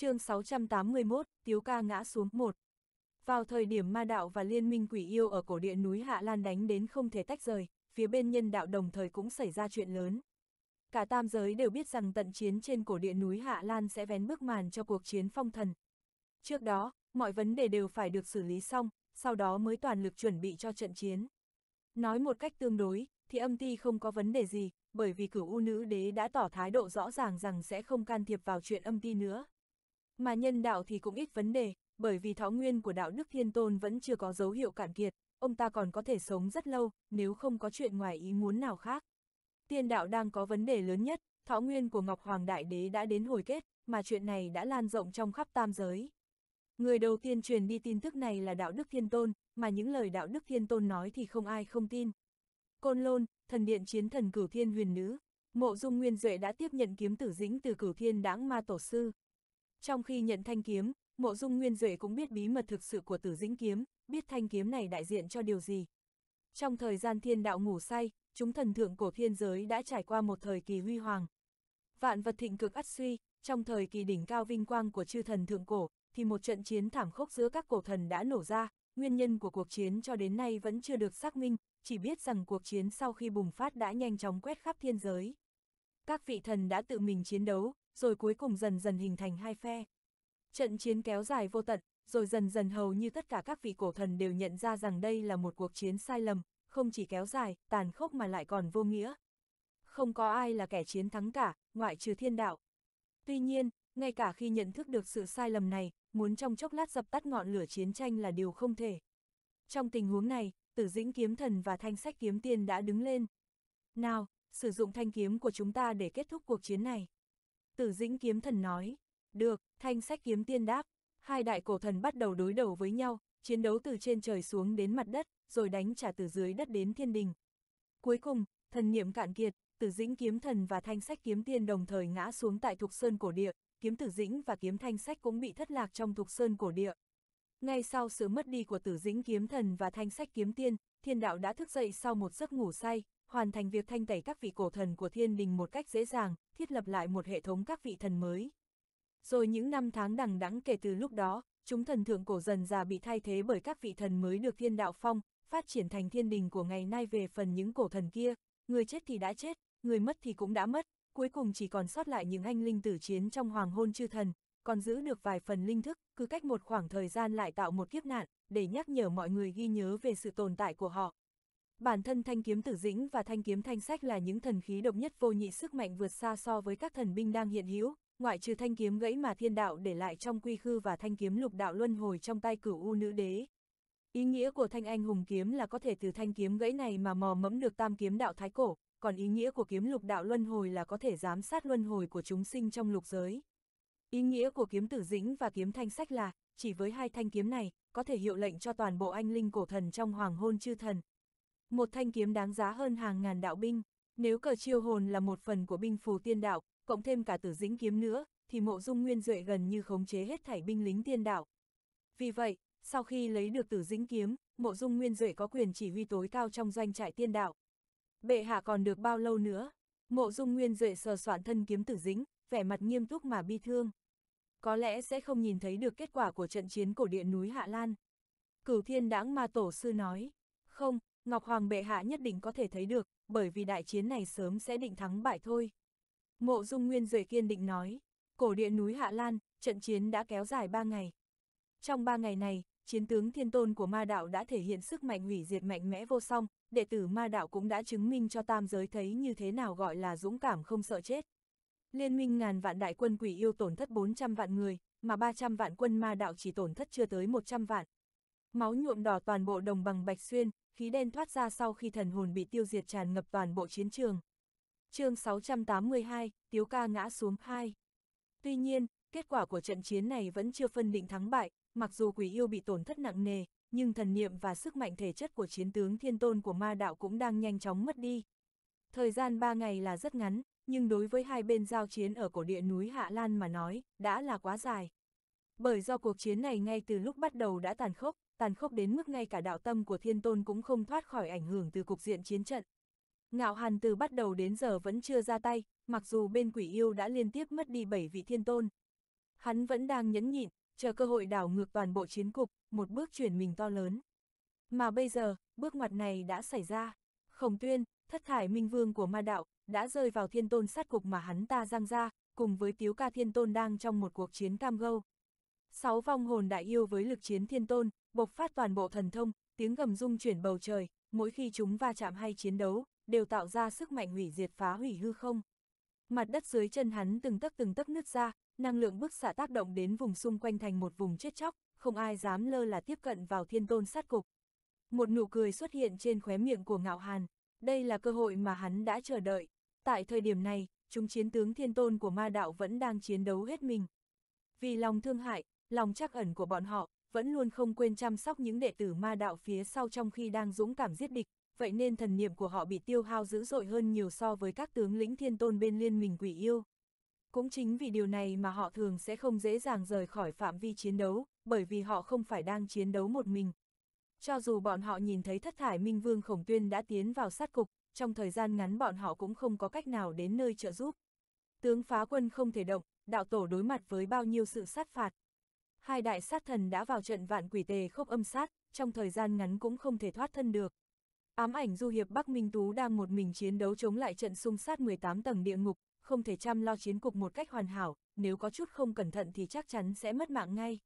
chương 681, Tiếu Ca ngã xuống một. Vào thời điểm ma đạo và liên minh quỷ yêu ở cổ địa núi Hạ Lan đánh đến không thể tách rời, phía bên nhân đạo đồng thời cũng xảy ra chuyện lớn. Cả tam giới đều biết rằng tận chiến trên cổ địa núi Hạ Lan sẽ vén bước màn cho cuộc chiến phong thần. Trước đó, mọi vấn đề đều phải được xử lý xong, sau đó mới toàn lực chuẩn bị cho trận chiến. Nói một cách tương đối, thì âm ti không có vấn đề gì, bởi vì cửu u nữ đế đã tỏ thái độ rõ ràng rằng sẽ không can thiệp vào chuyện âm ti nữa. Mà nhân đạo thì cũng ít vấn đề, bởi vì thọ nguyên của đạo đức thiên tôn vẫn chưa có dấu hiệu cạn kiệt, ông ta còn có thể sống rất lâu, nếu không có chuyện ngoài ý muốn nào khác. Tiên đạo đang có vấn đề lớn nhất, thọ nguyên của Ngọc Hoàng Đại Đế đã đến hồi kết, mà chuyện này đã lan rộng trong khắp tam giới. Người đầu tiên truyền đi tin tức này là Đạo Đức Thiên Tôn, mà những lời Đạo Đức Thiên Tôn nói thì không ai không tin. Côn Lôn, thần điện chiến thần cửu thiên huyền nữ, mộ dung nguyên duệ đã tiếp nhận kiếm tử dĩnh từ cửu thiên đáng ma tổ sư. Trong khi nhận thanh kiếm, mộ dung nguyên duệ cũng biết bí mật thực sự của tử dĩnh kiếm, biết thanh kiếm này đại diện cho điều gì. Trong thời gian thiên đạo ngủ say, chúng thần thượng cổ thiên giới đã trải qua một thời kỳ huy hoàng. Vạn vật thịnh cực ắt suy, trong thời kỳ đỉnh cao vinh quang của chư thần thượng cổ, thì một trận chiến thảm khốc giữa các cổ thần đã nổ ra, nguyên nhân của cuộc chiến cho đến nay vẫn chưa được xác minh, chỉ biết rằng cuộc chiến sau khi bùng phát đã nhanh chóng quét khắp thiên giới các vị thần đã tự mình chiến đấu, rồi cuối cùng dần dần hình thành hai phe. Trận chiến kéo dài vô tận, rồi dần dần hầu như tất cả các vị cổ thần đều nhận ra rằng đây là một cuộc chiến sai lầm, không chỉ kéo dài, tàn khốc mà lại còn vô nghĩa. Không có ai là kẻ chiến thắng cả, ngoại trừ thiên đạo. Tuy nhiên, ngay cả khi nhận thức được sự sai lầm này, muốn trong chốc lát dập tắt ngọn lửa chiến tranh là điều không thể. Trong tình huống này, tử dĩnh kiếm thần và thanh sách kiếm tiên đã đứng lên. Nào, sử dụng thanh kiếm của chúng ta để kết thúc cuộc chiến này. Tử dĩnh kiếm thần nói, được, thanh sách kiếm tiên đáp, hai đại cổ thần bắt đầu đối đầu với nhau, chiến đấu từ trên trời xuống đến mặt đất, rồi đánh trả từ dưới đất đến thiên đình. Cuối cùng, thần niệm cạn kiệt, tử dĩnh kiếm thần và thanh sách kiếm tiên đồng thời ngã xuống tại thục sơn cổ địa, kiếm tử dĩnh và kiếm thanh sách cũng bị thất lạc trong thục sơn cổ địa. Ngay sau sự mất đi của tử dĩnh kiếm thần và thanh sách kiếm tiên, thiên đạo đã thức dậy sau một giấc ngủ say, hoàn thành việc thanh tẩy các vị cổ thần của thiên đình một cách dễ dàng, thiết lập lại một hệ thống các vị thần mới. Rồi những năm tháng đằng đẵng kể từ lúc đó, chúng thần thượng cổ dần già bị thay thế bởi các vị thần mới được thiên đạo phong, phát triển thành thiên đình của ngày nay về phần những cổ thần kia, người chết thì đã chết, người mất thì cũng đã mất, cuối cùng chỉ còn sót lại những anh linh tử chiến trong hoàng hôn chư thần, còn giữ được vài phần linh thức, cứ cách một khoảng thời gian lại tạo một kiếp nạn, để nhắc nhở mọi người ghi nhớ về sự tồn tại của họ bản thân thanh kiếm tử dĩnh và thanh kiếm thanh sách là những thần khí độc nhất vô nhị sức mạnh vượt xa so với các thần binh đang hiện hữu, ngoại trừ thanh kiếm gãy mà thiên đạo để lại trong quy khư và thanh kiếm lục đạo luân hồi trong tay cửu u nữ đế. Ý nghĩa của thanh anh hùng kiếm là có thể từ thanh kiếm gãy này mà mò mẫm được tam kiếm đạo thái cổ, còn ý nghĩa của kiếm lục đạo luân hồi là có thể giám sát luân hồi của chúng sinh trong lục giới. Ý nghĩa của kiếm tử dĩnh và kiếm thanh sách là, chỉ với hai thanh kiếm này, có thể hiệu lệnh cho toàn bộ anh linh cổ thần trong hoàng hôn chư thần, một thanh kiếm đáng giá hơn hàng ngàn đạo binh. Nếu cờ chiêu hồn là một phần của binh phù tiên đạo, cộng thêm cả tử dĩnh kiếm nữa, thì mộ dung nguyên duệ gần như khống chế hết thảy binh lính tiên đạo. Vì vậy, sau khi lấy được tử dĩnh kiếm, mộ dung nguyên duệ có quyền chỉ huy tối cao trong doanh trại tiên đạo. Bệ hạ còn được bao lâu nữa? Mộ dung nguyên duệ sờ soạn thân kiếm tử dĩnh, vẻ mặt nghiêm túc mà bi thương. Có lẽ sẽ không nhìn thấy được kết quả của trận chiến cổ điện núi Hạ Lan. Cửu thiên đãng ma tổ sư nói, không, Ngọc Hoàng bệ hạ nhất định có thể thấy được, bởi vì đại chiến này sớm sẽ định thắng bại thôi. Mộ Dung Nguyên Duệ kiên định nói, cổ địa núi Hạ Lan, trận chiến đã kéo dài 3 ngày. Trong 3 ngày này, chiến tướng thiên tôn của ma đạo đã thể hiện sức mạnh hủy diệt mạnh mẽ vô song, đệ tử ma đạo cũng đã chứng minh cho tam giới thấy như thế nào gọi là dũng cảm không sợ chết. Liên minh ngàn vạn đại quân quỷ yêu tổn thất 400 vạn người, mà 300 vạn quân ma đạo chỉ tổn thất chưa tới 100 vạn. Máu nhuộm đỏ toàn bộ đồng bằng Bạch Xuyên, khí đen thoát ra sau khi thần hồn bị tiêu diệt tràn ngập toàn bộ chiến trường. chương 682, Tiếu Ca ngã xuống 2. Tuy nhiên, kết quả của trận chiến này vẫn chưa phân định thắng bại, mặc dù quỷ yêu bị tổn thất nặng nề, nhưng thần niệm và sức mạnh thể chất của chiến tướng thiên tôn của ma đạo cũng đang nhanh chóng mất đi. Thời gian 3 ngày là rất ngắn, nhưng đối với hai bên giao chiến ở cổ địa núi Hạ Lan mà nói, đã là quá dài. Bởi do cuộc chiến này ngay từ lúc bắt đầu đã tàn khốc, tàn khốc đến mức ngay cả đạo tâm của thiên tôn cũng không thoát khỏi ảnh hưởng từ cục diện chiến trận. Ngạo Hàn từ bắt đầu đến giờ vẫn chưa ra tay, mặc dù bên quỷ yêu đã liên tiếp mất đi 7 vị thiên tôn. Hắn vẫn đang nhẫn nhịn, chờ cơ hội đảo ngược toàn bộ chiến cục, một bước chuyển mình to lớn. Mà bây giờ, bước ngoặt này đã xảy ra. Khổng tuyên, thất thải minh vương của ma đạo, đã rơi vào thiên tôn sát cục mà hắn ta giang ra, cùng với tiếu ca thiên tôn đang trong một cuộc chiến cam gâu. Sáu vong hồn đại yêu với lực chiến thiên tôn, bộc phát toàn bộ thần thông, tiếng gầm rung chuyển bầu trời, mỗi khi chúng va chạm hay chiến đấu, đều tạo ra sức mạnh hủy diệt phá hủy hư không. Mặt đất dưới chân hắn từng tấc từng tấc nứt ra, năng lượng bức xạ tác động đến vùng xung quanh thành một vùng chết chóc, không ai dám lơ là tiếp cận vào thiên tôn sát cục. Một nụ cười xuất hiện trên khóe miệng của ngạo hàn, đây là cơ hội mà hắn đã chờ đợi. Tại thời điểm này, chúng chiến tướng thiên tôn của ma đạo vẫn đang chiến đấu hết mình. Vì lòng thương hại, lòng trắc ẩn của bọn họ, vẫn luôn không quên chăm sóc những đệ tử ma đạo phía sau trong khi đang dũng cảm giết địch, vậy nên thần niệm của họ bị tiêu hao dữ dội hơn nhiều so với các tướng lĩnh thiên tôn bên liên minh quỷ yêu. Cũng chính vì điều này mà họ thường sẽ không dễ dàng rời khỏi phạm vi chiến đấu, bởi vì họ không phải đang chiến đấu một mình. Cho dù bọn họ nhìn thấy thất thải minh vương khổng tuyên đã tiến vào sát cục, trong thời gian ngắn bọn họ cũng không có cách nào đến nơi trợ giúp. Tướng phá quân không thể động, đạo tổ đối mặt với bao nhiêu sự sát phạt, hai đại sát thần đã vào trận vạn quỷ tề khốc âm sát, trong thời gian ngắn cũng không thể thoát thân được. Ám ảnh du hiệp Bắc Minh Tú đang một mình chiến đấu chống lại trận xung sát 18 tầng địa ngục, không thể chăm lo chiến cục một cách hoàn hảo, nếu có chút không cẩn thận thì chắc chắn sẽ mất mạng ngay.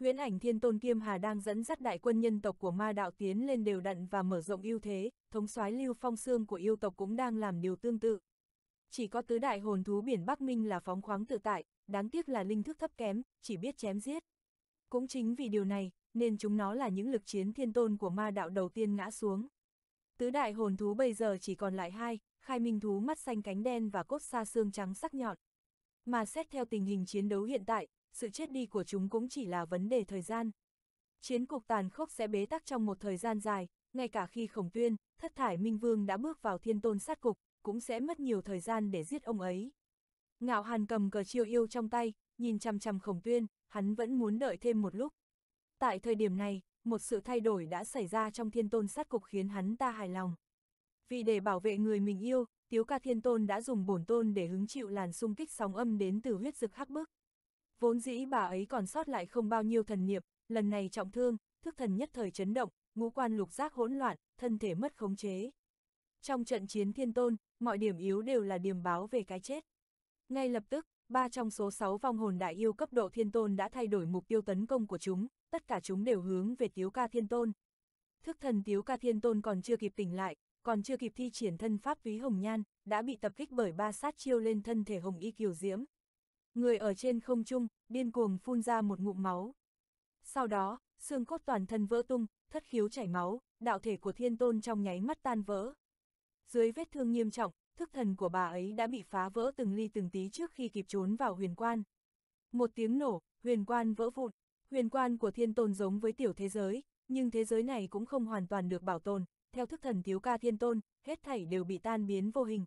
Huyễn ảnh thiên tôn Kiêm Hà đang dẫn dắt đại quân nhân tộc của ma đạo tiến lên đều đặn và mở rộng ưu thế, thống soái lưu phong xương của yêu tộc cũng đang làm điều tương tự. Chỉ có tứ đại hồn thú biển Bắc Minh là phóng khoáng tự tại, đáng tiếc là linh thức thấp kém, chỉ biết chém giết. Cũng chính vì điều này, nên chúng nó là những lực chiến thiên tôn của ma đạo đầu tiên ngã xuống. Tứ đại hồn thú bây giờ chỉ còn lại hai, khai minh thú mắt xanh cánh đen và cốt xa xương trắng sắc nhọn. Mà xét theo tình hình chiến đấu hiện tại, sự chết đi của chúng cũng chỉ là vấn đề thời gian. Chiến cục tàn khốc sẽ bế tắc trong một thời gian dài, ngay cả khi khổng tuyên, thất thải minh vương đã bước vào thiên tôn sát cục, cũng sẽ mất nhiều thời gian để giết ông ấy. Ngạo Hàn cầm cờ chiêu yêu trong tay, nhìn chằm chằm khổng tuyên, hắn vẫn muốn đợi thêm một lúc. Tại thời điểm này, một sự thay đổi đã xảy ra trong thiên tôn sát cục khiến hắn ta hài lòng. Vì để bảo vệ người mình yêu, Tiếu ca thiên tôn đã dùng bổn tôn để hứng chịu làn xung kích sóng âm đến từ huyết dực hắc bức. Vốn dĩ bà ấy còn sót lại không bao nhiêu thần niệm, lần này trọng thương, thức thần nhất thời chấn động, ngũ quan lục giác hỗn loạn, thân thể mất khống chế. Trong trận chiến thiên tôn, mọi điểm yếu đều là điểm báo về cái chết. Ngay lập tức, ba trong số 6 vong hồn đại yêu cấp độ thiên tôn đã thay đổi mục tiêu tấn công của chúng, tất cả chúng đều hướng về Tiếu Ca Thiên Tôn. Thức thần Tiếu Ca Thiên Tôn còn chưa kịp tỉnh lại, còn chưa kịp thi triển thân pháp Túy Hồng Nhan, đã bị tập kích bởi ba sát chiêu lên thân thể Hồng Y Kiều Diễm. Người ở trên không trung, điên cuồng phun ra một ngụm máu. Sau đó, xương cốt toàn thân vỡ tung, thất khiếu chảy máu, đạo thể của Thiên Tôn trong nháy mắt tan vỡ. Dưới vết thương nghiêm trọng, thức thần của bà ấy đã bị phá vỡ từng ly từng tí trước khi kịp trốn vào huyền quan. Một tiếng nổ, huyền quan vỡ vụn, huyền quan của thiên tôn giống với tiểu thế giới, nhưng thế giới này cũng không hoàn toàn được bảo tồn, theo thức thần thiếu ca thiên tôn, hết thảy đều bị tan biến vô hình.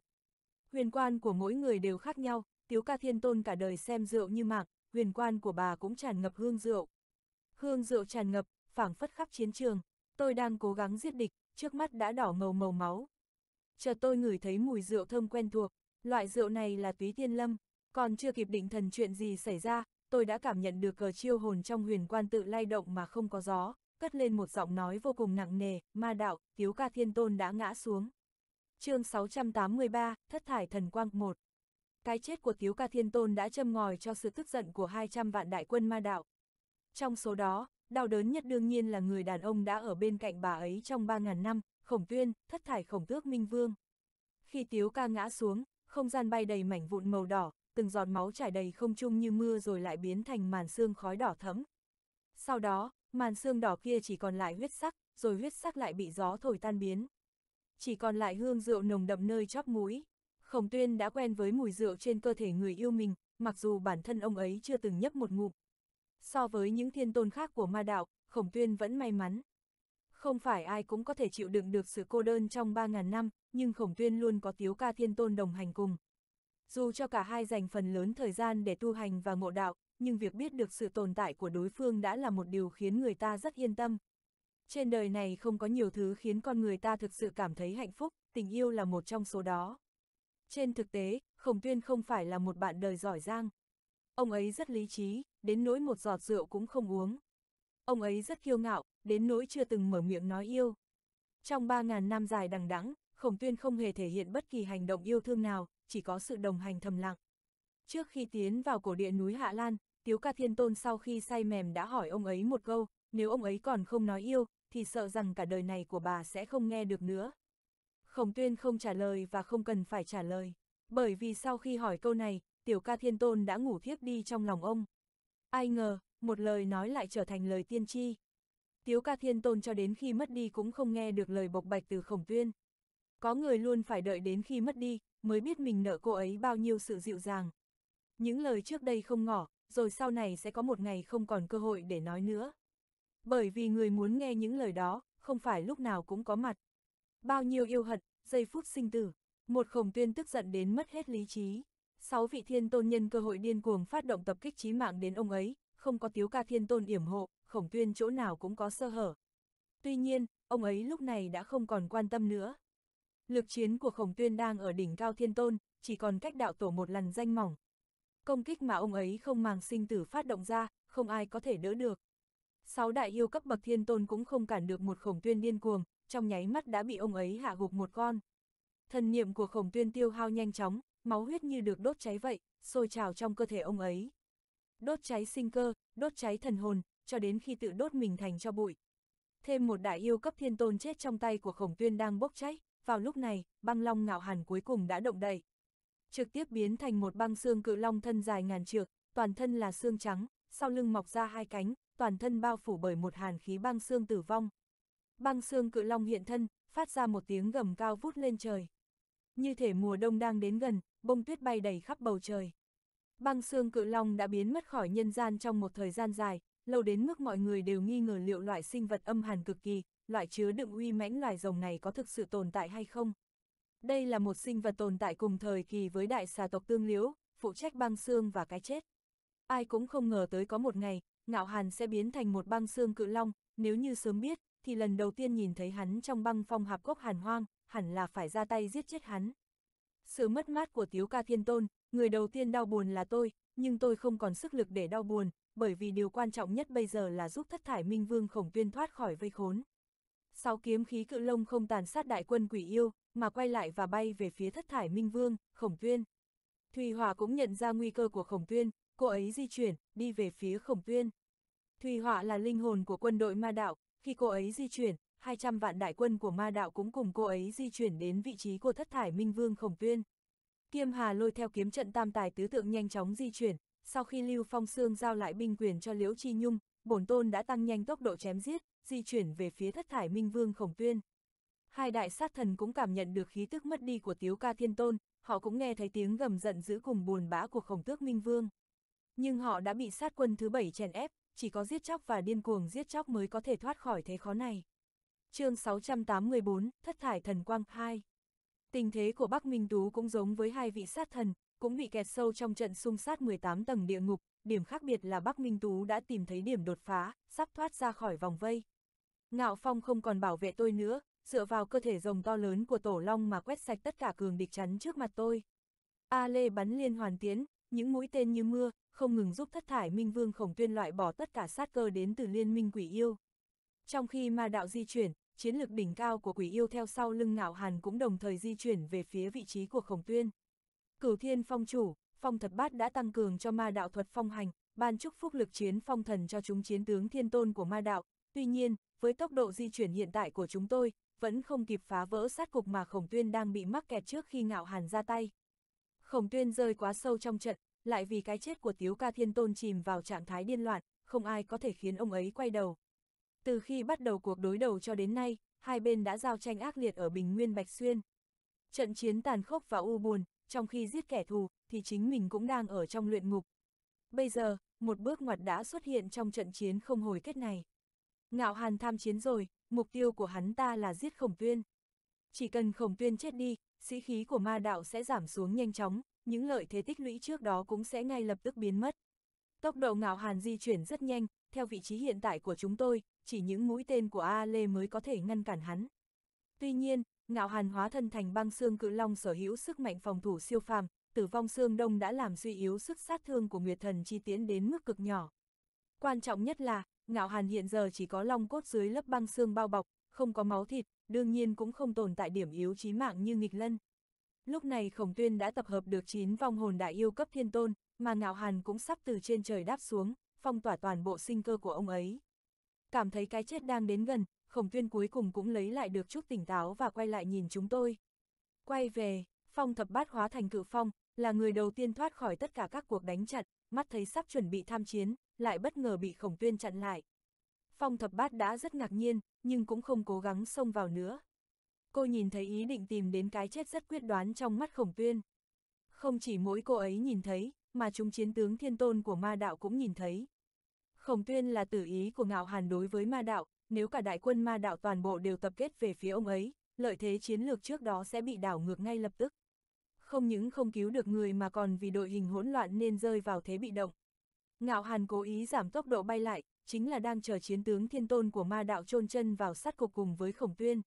Huyền quan của mỗi người đều khác nhau, thiếu ca thiên tôn cả đời xem rượu như mạc, huyền quan của bà cũng tràn ngập hương rượu. Hương rượu tràn ngập, phảng phất khắp chiến trường, tôi đang cố gắng giết địch, trước mắt đã đỏ ngầu màu máu, chợt tôi ngửi thấy mùi rượu thơm quen thuộc, loại rượu này là túy thiên lâm, còn chưa kịp định thần chuyện gì xảy ra, tôi đã cảm nhận được cờ chiêu hồn trong huyền quan tự lay động mà không có gió, cất lên một giọng nói vô cùng nặng nề, ma đạo, tiếu ca thiên tôn đã ngã xuống. chương 683, Thất thải thần quang 1 Cái chết của tiếu ca thiên tôn đã châm ngòi cho sự tức giận của 200 vạn đại quân ma đạo. Trong số đó, đau đớn nhất đương nhiên là người đàn ông đã ở bên cạnh bà ấy trong 3.000 năm, khổng tuyên, thất thải khổng tước minh vương. Khi tiếu ca ngã xuống, không gian bay đầy mảnh vụn màu đỏ, từng giọt máu trải đầy không trung như mưa rồi lại biến thành màn xương khói đỏ thẫm. Sau đó, màn xương đỏ kia chỉ còn lại huyết sắc, rồi huyết sắc lại bị gió thổi tan biến. Chỉ còn lại hương rượu nồng đậm nơi chóp mũi. Khổng tuyên đã quen với mùi rượu trên cơ thể người yêu mình, mặc dù bản thân ông ấy chưa từng nhấp một ngụm. So với những thiên tôn khác của ma đạo, khổng tuyên vẫn may mắn. Không phải ai cũng có thể chịu đựng được sự cô đơn trong 3.000 năm, nhưng Khổng Tuyên luôn có Tiếu Ca Thiên Tôn đồng hành cùng. Dù cho cả hai dành phần lớn thời gian để tu hành và ngộ đạo, nhưng việc biết được sự tồn tại của đối phương đã là một điều khiến người ta rất yên tâm. Trên đời này không có nhiều thứ khiến con người ta thực sự cảm thấy hạnh phúc, tình yêu là một trong số đó. Trên thực tế, Khổng Tuyên không phải là một bạn đời giỏi giang. Ông ấy rất lý trí, đến nỗi một giọt rượu cũng không uống ông ấy rất kiêu ngạo, đến nỗi chưa từng mở miệng nói yêu. Trong 3.000 năm dài đằng đẵng, Khổng Tuyên không hề thể hiện bất kỳ hành động yêu thương nào, chỉ có sự đồng hành thầm lặng. Trước khi tiến vào cổ địa núi Hạ Lan, Tiếu Ca Thiên Tôn sau khi say mềm đã hỏi ông ấy một câu, nếu ông ấy còn không nói yêu, thì sợ rằng cả đời này của bà sẽ không nghe được nữa. Khổng Tuyên không trả lời và không cần phải trả lời, bởi vì sau khi hỏi câu này, Tiểu Ca Thiên Tôn đã ngủ thiếp đi trong lòng ông. Ai ngờ, một lời nói lại trở thành lời tiên tri. Tiếu ca thiên tôn cho đến khi mất đi cũng không nghe được lời bộc bạch từ khổng tuyên. Có người luôn phải đợi đến khi mất đi, mới biết mình nợ cô ấy bao nhiêu sự dịu dàng. Những lời trước đây không ngỏ, rồi sau này sẽ có một ngày không còn cơ hội để nói nữa. Bởi vì người muốn nghe những lời đó, không phải lúc nào cũng có mặt. Bao nhiêu yêu hận, giây phút sinh tử, một khổng tuyên tức giận đến mất hết lý trí. Sáu vị thiên tôn nhân cơ hội điên cuồng phát động tập kích chí mạng đến ông ấy, không có Tiếu Ca Thiên Tôn yểm hộ, khổng tuyên chỗ nào cũng có sơ hở. Tuy nhiên, ông ấy lúc này đã không còn quan tâm nữa. Lực chiến của khổng tuyên đang ở đỉnh cao thiên tôn, chỉ còn cách đạo tổ một lần danh mỏng. Công kích mà ông ấy không màng sinh tử phát động ra, không ai có thể đỡ được. Sáu đại yêu cấp bậc thiên tôn cũng không cản được một khổng tuyên điên cuồng, trong nháy mắt đã bị ông ấy hạ gục một con. Thần niệm của khổng tuyên tiêu hao nhanh chóng, máu huyết như được đốt cháy vậy, sôi trào trong cơ thể ông ấy đốt cháy sinh cơ, đốt cháy thần hồn, cho đến khi tự đốt mình thành cho bụi. Thêm một đại yêu cấp thiên tôn chết trong tay của khổng tuyên đang bốc cháy, vào lúc này, băng long ngạo hàn cuối cùng đã động đậy Trực tiếp biến thành một băng xương cự long thân dài ngàn trượng, toàn thân là xương trắng, sau lưng mọc ra hai cánh, toàn thân bao phủ bởi một hàn khí băng xương tử vong. Băng xương cự long hiện thân, phát ra một tiếng gầm cao vút lên trời. Như thể mùa đông đang đến gần, bông tuyết bay đầy khắp bầu trời. Băng xương cự long đã biến mất khỏi nhân gian trong một thời gian dài, lâu đến mức mọi người đều nghi ngờ liệu loại sinh vật âm hàn cực kỳ, loại chứa đựng uy mãnh loài rồng này có thực sự tồn tại hay không. Đây là một sinh vật tồn tại cùng thời kỳ với đại xà tộc tương liễu, phụ trách băng xương và cái chết. Ai cũng không ngờ tới có một ngày, ngạo hàn sẽ biến thành một băng xương cự long, nếu như sớm biết, thì lần đầu tiên nhìn thấy hắn trong băng phong hạp cốc hàn hoang, hẳn là phải ra tay giết chết hắn. Sự mất mát của Tiếu Ca Thiên Tôn, người đầu tiên đau buồn là tôi, nhưng tôi không còn sức lực để đau buồn, bởi vì điều quan trọng nhất bây giờ là giúp thất thải minh vương khổng tuyên thoát khỏi vây khốn. Sáu kiếm khí cự lông không tàn sát đại quân quỷ yêu, mà quay lại và bay về phía thất thải minh vương, khổng tuyên. Thùy Hòa cũng nhận ra nguy cơ của khổng tuyên, cô ấy di chuyển, đi về phía khổng tuyên. Thùy Hòa là linh hồn của quân đội ma đạo, khi cô ấy di chuyển, 200 vạn đại quân của ma đạo cũng cùng cô ấy di chuyển đến vị trí của thất thải minh vương khổng tuyên. Kiêm Hà lôi theo kiếm trận tam tài tứ tượng nhanh chóng di chuyển, sau khi Lưu Phong Sương giao lại binh quyền cho Liễu Chi Nhung, bổn tôn đã tăng nhanh tốc độ chém giết, di chuyển về phía thất thải minh vương khổng tuyên. Hai đại sát thần cũng cảm nhận được khí tức mất đi của Tiếu Ca Thiên Tôn, họ cũng nghe thấy tiếng gầm giận dữ cùng buồn bã của khổng tước minh vương. Nhưng họ đã bị sát quân thứ bảy chèn ép, chỉ có giết chóc và điên cuồng giết chóc mới có thể thoát khỏi thế khó này. chương 684, Thất Thải Thần Quang 2 Tình thế của Bắc Minh Tú cũng giống với hai vị sát thần, cũng bị kẹt sâu trong trận xung sát 18 tầng địa ngục, điểm khác biệt là Bắc Minh Tú đã tìm thấy điểm đột phá, sắp thoát ra khỏi vòng vây. Ngạo Phong không còn bảo vệ tôi nữa, dựa vào cơ thể rồng to lớn của Tổ Long mà quét sạch tất cả cường địch chắn trước mặt tôi. A Lê bắn liên hoàn tiến, những mũi tên như mưa, không ngừng giúp thất thải Minh Vương Khổng Tuyên loại bỏ tất cả sát cơ đến từ liên minh quỷ yêu. Trong khi ma đạo di chuyển, chiến lực đỉnh cao của quỷ yêu theo sau lưng ngạo hàn cũng đồng thời di chuyển về phía vị trí của khổng tuyên. Cửu thiên phong chủ, phong Thật bát đã tăng cường cho ma đạo thuật phong hành, ban chúc phúc lực chiến phong thần cho chúng chiến tướng thiên tôn của ma đạo. Tuy nhiên, với tốc độ di chuyển hiện tại của chúng tôi, vẫn không kịp phá vỡ sát cục mà khổng tuyên đang bị mắc kẹt trước khi ngạo hàn ra tay. Khổng tuyên rơi quá sâu trong trận, lại vì cái chết của tiếu ca thiên tôn chìm vào trạng thái điên loạn, không ai có thể khiến ông ấy quay đầu. Từ khi bắt đầu cuộc đối đầu cho đến nay, hai bên đã giao tranh ác liệt ở Bình Nguyên Bạch Xuyên. Trận chiến tàn khốc và u buồn, trong khi giết kẻ thù, thì chính mình cũng đang ở trong luyện ngục. Bây giờ, một bước ngoặt đã xuất hiện trong trận chiến không hồi kết này. Ngạo Hàn tham chiến rồi, mục tiêu của hắn ta là giết Khổng Tuyên. Chỉ cần Khổng Tuyên chết đi, sĩ khí của ma đạo sẽ giảm xuống nhanh chóng, những lợi thế tích lũy trước đó cũng sẽ ngay lập tức biến mất. Tốc độ Ngạo Hàn di chuyển rất nhanh, theo vị trí hiện tại của chúng tôi, chỉ những mũi tên của A Lê mới có thể ngăn cản hắn. Tuy nhiên, ngạo hàn hóa thân thành băng xương cự long sở hữu sức mạnh phòng thủ siêu phàm, tử vong xương đông đã làm suy yếu sức sát thương của Nguyệt Thần chi tiến đến mức cực nhỏ. Quan trọng nhất là, ngạo hàn hiện giờ chỉ có long cốt dưới lớp băng xương bao bọc, không có máu thịt, đương nhiên cũng không tồn tại điểm yếu chí mạng như nghịch lân. Lúc này Khổng Tuyên đã tập hợp được 9 vong hồn đại yêu cấp thiên tôn, mà ngạo hàn cũng sắp từ trên trời đáp xuống, phong tỏa toàn bộ sinh cơ của ông ấy. Cảm thấy cái chết đang đến gần, khổng tuyên cuối cùng cũng lấy lại được chút tỉnh táo và quay lại nhìn chúng tôi. Quay về, phong thập bát hóa thành cự phong, là người đầu tiên thoát khỏi tất cả các cuộc đánh chặn, mắt thấy sắp chuẩn bị tham chiến, lại bất ngờ bị khổng tuyên chặn lại. Phong thập bát đã rất ngạc nhiên, nhưng cũng không cố gắng xông vào nữa. Cô nhìn thấy ý định tìm đến cái chết rất quyết đoán trong mắt khổng tuyên. Không chỉ mỗi cô ấy nhìn thấy, mà chúng chiến tướng thiên tôn của ma đạo cũng nhìn thấy. Khổng tuyên là tử ý của ngạo hàn đối với ma đạo, nếu cả đại quân ma đạo toàn bộ đều tập kết về phía ông ấy, lợi thế chiến lược trước đó sẽ bị đảo ngược ngay lập tức. Không những không cứu được người mà còn vì đội hình hỗn loạn nên rơi vào thế bị động. Ngạo hàn cố ý giảm tốc độ bay lại, chính là đang chờ chiến tướng thiên tôn của ma đạo chôn chân vào sát cục cùng với khổng tuyên.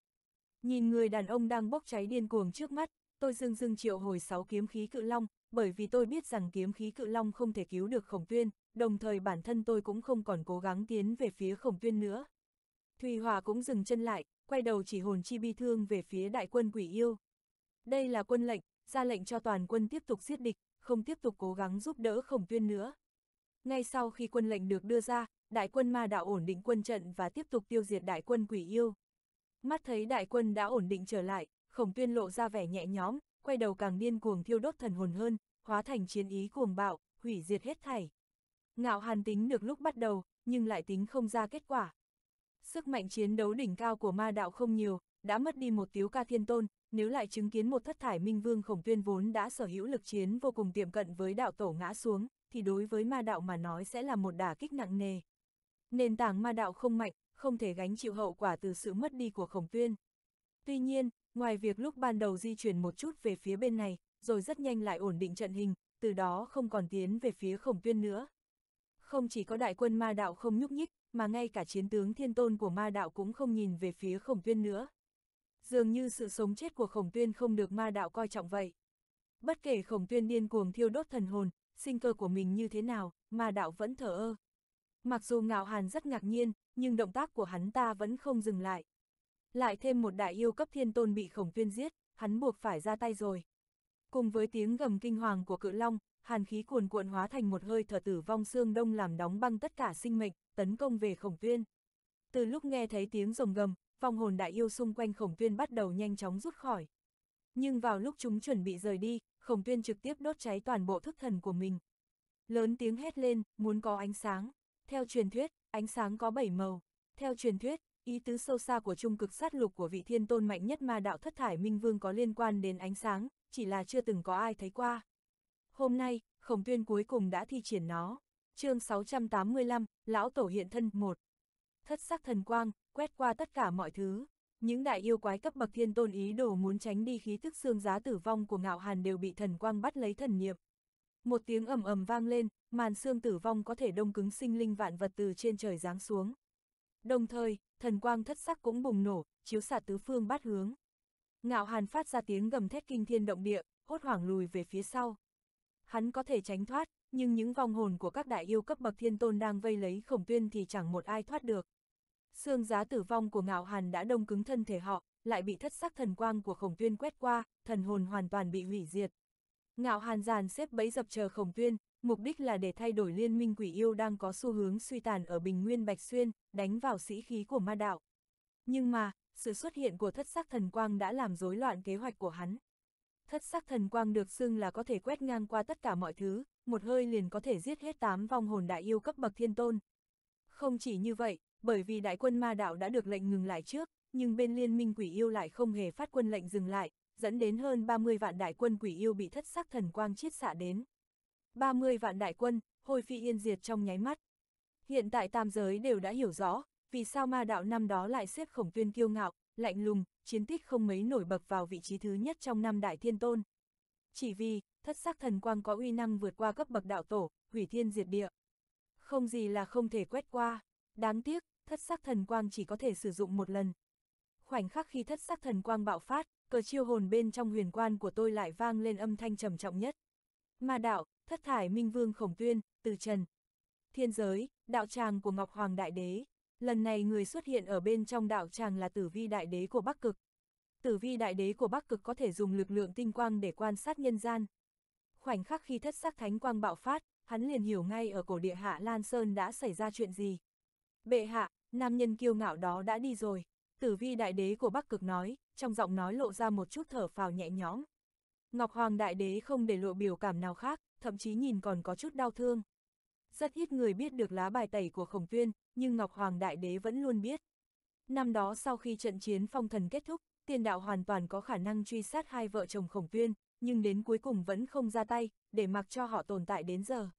Nhìn người đàn ông đang bốc cháy điên cuồng trước mắt, tôi dưng dưng triệu hồi 6 kiếm khí cự long, bởi vì tôi biết rằng kiếm khí cự long không thể cứu được khổng tuyên, đồng thời bản thân tôi cũng không còn cố gắng tiến về phía khổng tuyên nữa. Thùy Hòa cũng dừng chân lại, quay đầu chỉ hồn chi bi thương về phía đại quân quỷ yêu. Đây là quân lệnh, ra lệnh cho toàn quân tiếp tục giết địch, không tiếp tục cố gắng giúp đỡ khổng tuyên nữa. Ngay sau khi quân lệnh được đưa ra, đại quân ma đạo ổn định quân trận và tiếp tục tiêu diệt đại quân quỷ yêu. Mắt thấy đại quân đã ổn định trở lại, khổng tuyên lộ ra vẻ nhẹ nhõm, quay đầu càng điên cuồng thiêu đốt thần hồn hơn, hóa thành chiến ý cuồng bạo, hủy diệt hết thảy. Ngạo hàn tính được lúc bắt đầu, nhưng lại tính không ra kết quả. Sức mạnh chiến đấu đỉnh cao của ma đạo không nhiều, đã mất đi một tiếu ca thiên tôn, nếu lại chứng kiến một thất thải minh vương khổng tuyên vốn đã sở hữu lực chiến vô cùng tiệm cận với đạo tổ ngã xuống, thì đối với ma đạo mà nói sẽ là một đả kích nặng nề. Nền tảng ma đạo không mạnh, không thể gánh chịu hậu quả từ sự mất đi của khổng tuyên. Tuy nhiên, Ngoài việc lúc ban đầu di chuyển một chút về phía bên này, rồi rất nhanh lại ổn định trận hình, từ đó không còn tiến về phía khổng tuyên nữa. Không chỉ có đại quân ma đạo không nhúc nhích, mà ngay cả chiến tướng thiên tôn của ma đạo cũng không nhìn về phía khổng tuyên nữa. Dường như sự sống chết của khổng tuyên không được ma đạo coi trọng vậy. Bất kể khổng tuyên điên cuồng thiêu đốt thần hồn, sinh cơ của mình như thế nào, ma đạo vẫn thở ơ. Mặc dù ngạo hàn rất ngạc nhiên, nhưng động tác của hắn ta vẫn không dừng lại lại thêm một đại yêu cấp thiên tôn bị khổng tuyên giết, hắn buộc phải ra tay rồi. Cùng với tiếng gầm kinh hoàng của cự long, hàn khí cuồn cuộn hóa thành một hơi thở tử vong xương đông làm đóng băng tất cả sinh mệnh, tấn công về khổng tuyên. Từ lúc nghe thấy tiếng rồng gầm, vong hồn đại yêu xung quanh khổng tuyên bắt đầu nhanh chóng rút khỏi. Nhưng vào lúc chúng chuẩn bị rời đi, khổng tuyên trực tiếp đốt cháy toàn bộ thức thần của mình. Lớn tiếng hét lên, muốn có ánh sáng. Theo truyền thuyết, ánh sáng có bảy màu. Theo truyền thuyết, Ý tứ sâu xa của trung cực sát lục của vị thiên tôn mạnh nhất ma đạo thất thải minh vương có liên quan đến ánh sáng, chỉ là chưa từng có ai thấy qua. Hôm nay, khổng tuyên cuối cùng đã thi triển nó. chương 685, Lão Tổ Hiện Thân một Thất sắc thần quang, quét qua tất cả mọi thứ. Những đại yêu quái cấp bậc thiên tôn ý đồ muốn tránh đi khí thức xương giá tử vong của ngạo hàn đều bị thần quang bắt lấy thần niệm. Một tiếng ầm ầm vang lên, màn xương tử vong có thể đông cứng sinh linh vạn vật từ trên trời giáng xuống. Đồng thời, thần quang thất sắc cũng bùng nổ, chiếu xạ tứ phương bát hướng. Ngạo Hàn phát ra tiếng gầm thét kinh thiên động địa, hốt hoảng lùi về phía sau. Hắn có thể tránh thoát, nhưng những vong hồn của các đại yêu cấp bậc thiên tôn đang vây lấy khổng tuyên thì chẳng một ai thoát được. Xương giá tử vong của ngạo hàn đã đông cứng thân thể họ, lại bị thất sắc thần quang của khổng tuyên quét qua, thần hồn hoàn toàn bị hủy diệt. Ngạo hàn giàn xếp bẫy dập chờ khổng tuyên, mục đích là để thay đổi liên minh quỷ yêu đang có xu hướng suy tàn ở Bình Nguyên Bạch Xuyên, đánh vào sĩ khí của ma đạo. Nhưng mà, sự xuất hiện của thất sắc thần quang đã làm rối loạn kế hoạch của hắn. Thất sắc thần quang được xưng là có thể quét ngang qua tất cả mọi thứ, một hơi liền có thể giết hết tám vong hồn đại yêu cấp bậc thiên tôn. Không chỉ như vậy, bởi vì đại quân ma đạo đã được lệnh ngừng lại trước, nhưng bên liên minh quỷ yêu lại không hề phát quân lệnh dừng lại, dẫn đến hơn 30 vạn đại quân quỷ yêu bị thất sắc thần quang chiết xạ đến. 30 vạn đại quân, hồi phi yên diệt trong nháy mắt. Hiện tại tam giới đều đã hiểu rõ, vì sao ma đạo năm đó lại xếp khổng tuyên kiêu ngạo, lạnh lùng, chiến tích không mấy nổi bật vào vị trí thứ nhất trong năm đại thiên tôn. Chỉ vì, thất sắc thần quang có uy năng vượt qua cấp bậc đạo tổ, hủy thiên diệt địa. Không gì là không thể quét qua, đáng tiếc, thất sắc thần quang chỉ có thể sử dụng một lần. Khoảnh khắc khi thất sắc thần quang bạo phát, cờ chiêu hồn bên trong huyền quan của tôi lại vang lên âm thanh trầm trọng nhất. Ma đạo, thất thải minh vương khổng tuyên, từ trần. Thiên giới, đạo tràng của Ngọc Hoàng Đại Đế. Lần này người xuất hiện ở bên trong đạo tràng là tử vi đại đế của Bắc Cực. Tử vi đại đế của Bắc Cực có thể dùng lực lượng tinh quang để quan sát nhân gian. Khoảnh khắc khi thất sắc thánh quang bạo phát, hắn liền hiểu ngay ở cổ địa hạ Lan Sơn đã xảy ra chuyện gì. Bệ hạ, nam nhân kiêu ngạo đó đã đi rồi. Tử vi đại đế của Bắc Cực nói, trong giọng nói lộ ra một chút thở phào nhẹ nhõm. Ngọc Hoàng Đại Đế không để lộ biểu cảm nào khác, thậm chí nhìn còn có chút đau thương. Rất ít người biết được lá bài tẩy của Khổng Tuyên, nhưng Ngọc Hoàng Đại Đế vẫn luôn biết. Năm đó sau khi trận chiến phong thần kết thúc, tiền đạo hoàn toàn có khả năng truy sát hai vợ chồng Khổng Tuyên, nhưng đến cuối cùng vẫn không ra tay, để mặc cho họ tồn tại đến giờ.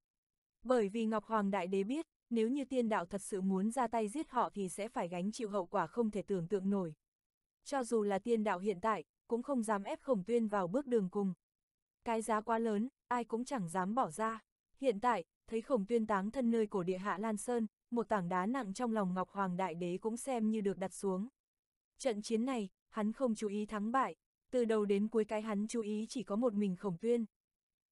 Bởi vì Ngọc Hoàng Đại Đế biết, nếu như tiên đạo thật sự muốn ra tay giết họ thì sẽ phải gánh chịu hậu quả không thể tưởng tượng nổi. Cho dù là tiên đạo hiện tại, cũng không dám ép khổng tuyên vào bước đường cùng. Cái giá quá lớn, ai cũng chẳng dám bỏ ra. Hiện tại, thấy khổng tuyên táng thân nơi cổ địa hạ Lan Sơn, một tảng đá nặng trong lòng Ngọc Hoàng Đại Đế cũng xem như được đặt xuống. Trận chiến này, hắn không chú ý thắng bại, từ đầu đến cuối cái hắn chú ý chỉ có một mình khổng tuyên.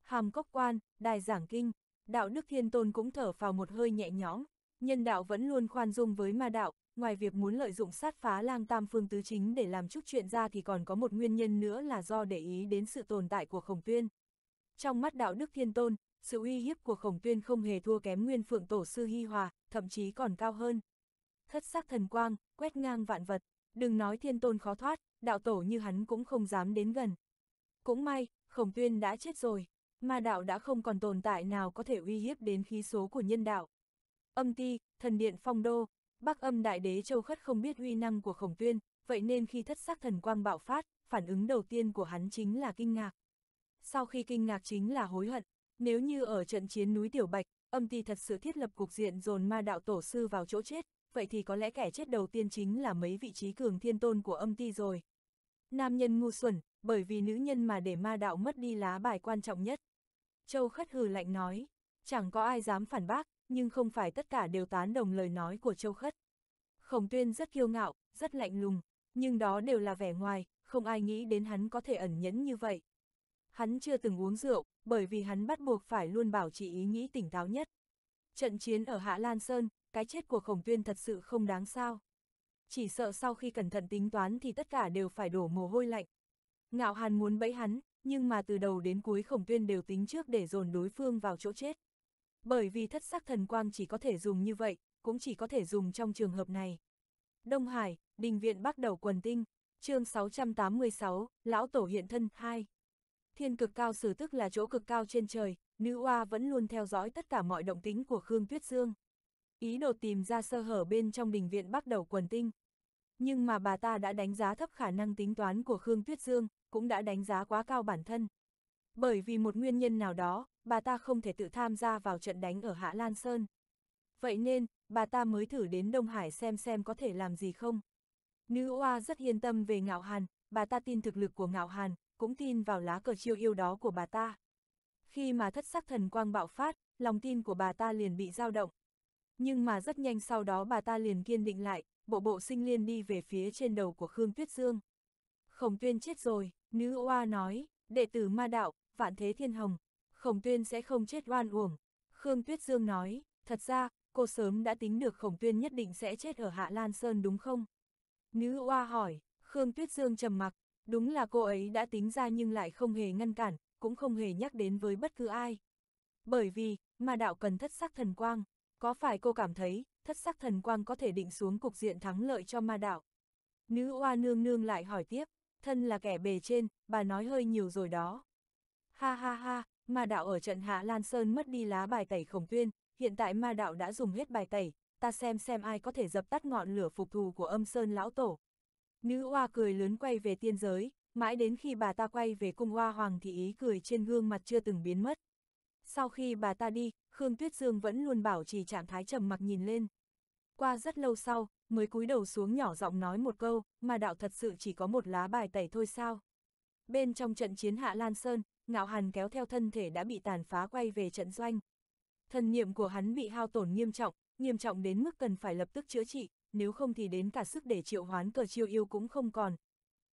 Hàm cốc quan, đài giảng kinh, đạo đức thiên tôn cũng thở vào một hơi nhẹ nhõm, nhân đạo vẫn luôn khoan dung với ma đạo, ngoài việc muốn lợi dụng sát phá lang tam phương tứ chính để làm chút chuyện ra thì còn có một nguyên nhân nữa là do để ý đến sự tồn tại của khổng tuyên. Trong mắt đạo đức thiên tôn, sự uy hiếp của khổng tuyên không hề thua kém nguyên phượng tổ sư hy hòa, thậm chí còn cao hơn. Thất sắc thần quang, quét ngang vạn vật, đừng nói thiên tôn khó thoát, đạo tổ như hắn cũng không dám đến gần. Cũng may, khổng tuyên đã chết rồi, mà đạo đã không còn tồn tại nào có thể uy hiếp đến khí số của nhân đạo. Âm ti, thần điện phong đô, Bắc âm đại đế Châu Khất không biết huy năng của khổng tuyên, vậy nên khi thất sắc thần quang bạo phát, phản ứng đầu tiên của hắn chính là kinh ngạc. Sau khi kinh ngạc chính là hối hận, nếu như ở trận chiến núi Tiểu Bạch, âm ti thật sự thiết lập cục diện dồn ma đạo tổ sư vào chỗ chết, vậy thì có lẽ kẻ chết đầu tiên chính là mấy vị trí cường thiên tôn của âm ti rồi. Nam nhân ngu xuẩn, bởi vì nữ nhân mà để ma đạo mất đi lá bài quan trọng nhất. Châu Khất hừ lạnh nói, chẳng có ai dám phản bác, nhưng không phải tất cả đều tán đồng lời nói của Châu Khất. Khổng tuyên rất kiêu ngạo, rất lạnh lùng, nhưng đó đều là vẻ ngoài, không ai nghĩ đến hắn có thể ẩn nhẫn như vậy. Hắn chưa từng uống rượu, bởi vì hắn bắt buộc phải luôn bảo trì ý nghĩ tỉnh táo nhất. Trận chiến ở Hạ Lan Sơn, cái chết của khổng tuyên thật sự không đáng sao. Chỉ sợ sau khi cẩn thận tính toán thì tất cả đều phải đổ mồ hôi lạnh. Ngạo Hàn muốn bẫy hắn, nhưng mà từ đầu đến cuối khổng tuyên đều tính trước để dồn đối phương vào chỗ chết. Bởi vì thất sắc thần quang chỉ có thể dùng như vậy, cũng chỉ có thể dùng trong trường hợp này. Đông Hải, Đình Viện bắt đầu quần tinh, chương 686, Lão Tổ Hiện Thân 2. Thiên cực cao sử tức là chỗ cực cao trên trời, nữ oa vẫn luôn theo dõi tất cả mọi động tính của Khương Tuyết Dương. Ý đồ tìm ra sơ hở bên trong đình viện bắt đầu quần tinh. Nhưng mà bà ta đã đánh giá thấp khả năng tính toán của Khương Tuyết Dương, cũng đã đánh giá quá cao bản thân. Bởi vì một nguyên nhân nào đó, bà ta không thể tự tham gia vào trận đánh ở Hạ Lan Sơn. Vậy nên, bà ta mới thử đến Đông Hải xem xem có thể làm gì không. Nữ oa rất yên tâm về Ngạo Hàn, bà ta tin thực lực của Ngạo Hàn, cũng tin vào lá cờ chiêu yêu đó của bà ta. Khi mà thất sắc thần quang bạo phát, lòng tin của bà ta liền bị dao động. Nhưng mà rất nhanh sau đó bà ta liền kiên định lại, bộ bộ sinh liên đi về phía trên đầu của Khương Tuyết Dương. Khổng tuyên chết rồi, nữ oa nói, đệ tử ma đạo, vạn thế thiên hồng, Khổng Tuyên sẽ không chết oan uổng. Khương Tuyết Dương nói, thật ra, cô sớm đã tính được Khổng Tuyên nhất định sẽ chết ở Hạ Lan Sơn đúng không? Nữ oa hỏi, Khương Tuyết Dương trầm mặc, đúng là cô ấy đã tính ra nhưng lại không hề ngăn cản, cũng không hề nhắc đến với bất cứ ai. Bởi vì, mà đạo cần thất sắc thần quang, có phải cô cảm thấy, thất sắc thần quang có thể định xuống cục diện thắng lợi cho ma đạo? Nữ oa nương nương lại hỏi tiếp, thân là kẻ bề trên, bà nói hơi nhiều rồi đó. Ha ha ha, ma đạo ở trận Hạ Lan Sơn mất đi lá bài tẩy khổng tuyên, hiện tại ma đạo đã dùng hết bài tẩy, ta xem xem ai có thể dập tắt ngọn lửa phục thù của âm Sơn lão tổ. Nữ Hoa cười lớn quay về tiên giới, mãi đến khi bà ta quay về cung Hoa hoàng thì ý cười trên gương mặt chưa từng biến mất. Sau khi bà ta đi, Khương Tuyết Dương vẫn luôn bảo trì trạng thái trầm mặc nhìn lên. Qua rất lâu sau, mới cúi đầu xuống nhỏ giọng nói một câu, Ma đạo thật sự chỉ có một lá bài tẩy thôi sao. Bên trong trận chiến Hạ Lan Sơn, ngạo hàn kéo theo thân thể đã bị tàn phá quay về trận doanh. Thần niệm của hắn bị hao tổn nghiêm trọng, nghiêm trọng đến mức cần phải lập tức chữa trị, nếu không thì đến cả sức để triệu hoán cờ chiêu yêu cũng không còn.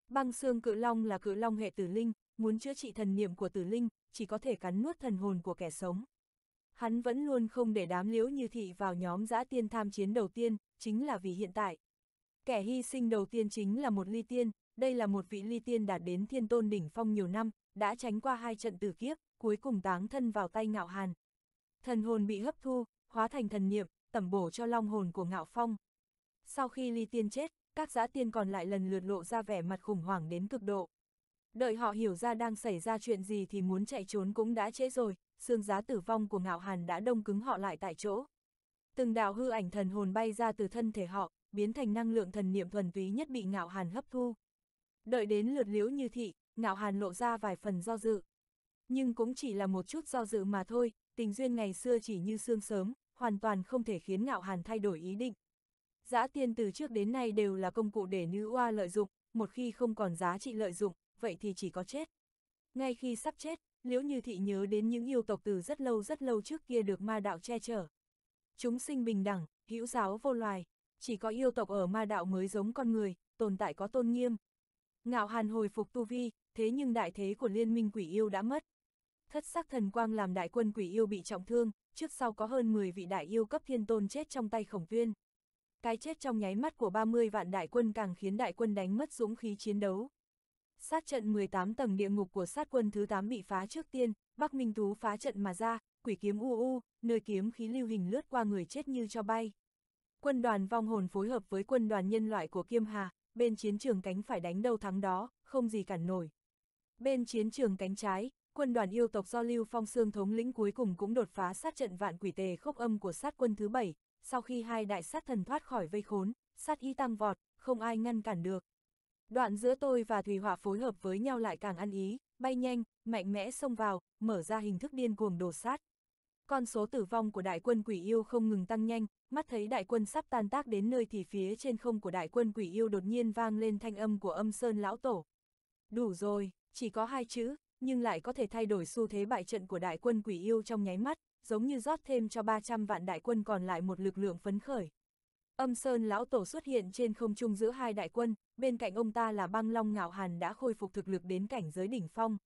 Băng xương cự long là cự long hệ tử linh, muốn chữa trị thần niệm của tử linh, chỉ có thể cắn nuốt thần hồn của kẻ sống. Hắn vẫn luôn không để đám liễu như thị vào nhóm giã tiên tham chiến đầu tiên, chính là vì hiện tại. Kẻ hy sinh đầu tiên chính là một ly tiên, đây là một vị ly tiên đạt đến thiên tôn đỉnh phong nhiều năm, đã tránh qua hai trận tử kiếp, cuối cùng táng thân vào tay ngạo hàn. Thần hồn bị hấp thu, hóa thành thần niệm, tẩm bổ cho long hồn của ngạo phong. Sau khi ly tiên chết, các giã tiên còn lại lần lượt lộ ra vẻ mặt khủng hoảng đến cực độ. Đợi họ hiểu ra đang xảy ra chuyện gì thì muốn chạy trốn cũng đã trễ rồi, xương giá tử vong của ngạo hàn đã đông cứng họ lại tại chỗ. Từng đạo hư ảnh thần hồn bay ra từ thân thể họ, biến thành năng lượng thần niệm thuần túy nhất bị ngạo hàn hấp thu. Đợi đến lượt liễu như thị, ngạo hàn lộ ra vài phần do dự. Nhưng cũng chỉ là một chút do dự mà thôi, tình duyên ngày xưa chỉ như xương sớm, hoàn toàn không thể khiến ngạo hàn thay đổi ý định. Giá tiên từ trước đến nay đều là công cụ để nữ oa lợi dụng, một khi không còn giá trị lợi dụng, vậy thì chỉ có chết. Ngay khi sắp chết, liễu như thị nhớ đến những yêu tộc từ rất lâu rất lâu trước kia được ma đạo che chở. Chúng sinh bình đẳng, hữu giáo vô loài, chỉ có yêu tộc ở ma đạo mới giống con người, tồn tại có tôn nghiêm. Ngạo hàn hồi phục tu vi, thế nhưng đại thế của liên minh quỷ yêu đã mất. Thất sắc thần quang làm đại quân quỷ yêu bị trọng thương, trước sau có hơn 10 vị đại yêu cấp thiên tôn chết trong tay khổng viên Cái chết trong nháy mắt của 30 vạn đại quân càng khiến đại quân đánh mất dũng khí chiến đấu. Sát trận 18 tầng địa ngục của sát quân thứ 8 bị phá trước tiên, Bắc Minh Tú phá trận mà ra, quỷ kiếm u u, nơi kiếm khí lưu hình lướt qua người chết như cho bay. Quân đoàn vong hồn phối hợp với quân đoàn nhân loại của Kiêm Hà, bên chiến trường cánh phải đánh đâu thắng đó, không gì cản nổi, Bên chiến trường cánh trái, quân đoàn yêu tộc do Lưu Phong Sương thống lĩnh cuối cùng cũng đột phá sát trận vạn quỷ tề khốc âm của sát quân thứ bảy, sau khi hai đại sát thần thoát khỏi vây khốn, sát y tăng vọt, không ai ngăn cản được. Đoạn giữa tôi và thủy Họa phối hợp với nhau lại càng ăn ý, bay nhanh, mạnh mẽ xông vào, mở ra hình thức điên cuồng đổ sát. Con số tử vong của đại quân quỷ yêu không ngừng tăng nhanh, mắt thấy đại quân sắp tan tác đến nơi thì phía trên không của đại quân quỷ yêu đột nhiên vang lên thanh âm của âm sơn lão tổ. Đủ rồi, chỉ có hai chữ, nhưng lại có thể thay đổi xu thế bại trận của đại quân quỷ yêu trong nháy mắt, giống như rót thêm cho 300 vạn đại quân còn lại một lực lượng phấn khởi. Âm Sơn Lão Tổ xuất hiện trên không trung giữa hai đại quân, bên cạnh ông ta là băng long ngạo hàn đã khôi phục thực lực đến cảnh giới đỉnh phong.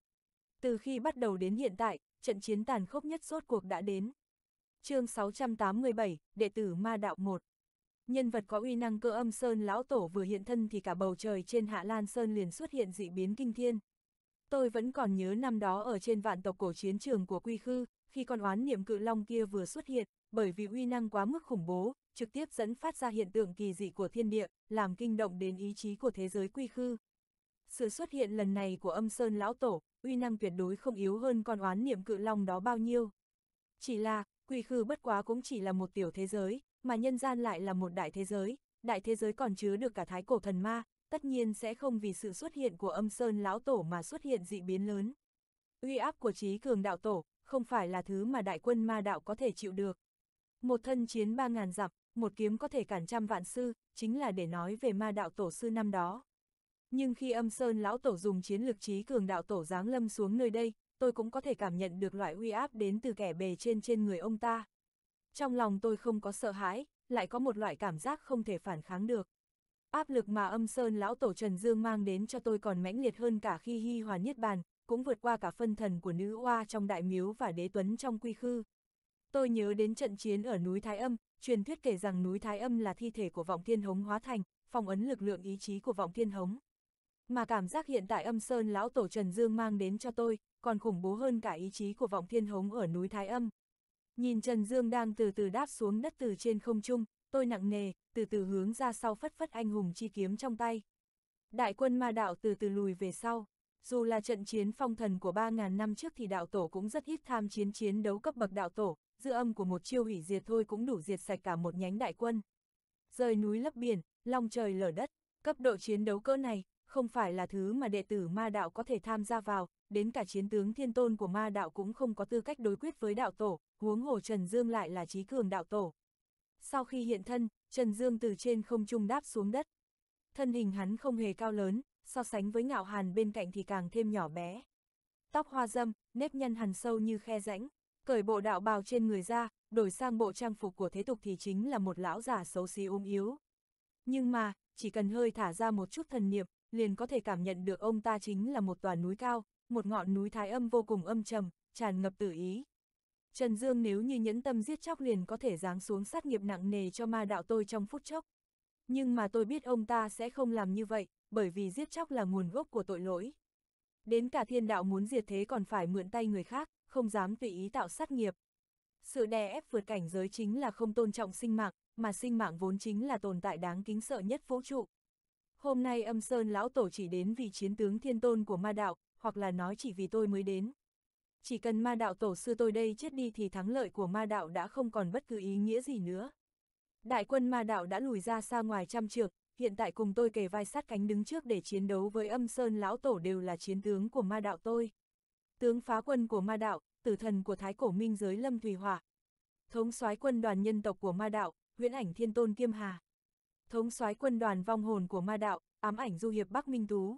Từ khi bắt đầu đến hiện tại, trận chiến tàn khốc nhất suốt cuộc đã đến. chương 687, Đệ tử Ma Đạo 1 Nhân vật có uy năng cơ âm Sơn Lão Tổ vừa hiện thân thì cả bầu trời trên Hạ Lan Sơn liền xuất hiện dị biến kinh thiên. Tôi vẫn còn nhớ năm đó ở trên vạn tộc cổ chiến trường của Quy Khư, khi con oán niệm cự long kia vừa xuất hiện, bởi vì uy năng quá mức khủng bố, trực tiếp dẫn phát ra hiện tượng kỳ dị của thiên địa, làm kinh động đến ý chí của thế giới Quy Khư. Sự xuất hiện lần này của âm sơn lão tổ, uy năng tuyệt đối không yếu hơn con oán niệm cự long đó bao nhiêu. Chỉ là, Quy Khư bất quá cũng chỉ là một tiểu thế giới, mà nhân gian lại là một đại thế giới, đại thế giới còn chứa được cả thái cổ thần ma, tất nhiên sẽ không vì sự xuất hiện của âm sơn lão tổ mà xuất hiện dị biến lớn. Uy áp của trí cường đạo tổ, không phải là thứ mà đại quân ma đạo có thể chịu được. Một thân chiến ba ngàn dặm, một kiếm có thể cản trăm vạn sư, chính là để nói về ma đạo tổ sư năm đó. Nhưng khi âm sơn lão tổ dùng chiến lực trí cường đạo tổ giáng lâm xuống nơi đây, tôi cũng có thể cảm nhận được loại uy áp đến từ kẻ bề trên trên người ông ta. Trong lòng tôi không có sợ hãi, lại có một loại cảm giác không thể phản kháng được. Áp lực mà âm sơn lão tổ Trần Dương mang đến cho tôi còn mãnh liệt hơn cả khi hy hòa niết bàn, cũng vượt qua cả phân thần của nữ oa trong đại miếu và đế tuấn trong quy khư. Tôi nhớ đến trận chiến ở núi Thái Âm, truyền thuyết kể rằng núi Thái Âm là thi thể của vọng thiên hống hóa thành, phong ấn lực lượng ý chí của vọng thiên hống. Mà cảm giác hiện tại âm sơn lão tổ Trần Dương mang đến cho tôi, còn khủng bố hơn cả ý chí của vọng thiên hống ở núi Thái Âm. Nhìn Trần Dương đang từ từ đáp xuống đất từ trên không trung, tôi nặng nề, từ từ hướng ra sau phất phất anh hùng chi kiếm trong tay. Đại quân ma đạo từ từ lùi về sau, dù là trận chiến phong thần của 3.000 năm trước thì đạo tổ cũng rất ít tham chiến chiến đấu cấp bậc đạo tổ, dư âm của một chiêu hủy diệt thôi cũng đủ diệt sạch cả một nhánh đại quân. Rời núi lấp biển, long trời lở đất, cấp độ chiến đấu cỡ này, không phải là thứ mà đệ tử ma đạo có thể tham gia vào, đến cả chiến tướng thiên tôn của ma đạo cũng không có tư cách đối quyết với đạo tổ, huống hồ Trần Dương lại là trí cường đạo tổ. Sau khi hiện thân, Trần Dương từ trên không trung đáp xuống đất. Thân hình hắn không hề cao lớn, so sánh với ngạo hàn bên cạnh thì càng thêm nhỏ bé. Tóc hoa dâm, nếp nhăn hằn sâu như khe rãnh, cởi bộ đạo bào trên người ra, đổi sang bộ trang phục của thế tục thì chính là một lão già xấu xí ôm yếu. Nhưng mà, chỉ cần hơi thả ra một chút thần niệm, liền có thể cảm nhận được ông ta chính là một tòa núi cao, một ngọn núi thái âm vô cùng âm trầm, tràn ngập tử ý. Trần Dương nếu như nhẫn tâm giết chóc liền có thể giáng xuống sát nghiệp nặng nề cho ma đạo tôi trong phút chốc. Nhưng mà tôi biết ông ta sẽ không làm như vậy, bởi vì giết chóc là nguồn gốc của tội lỗi. Đến cả thiên đạo muốn diệt thế còn phải mượn tay người khác, không dám tùy ý tạo sát nghiệp. Sự đè ép vượt cảnh giới chính là không tôn trọng sinh mạng, mà sinh mạng vốn chính là tồn tại đáng kính sợ nhất vũ trụ. Hôm nay âm sơn lão tổ chỉ đến vì chiến tướng thiên tôn của ma đạo, hoặc là nói chỉ vì tôi mới đến. Chỉ cần ma đạo tổ sư tôi đây chết đi thì thắng lợi của ma đạo đã không còn bất cứ ý nghĩa gì nữa. Đại quân ma đạo đã lùi ra xa ngoài trăm trượng, hiện tại cùng tôi kề vai sát cánh đứng trước để chiến đấu với âm sơn lão tổ đều là chiến tướng của ma đạo tôi. Tướng phá quân của ma đạo, tử thần của thái cổ minh giới lâm thủy hỏa. Thống soái quân đoàn nhân tộc của ma đạo, huyễn ảnh thiên tôn kiêm hà. Thống soái quân đoàn vong hồn của ma đạo, ám ảnh du hiệp bắc minh tú.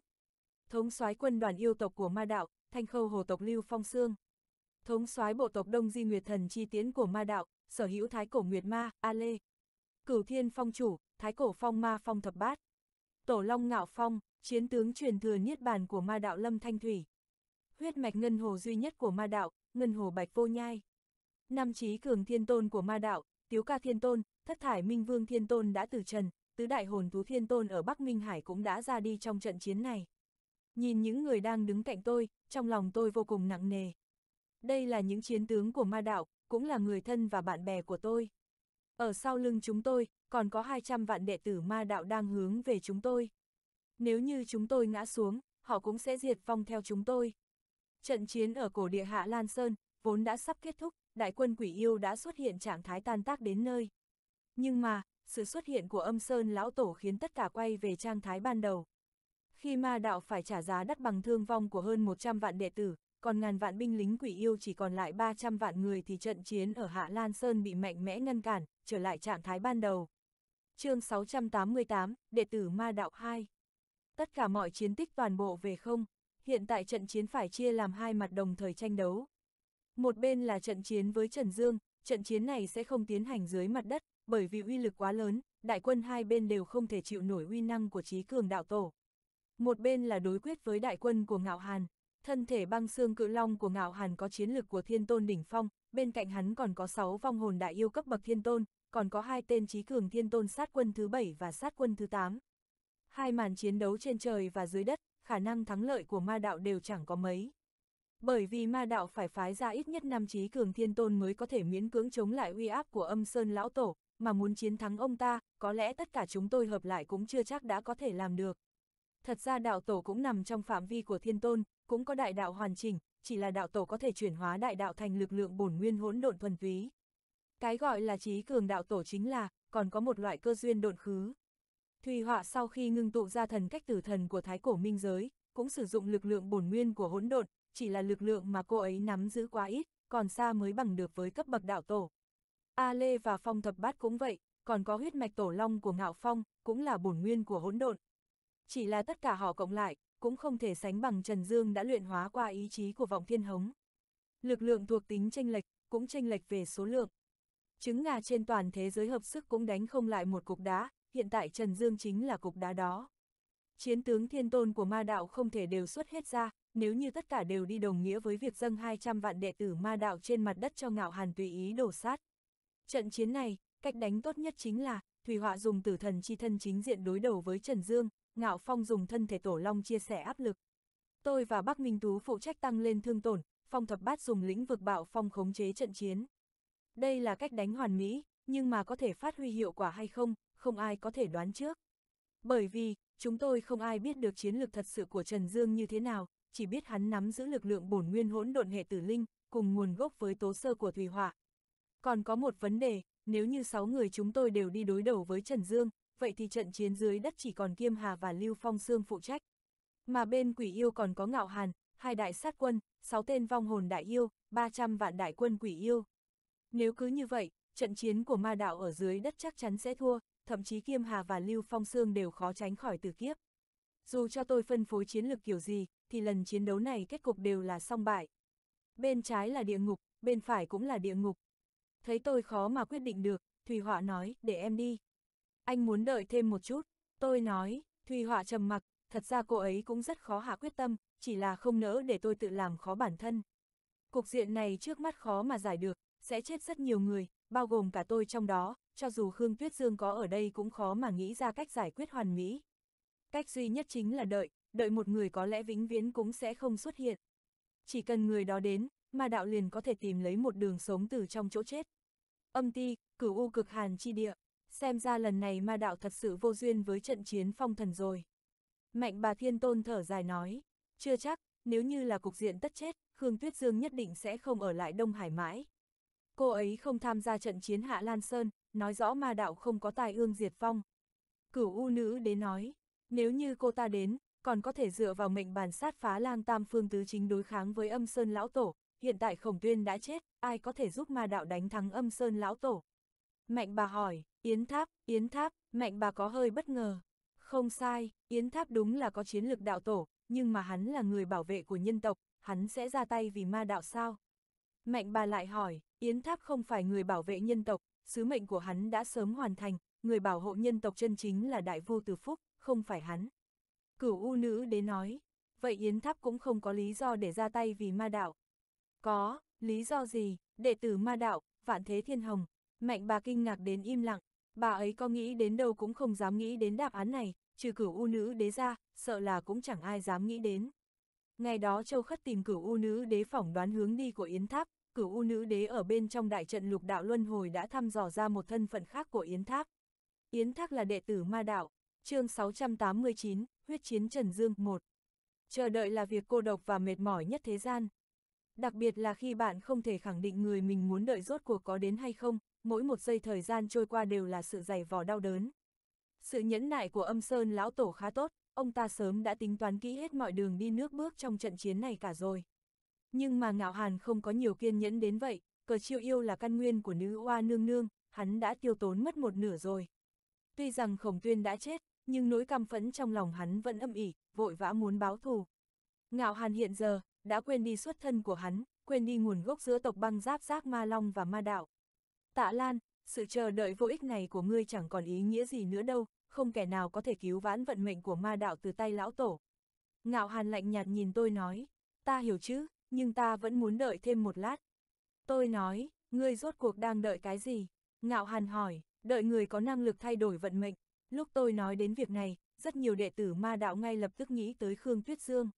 Thống soái quân đoàn yêu tộc của ma đạo, thanh khâu hồ tộc Lưu Phong Sương. Thống soái bộ tộc Đông Di Nguyệt Thần chi tiến của ma đạo, sở hữu thái cổ Nguyệt Ma, A Lê. Cửu Thiên Phong Chủ, thái cổ Phong Ma Phong Thập Bát. Tổ Long Ngạo Phong, chiến tướng truyền thừa niết bàn của ma đạo Lâm Thanh Thủy. Huyết mạch ngân hồ duy nhất của ma đạo, ngân hồ Bạch Vô Nhai. Năm trí cường thiên tôn của ma đạo, Tiếu Ca Thiên Tôn, Thất Thải Minh Vương Thiên Tôn đã từ trần, tứ đại hồn thú thiên tôn ở Bắc Minh Hải cũng đã ra đi trong trận chiến này. Nhìn những người đang đứng cạnh tôi, trong lòng tôi vô cùng nặng nề. Đây là những chiến tướng của ma đạo, cũng là người thân và bạn bè của tôi. Ở sau lưng chúng tôi, còn có 200 vạn đệ tử ma đạo đang hướng về chúng tôi. Nếu như chúng tôi ngã xuống, họ cũng sẽ diệt vong theo chúng tôi. Trận chiến ở cổ địa hạ Lan Sơn, vốn đã sắp kết thúc, đại quân quỷ yêu đã xuất hiện trạng thái tan tác đến nơi. Nhưng mà, sự xuất hiện của âm Sơn Lão Tổ khiến tất cả quay về trạng thái ban đầu. Khi ma đạo phải trả giá đắt bằng thương vong của hơn 100 vạn đệ tử, còn ngàn vạn binh lính quỷ yêu chỉ còn lại 300 vạn người thì trận chiến ở Hạ Lan Sơn bị mạnh mẽ ngăn cản, trở lại trạng thái ban đầu. chương 688, Đệ tử Ma Đạo 2 Tất cả mọi chiến tích toàn bộ về không, hiện tại trận chiến phải chia làm hai mặt đồng thời tranh đấu. Một bên là trận chiến với Trần Dương, trận chiến này sẽ không tiến hành dưới mặt đất, bởi vì uy lực quá lớn, đại quân hai bên đều không thể chịu nổi uy năng của trí cường đạo tổ. Một bên là đối quyết với đại quân của Ngạo Hàn, thân thể băng xương cự long của Ngạo Hàn có chiến lực của thiên tôn đỉnh phong, bên cạnh hắn còn có 6 vong hồn đại yêu cấp bậc thiên tôn, còn có hai tên trí cường thiên tôn sát quân thứ 7 và sát quân thứ 8. Hai màn chiến đấu trên trời và dưới đất, khả năng thắng lợi của ma đạo đều chẳng có mấy. Bởi vì ma đạo phải phái ra ít nhất năm trí cường thiên tôn mới có thể miễn cưỡng chống lại uy áp của âm sơn lão tổ, mà muốn chiến thắng ông ta, có lẽ tất cả chúng tôi hợp lại cũng chưa chắc đã có thể làm được. Thật ra đạo tổ cũng nằm trong phạm vi của thiên tôn, cũng có đại đạo hoàn chỉnh, chỉ là đạo tổ có thể chuyển hóa đại đạo thành lực lượng bổn nguyên hỗn độn thuần túy. Cái gọi là trí cường đạo tổ chính là, còn có một loại cơ duyên độn khứ. Thùy họa sau khi ngưng tụ ra thần cách tử thần của thái cổ minh giới, cũng sử dụng lực lượng bổn nguyên của hỗn độn, chỉ là lực lượng mà cô ấy nắm giữ quá ít, còn xa mới bằng được với cấp bậc đạo tổ. A Lê và Phong Thập Bát cũng vậy, còn có huyết mạch tổ long của Ngạo Phong, cũng là bổn nguyên của hỗn độn, chỉ là tất cả họ cộng lại, cũng không thể sánh bằng Trần Dương đã luyện hóa qua ý chí của vọng thiên hống. Lực lượng thuộc tính tranh lệch, cũng tranh lệch về số lượng. Trứng ngà trên toàn thế giới hợp sức cũng đánh không lại một cục đá, hiện tại Trần Dương chính là cục đá đó. Chiến tướng thiên tôn của ma đạo không thể đều xuất hết ra, nếu như tất cả đều đi đồng nghĩa với việc dâng 200 vạn đệ tử ma đạo trên mặt đất cho ngạo hàn tùy ý đổ sát. Trận chiến này, cách đánh tốt nhất chính là, Thủy Họa dùng tử thần chi thân chính diện đối đầu với Trần Dương, Ngạo Phong dùng thân thể tổ long chia sẻ áp lực. Tôi và Bắc Minh Tú phụ trách tăng lên thương tổn, Phong Thập Bát dùng lĩnh vực bạo phong khống chế trận chiến. Đây là cách đánh hoàn mỹ, nhưng mà có thể phát huy hiệu quả hay không, không ai có thể đoán trước. Bởi vì, chúng tôi không ai biết được chiến lược thật sự của Trần Dương như thế nào, chỉ biết hắn nắm giữ lực lượng bổn nguyên hỗn độn hệ tử linh, cùng nguồn gốc với tố sơ của Thùy Hỏa. Còn có một vấn đề, nếu như 6 người chúng tôi đều đi đối đầu với Trần Dương, vậy thì trận chiến dưới đất chỉ còn Kiêm Hà và Lưu Phong Sương phụ trách. Mà bên quỷ yêu còn có Ngạo Hàn, hai đại sát quân, sáu tên vong hồn đại yêu, 300 vạn đại quân quỷ yêu. Nếu cứ như vậy, trận chiến của ma đạo ở dưới đất chắc chắn sẽ thua, thậm chí Kiêm Hà và Lưu Phong Sương đều khó tránh khỏi tử kiếp. Dù cho tôi phân phối chiến lược kiểu gì, thì lần chiến đấu này kết cục đều là song bại. Bên trái là địa ngục, bên phải cũng là địa ngục. Thấy tôi khó mà quyết định được, Thùy Họa nói, để em đi anh muốn đợi thêm một chút. Tôi nói, Thùy Họa trầm mặc, thật ra cô ấy cũng rất khó hạ quyết tâm, chỉ là không nỡ để tôi tự làm khó bản thân. Cục diện này trước mắt khó mà giải được, sẽ chết rất nhiều người, bao gồm cả tôi trong đó, cho dù Khương Tuyết Dương có ở đây cũng khó mà nghĩ ra cách giải quyết hoàn mỹ. Cách duy nhất chính là đợi, đợi một người có lẽ vĩnh viễn cũng sẽ không xuất hiện. Chỉ cần người đó đến, mà đạo liền có thể tìm lấy một đường sống từ trong chỗ chết. Âm ti, cửu u cực hàn chi địa, xem ra lần này ma đạo thật sự vô duyên với trận chiến phong thần rồi. Mạnh bà Thiên Tôn thở dài nói, chưa chắc, nếu như là cục diện tất chết, Khương Tuyết Dương nhất định sẽ không ở lại Đông Hải mãi. Cô ấy không tham gia trận chiến Hạ Lan Sơn, nói rõ ma đạo không có tài ương diệt phong. Cửu U Nữ đến nói, nếu như cô ta đến, còn có thể dựa vào mệnh bản sát phá lang tam phương tứ chính đối kháng với âm Sơn Lão Tổ, hiện tại Khổng Tuyên đã chết, ai có thể giúp ma đạo đánh thắng âm Sơn Lão Tổ? Mạnh bà hỏi, Yến Tháp, Yến Tháp, mạnh bà có hơi bất ngờ. Không sai, Yến Tháp đúng là có chiến lược đạo tổ, nhưng mà hắn là người bảo vệ của nhân tộc, hắn sẽ ra tay vì ma đạo sao? Mạnh bà lại hỏi, Yến Tháp không phải người bảo vệ nhân tộc, sứ mệnh của hắn đã sớm hoàn thành, người bảo hộ nhân tộc chân chính là Đại Vô Từ Phúc, không phải hắn. Cửu U Nữ Đế nói, vậy Yến Tháp cũng không có lý do để ra tay vì ma đạo. Có, lý do gì, đệ tử ma đạo, vạn thế thiên hồng, mạnh bà kinh ngạc đến im lặng, Bà ấy có nghĩ đến đâu cũng không dám nghĩ đến đáp án này, trừ cửu u nữ đế ra, sợ là cũng chẳng ai dám nghĩ đến. Ngày đó Châu Khất tìm cửu u nữ đế phỏng đoán hướng đi của Yến Tháp, cửu u nữ đế ở bên trong đại trận lục đạo luân hồi đã thăm dò ra một thân phận khác của Yến Tháp. Yến Tháp là đệ tử ma đạo, chương 689, huyết chiến Trần Dương 1. Chờ đợi là việc cô độc và mệt mỏi nhất thế gian, đặc biệt là khi bạn không thể khẳng định người mình muốn đợi rốt cuộc có đến hay không, mỗi một giây thời gian trôi qua đều là sự dày vò đau đớn. Sự nhẫn nại của âm sơn lão tổ khá tốt, ông ta sớm đã tính toán kỹ hết mọi đường đi nước bước trong trận chiến này cả rồi. Nhưng mà ngạo hàn không có nhiều kiên nhẫn đến vậy, cờ chiêu yêu là căn nguyên của nữ oa nương nương, hắn đã tiêu tốn mất một nửa rồi. Tuy rằng khổng tuyên đã chết, nhưng nỗi căm phẫn trong lòng hắn vẫn âm ỉ, vội vã muốn báo thù. Ngạo hàn hiện giờ, đã quên đi xuất thân của hắn, quên đi nguồn gốc giữa tộc băng giáp giác ma long và ma đạo. Tạ Lan, sự chờ đợi vô ích này của ngươi chẳng còn ý nghĩa gì nữa đâu, không kẻ nào có thể cứu vãn vận mệnh của ma đạo từ tay lão tổ. Ngạo hàn lạnh nhạt nhìn tôi nói, ta hiểu chứ, nhưng ta vẫn muốn đợi thêm một lát. Tôi nói, ngươi rốt cuộc đang đợi cái gì? Ngạo hàn hỏi, đợi người có năng lực thay đổi vận mệnh. Lúc tôi nói đến việc này, rất nhiều đệ tử ma đạo ngay lập tức nghĩ tới Khương Tuyết Dương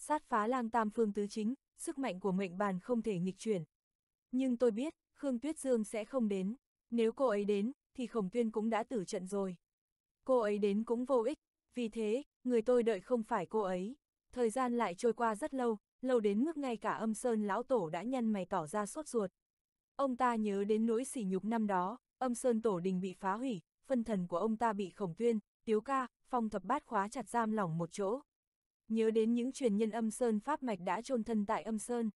sát phá lang tam phương tứ chính, sức mạnh của mệnh bàn không thể nghịch chuyển. Nhưng tôi biết, Khương Tuyết Dương sẽ không đến. Nếu cô ấy đến, thì Khổng Tuyên cũng đã tử trận rồi. Cô ấy đến cũng vô ích, vì thế, người tôi đợi không phải cô ấy. Thời gian lại trôi qua rất lâu, lâu đến mức ngay cả âm sơn lão tổ đã nhăn mày tỏ ra sốt ruột. Ông ta nhớ đến nỗi sỉ nhục năm đó, âm sơn tổ đình bị phá hủy, phân thần của ông ta bị khổng tuyên, tiếu ca, phong thập bát khóa chặt giam lỏng một chỗ nhớ đến những truyền nhân âm Sơn Pháp Mạch đã chôn thân tại âm Sơn.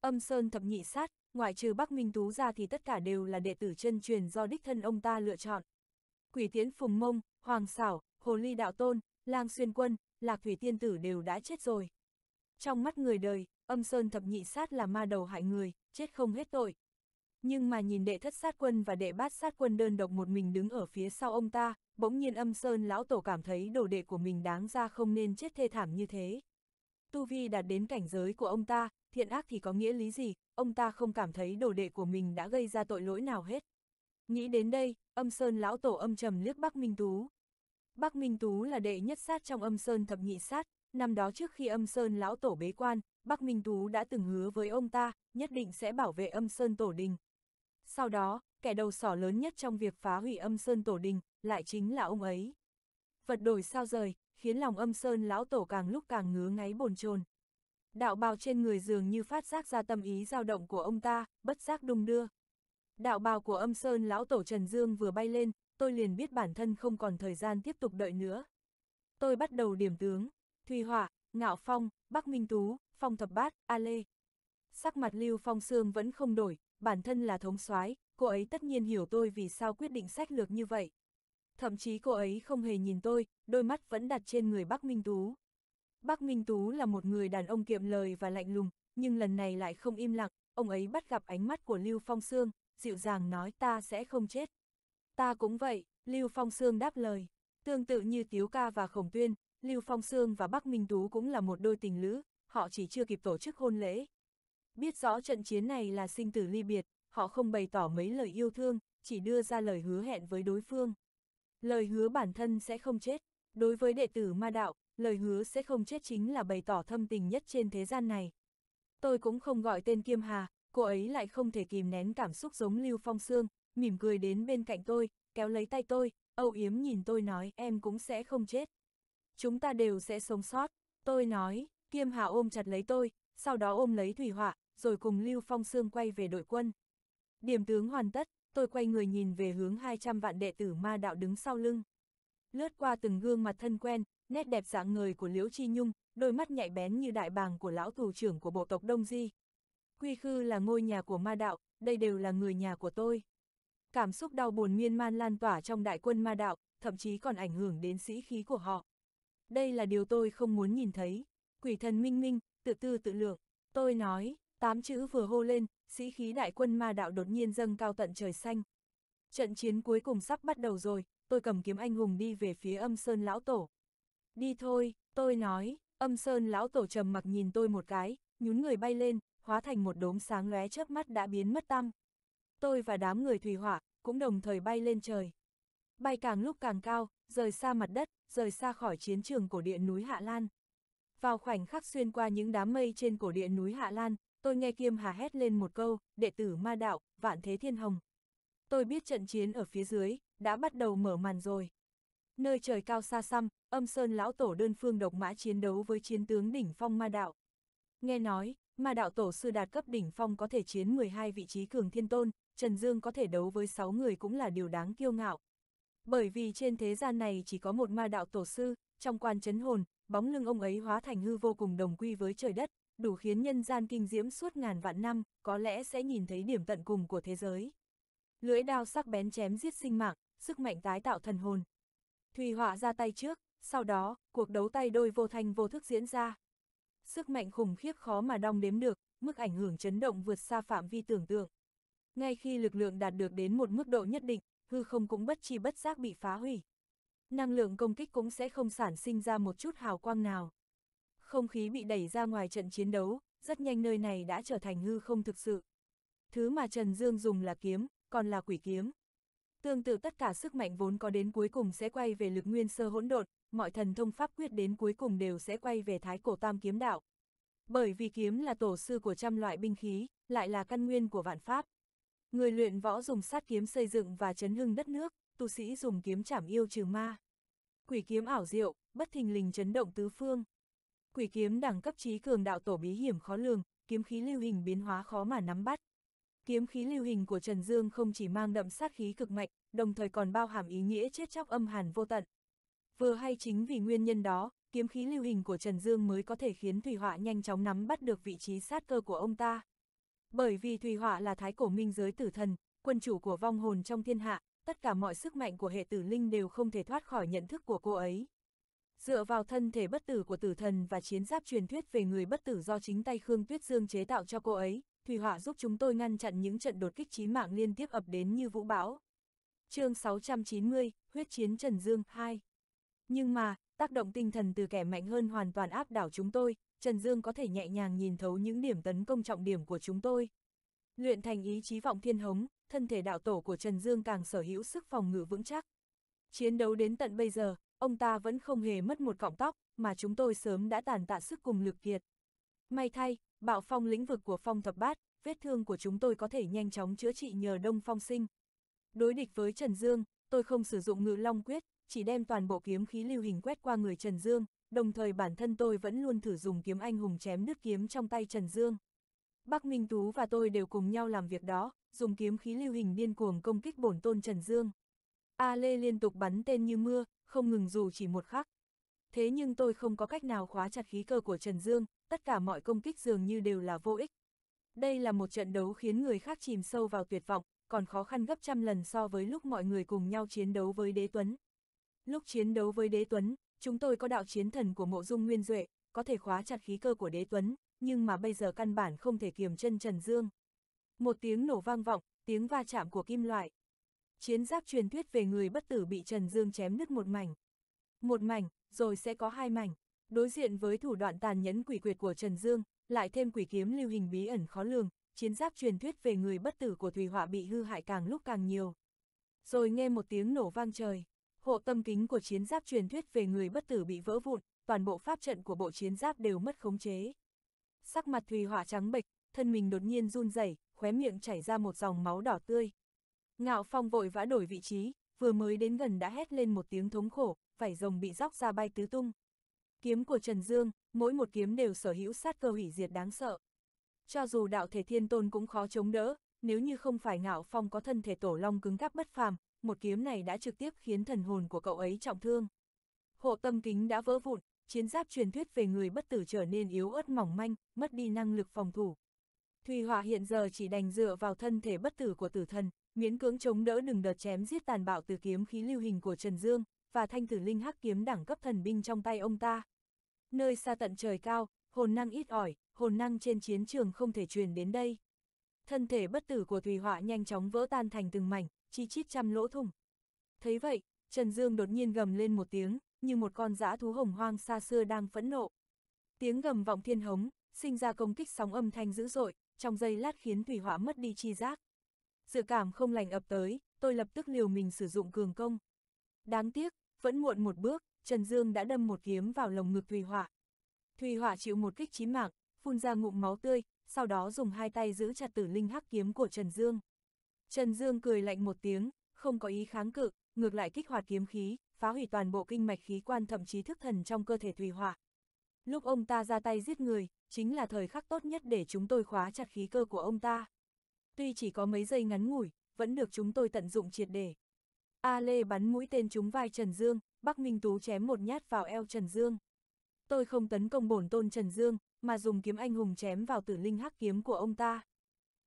Âm Sơn thập nhị sát, ngoại trừ Bắc Minh Tú ra thì tất cả đều là đệ tử chân truyền do đích thân ông ta lựa chọn. Quỷ tiễn Phùng Mông, Hoàng Xảo, Hồ Ly Đạo Tôn, Lang Xuyên Quân, Lạc Thủy Tiên Tử đều đã chết rồi. Trong mắt người đời, âm Sơn thập nhị sát là ma đầu hại người, chết không hết tội. Nhưng mà nhìn đệ thất sát quân và đệ bát sát quân đơn độc một mình đứng ở phía sau ông ta, bỗng nhiên âm sơn lão tổ cảm thấy đồ đệ của mình đáng ra không nên chết thê thảm như thế. Tu Vi đạt đến cảnh giới của ông ta, thiện ác thì có nghĩa lý gì, ông ta không cảm thấy đồ đệ của mình đã gây ra tội lỗi nào hết. Nghĩ đến đây, âm sơn lão tổ âm trầm liếc Bắc Minh Tú. Bắc Minh Tú là đệ nhất sát trong âm sơn thập nhị sát, năm đó trước khi âm sơn lão tổ bế quan, Bắc Minh Tú đã từng hứa với ông ta, nhất định sẽ bảo vệ âm sơn tổ đình. Sau đó, kẻ đầu sỏ lớn nhất trong việc phá hủy âm sơn tổ đình, lại chính là ông ấy. Vật đổi sao rời, khiến lòng âm sơn lão tổ càng lúc càng ngứa ngáy bồn chồn. Đạo bào trên người dường như phát giác ra tâm ý dao động của ông ta, bất giác đung đưa. Đạo bào của âm sơn lão tổ Trần Dương vừa bay lên, tôi liền biết bản thân không còn thời gian tiếp tục đợi nữa. Tôi bắt đầu điểm tướng, Thùy Hỏa, Ngạo Phong, Bắc Minh Tú, Phong Thập Bát, A Lê. Sắc mặt Lưu Phong Sương vẫn không đổi, bản thân là thống soái, cô ấy tất nhiên hiểu tôi vì sao quyết định sách lược như vậy. Thậm chí cô ấy không hề nhìn tôi, đôi mắt vẫn đặt trên người Bắc Minh Tú. Bắc Minh Tú là một người đàn ông kiệm lời và lạnh lùng, nhưng lần này lại không im lặng, ông ấy bắt gặp ánh mắt của Lưu Phong Sương, dịu dàng nói ta sẽ không chết. Ta cũng vậy, Lưu Phong Sương đáp lời. Tương tự như Tiếu Ca và Khổng Tuyên, Lưu Phong Sương và Bắc Minh Tú cũng là một đôi tình lữ, họ chỉ chưa kịp tổ chức hôn lễ, Biết rõ trận chiến này là sinh tử ly biệt, họ không bày tỏ mấy lời yêu thương, chỉ đưa ra lời hứa hẹn với đối phương. Lời hứa bản thân sẽ không chết, đối với đệ tử ma đạo, lời hứa sẽ không chết chính là bày tỏ thâm tình nhất trên thế gian này. Tôi cũng không gọi tên Kiêm Hà, cô ấy lại không thể kìm nén cảm xúc giống Lưu Phong Sương, mỉm cười đến bên cạnh tôi, kéo lấy tay tôi, Âu Yếm nhìn tôi nói em cũng sẽ không chết. Chúng ta đều sẽ sống sót, tôi nói, Kiêm Hà ôm chặt lấy tôi, sau đó ôm lấy Thủy Họa, rồi cùng Lưu Phong Sương quay về đội quân. Điểm tướng hoàn tất, tôi quay người nhìn về hướng 200 vạn đệ tử ma đạo đứng sau lưng. Lướt qua từng gương mặt thân quen, nét đẹp dạng người của Liễu Chi Nhung, đôi mắt nhạy bén như đại bàng của lão thủ trưởng của bộ tộc Đông Di. Quy khư là ngôi nhà của ma đạo, đây đều là người nhà của tôi. Cảm xúc đau buồn miên man lan tỏa trong đại quân ma đạo, thậm chí còn ảnh hưởng đến sĩ khí của họ. Đây là điều tôi không muốn nhìn thấy. Quỷ thần minh minh, tự tư tự lượng. Tôi nói, Tám chữ vừa hô lên, sĩ khí đại quân ma đạo đột nhiên dâng cao tận trời xanh. Trận chiến cuối cùng sắp bắt đầu rồi, tôi cầm kiếm anh hùng đi về phía âm sơn lão tổ. Đi thôi, tôi nói, âm sơn lão tổ trầm mặc nhìn tôi một cái, nhún người bay lên, hóa thành một đốm sáng lóe chớp mắt đã biến mất tăm. Tôi và đám người thủy hỏa, cũng đồng thời bay lên trời. Bay càng lúc càng cao, rời xa mặt đất, rời xa khỏi chiến trường cổ điện núi Hạ Lan. Vào khoảnh khắc xuyên qua những đám mây trên cổ điện núi Hạ Lan, tôi nghe Kiêm Hà hét lên một câu, đệ tử ma đạo, vạn thế thiên hồng. Tôi biết trận chiến ở phía dưới, đã bắt đầu mở màn rồi. Nơi trời cao xa xăm, âm sơn lão tổ đơn phương độc mã chiến đấu với chiến tướng đỉnh phong ma đạo. Nghe nói, ma đạo tổ sư đạt cấp đỉnh phong có thể chiến 12 vị trí cường thiên tôn, Trần Dương có thể đấu với 6 người cũng là điều đáng kiêu ngạo. Bởi vì trên thế gian này chỉ có một ma đạo tổ sư, trong quan chấn hồn, bóng lưng ông ấy hóa thành hư vô cùng đồng quy với trời đất, đủ khiến nhân gian kinh diễm suốt ngàn vạn năm, có lẽ sẽ nhìn thấy điểm tận cùng của thế giới. Lưỡi đao sắc bén chém giết sinh mạng, sức mạnh tái tạo thần hồn. Thùy họa ra tay trước, sau đó, cuộc đấu tay đôi vô thanh vô thức diễn ra. Sức mạnh khủng khiếp khó mà đong đếm được, mức ảnh hưởng chấn động vượt xa phạm vi tưởng tượng. Ngay khi lực lượng đạt được đến một mức độ nhất định, hư không cũng bất chi bất giác bị phá hủy. Năng lượng công kích cũng sẽ không sản sinh ra một chút hào quang nào. Không khí bị đẩy ra ngoài trận chiến đấu, rất nhanh nơi này đã trở thành hư không thực sự. Thứ mà Trần Dương dùng là kiếm, còn là quỷ kiếm. Tương tự tất cả sức mạnh vốn có đến cuối cùng sẽ quay về lực nguyên sơ hỗn độn, mọi thần thông pháp quyết đến cuối cùng đều sẽ quay về thái cổ tam kiếm đạo. Bởi vì kiếm là tổ sư của trăm loại binh khí, lại là căn nguyên của vạn pháp. Người luyện võ dùng sát kiếm xây dựng và chấn hưng đất nước, tu sĩ dùng kiếm chảm yêu trừ ma. Quỷ kiếm ảo diệu, bất thình lình chấn động tứ phương, Quỷ kiếm đẳng cấp trí cường đạo tổ bí hiểm khó lường, kiếm khí lưu hình biến hóa khó mà nắm bắt. Kiếm khí lưu hình của Trần Dương không chỉ mang đậm sát khí cực mạnh, đồng thời còn bao hàm ý nghĩa chết chóc âm hàn vô tận. Vừa hay chính vì nguyên nhân đó, kiếm khí lưu hình của Trần Dương mới có thể khiến Thủy Họa nhanh chóng nắm bắt được vị trí sát cơ của ông ta. Bởi vì Thủy Họa là thái cổ minh giới tử thần, quân chủ của vong hồn trong thiên hạ, tất cả mọi sức mạnh của hệ tử linh đều không thể thoát khỏi nhận thức của cô ấy. Dựa vào thân thể bất tử của tử thần và chiến giáp truyền thuyết về người bất tử do chính tay Khương Tuyết Dương chế tạo cho cô ấy, Thủy Hỏa giúp chúng tôi ngăn chặn những trận đột kích chí mạng liên tiếp ập đến như vũ bão. chương 690, Huyết chiến Trần Dương 2 Nhưng mà, tác động tinh thần từ kẻ mạnh hơn hoàn toàn áp đảo chúng tôi, Trần Dương có thể nhẹ nhàng nhìn thấu những điểm tấn công trọng điểm của chúng tôi. Luyện thành ý chí vọng thiên hống, thân thể đạo tổ của Trần Dương càng sở hữu sức phòng ngự vững chắc. Chiến đấu đến tận bây giờ, ông ta vẫn không hề mất một cọng tóc, mà chúng tôi sớm đã tàn tạ sức cùng lực kiệt. May thay, bạo phong lĩnh vực của phong thập bát, vết thương của chúng tôi có thể nhanh chóng chữa trị nhờ đông phong sinh. Đối địch với Trần Dương, tôi không sử dụng ngự long quyết, chỉ đem toàn bộ kiếm khí lưu hình quét qua người Trần Dương, đồng thời bản thân tôi vẫn luôn thử dùng kiếm anh hùng chém đứt kiếm trong tay Trần Dương. Bắc Minh Tú và tôi đều cùng nhau làm việc đó, dùng kiếm khí lưu hình điên cuồng công kích bổn tôn Trần Dương. A Lê liên tục bắn tên như mưa, không ngừng dù chỉ một khắc. Thế nhưng tôi không có cách nào khóa chặt khí cơ của Trần Dương, tất cả mọi công kích dường như đều là vô ích. Đây là một trận đấu khiến người khác chìm sâu vào tuyệt vọng, còn khó khăn gấp trăm lần so với lúc mọi người cùng nhau chiến đấu với Đế Tuấn. Lúc chiến đấu với Đế Tuấn, chúng tôi có đạo chiến thần của mộ dung nguyên duệ, có thể khóa chặt khí cơ của Đế Tuấn, nhưng mà bây giờ căn bản không thể kiềm chân Trần Dương. Một tiếng nổ vang vọng, tiếng va chạm của kim loại, chiến giáp truyền thuyết về người bất tử bị Trần Dương chém nứt một mảnh. Một mảnh, rồi sẽ có hai mảnh. Đối diện với thủ đoạn tàn nhẫn quỷ quyệt của Trần Dương, lại thêm quỷ kiếm lưu hình bí ẩn khó lường, chiến giáp truyền thuyết về người bất tử của Thùy Họa bị hư hại càng lúc càng nhiều. Rồi nghe một tiếng nổ vang trời, hộ tâm kính của chiến giáp truyền thuyết về người bất tử bị vỡ vụn, toàn bộ pháp trận của bộ chiến giáp đều mất khống chế. Sắc mặt Thùy Họa trắng bệch, thân mình đột nhiên run rẩy, khóe miệng chảy ra một dòng máu đỏ tươi. Ngạo Phong vội vã đổi vị trí, vừa mới đến gần đã hét lên một tiếng thống khổ, vảy rồng bị róc ra bay tứ tung. Kiếm của Trần Dương, mỗi một kiếm đều sở hữu sát cơ hủy diệt đáng sợ. Cho dù đạo thể thiên tôn cũng khó chống đỡ, nếu như không phải Ngạo Phong có thân thể tổ long cứng cáp bất phàm, một kiếm này đã trực tiếp khiến thần hồn của cậu ấy trọng thương. Hộ tâm kính đã vỡ vụn, chiến giáp truyền thuyết về người bất tử trở nên yếu ớt mỏng manh, mất đi năng lực phòng thủ. Thùy Hòa hiện giờ chỉ đành dựa vào thân thể bất tử của tử thần, miễn cưỡng chống đỡ đừng đợt chém giết tàn bạo từ kiếm khí lưu hình của Trần Dương, và thanh tử linh hắc kiếm đẳng cấp thần binh trong tay ông ta. Nơi xa tận trời cao, hồn năng ít ỏi, hồn năng trên chiến trường không thể truyền đến đây. Thân thể bất tử của Thùy Họa nhanh chóng vỡ tan thành từng mảnh, chi chít trăm lỗ thủng. Thấy vậy, Trần Dương đột nhiên gầm lên một tiếng, như một con dã thú hồng hoang xa xưa đang phẫn nộ. Tiếng gầm vọng thiên hống, sinh ra công kích sóng âm thanh dữ dội, trong giây lát khiến Thùy Họa mất đi chi giác dự cảm không lành ập tới, tôi lập tức liều mình sử dụng cường công. Đáng tiếc, vẫn muộn một bước, Trần Dương đã đâm một kiếm vào lồng ngực Thùy Họa. Thùy Họa chịu một kích chí mạng, phun ra ngụm máu tươi, sau đó dùng hai tay giữ chặt tử linh hắc kiếm của Trần Dương. Trần Dương cười lạnh một tiếng, không có ý kháng cự, ngược lại kích hoạt kiếm khí, phá hủy toàn bộ kinh mạch khí quan thậm chí thức thần trong cơ thể Thùy Họa. Lúc ông ta ra tay giết người, chính là thời khắc tốt nhất để chúng tôi khóa chặt khí cơ của ông ta tuy chỉ có mấy giây ngắn ngủi, vẫn được chúng tôi tận dụng triệt để. A Lê bắn mũi tên trúng vai Trần Dương, Bắc Minh Tú chém một nhát vào eo Trần Dương. Tôi không tấn công bổn tôn Trần Dương, mà dùng kiếm anh hùng chém vào tử linh hắc kiếm của ông ta.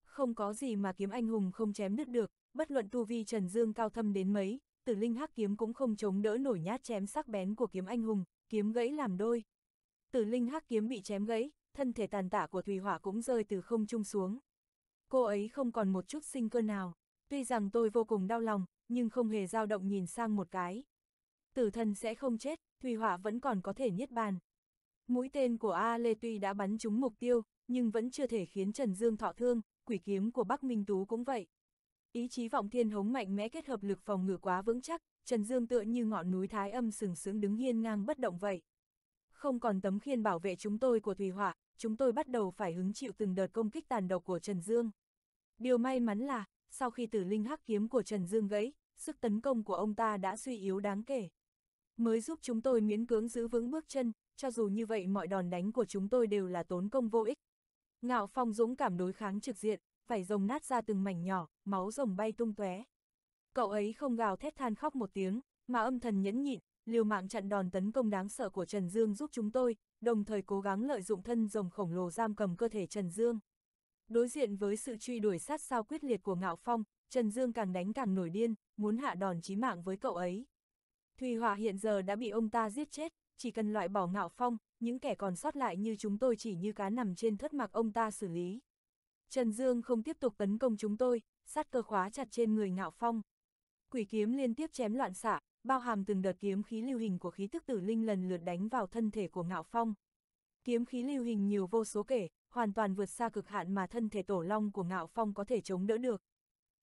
Không có gì mà kiếm anh hùng không chém đứt được, bất luận tu vi Trần Dương cao thâm đến mấy, tử linh hắc kiếm cũng không chống đỡ nổi nhát chém sắc bén của kiếm anh hùng, kiếm gãy làm đôi. Tử linh hắc kiếm bị chém gãy, thân thể tàn tả của Thùy Hỏa cũng rơi từ không trung xuống cô ấy không còn một chút sinh cơ nào. Tuy rằng tôi vô cùng đau lòng, nhưng không hề dao động nhìn sang một cái. Tử thần sẽ không chết, Thùy Hỏa vẫn còn có thể niết bàn. Mũi tên của A Lê tuy đã bắn trúng mục tiêu, nhưng vẫn chưa thể khiến Trần Dương thọ thương, quỷ kiếm của Bắc Minh Tú cũng vậy. Ý chí vọng thiên hống mạnh mẽ kết hợp lực phòng ngự quá vững chắc, Trần Dương tựa như ngọn núi Thái Âm sừng sững đứng hiên ngang bất động vậy. Không còn tấm khiên bảo vệ chúng tôi của Thùy Hỏa, chúng tôi bắt đầu phải hứng chịu từng đợt công kích tàn độc của Trần Dương. Điều may mắn là, sau khi tử linh hắc kiếm của Trần Dương gãy, sức tấn công của ông ta đã suy yếu đáng kể. Mới giúp chúng tôi miễn cưỡng giữ vững bước chân, cho dù như vậy mọi đòn đánh của chúng tôi đều là tốn công vô ích. Ngạo Phong dũng cảm đối kháng trực diện, phải rồng nát ra từng mảnh nhỏ, máu rồng bay tung tóe. Cậu ấy không gào thét than khóc một tiếng, mà âm thần nhẫn nhịn, liều mạng chặn đòn tấn công đáng sợ của Trần Dương giúp chúng tôi, đồng thời cố gắng lợi dụng thân rồng khổng lồ giam cầm cơ thể Trần Dương. Đối diện với sự truy đuổi sát sao quyết liệt của Ngạo Phong, Trần Dương càng đánh càng nổi điên, muốn hạ đòn chí mạng với cậu ấy. Thùy Hòa hiện giờ đã bị ông ta giết chết, chỉ cần loại bỏ Ngạo Phong, những kẻ còn sót lại như chúng tôi chỉ như cá nằm trên thất mặc ông ta xử lý. Trần Dương không tiếp tục tấn công chúng tôi, sát cơ khóa chặt trên người Ngạo Phong. Quỷ kiếm liên tiếp chém loạn xạ, bao hàm từng đợt kiếm khí lưu hình của khí tức tử linh lần lượt đánh vào thân thể của ngạo phong. Kiếm khí lưu hình nhiều vô số kể, hoàn toàn vượt xa cực hạn mà thân thể tổ long của ngạo phong có thể chống đỡ được.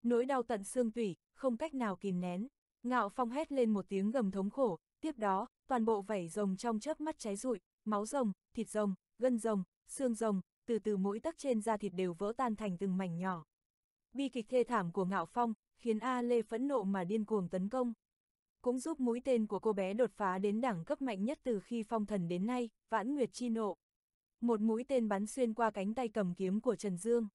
Nỗi đau tận xương tủy, không cách nào kìm nén. Ngạo phong hét lên một tiếng gầm thống khổ, tiếp đó, toàn bộ vảy rồng trong chớp mắt cháy rụi, máu rồng, thịt rồng, gân rồng, xương rồng, từ từ mỗi tấc trên da thịt đều vỡ tan thành từng mảnh nhỏ. Bi kịch thê thảm của Ngạo Phong khiến A Lê phẫn nộ mà điên cuồng tấn công, cũng giúp mũi tên của cô bé đột phá đến đẳng cấp mạnh nhất từ khi phong thần đến nay, vãn nguyệt chi nộ. Một mũi tên bắn xuyên qua cánh tay cầm kiếm của Trần Dương.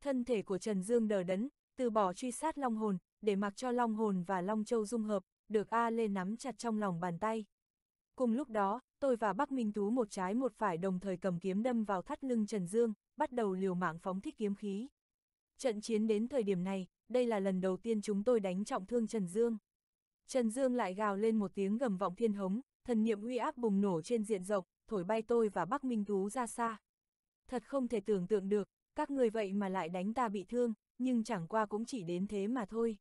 Thân thể của Trần Dương đờ đẫn, từ bỏ truy sát Long Hồn, để mặc cho Long Hồn và Long Châu dung hợp, được A Lê nắm chặt trong lòng bàn tay. Cùng lúc đó, tôi và Bắc Minh Tú một trái một phải đồng thời cầm kiếm đâm vào thắt lưng Trần Dương, bắt đầu liều mạng phóng thích kiếm khí. Trận chiến đến thời điểm này, đây là lần đầu tiên chúng tôi đánh trọng thương Trần Dương. Trần Dương lại gào lên một tiếng gầm vọng thiên hống, thần niệm uy áp bùng nổ trên diện rộng, thổi bay tôi và Bắc Minh Tú ra xa. Thật không thể tưởng tượng được, các người vậy mà lại đánh ta bị thương, nhưng chẳng qua cũng chỉ đến thế mà thôi.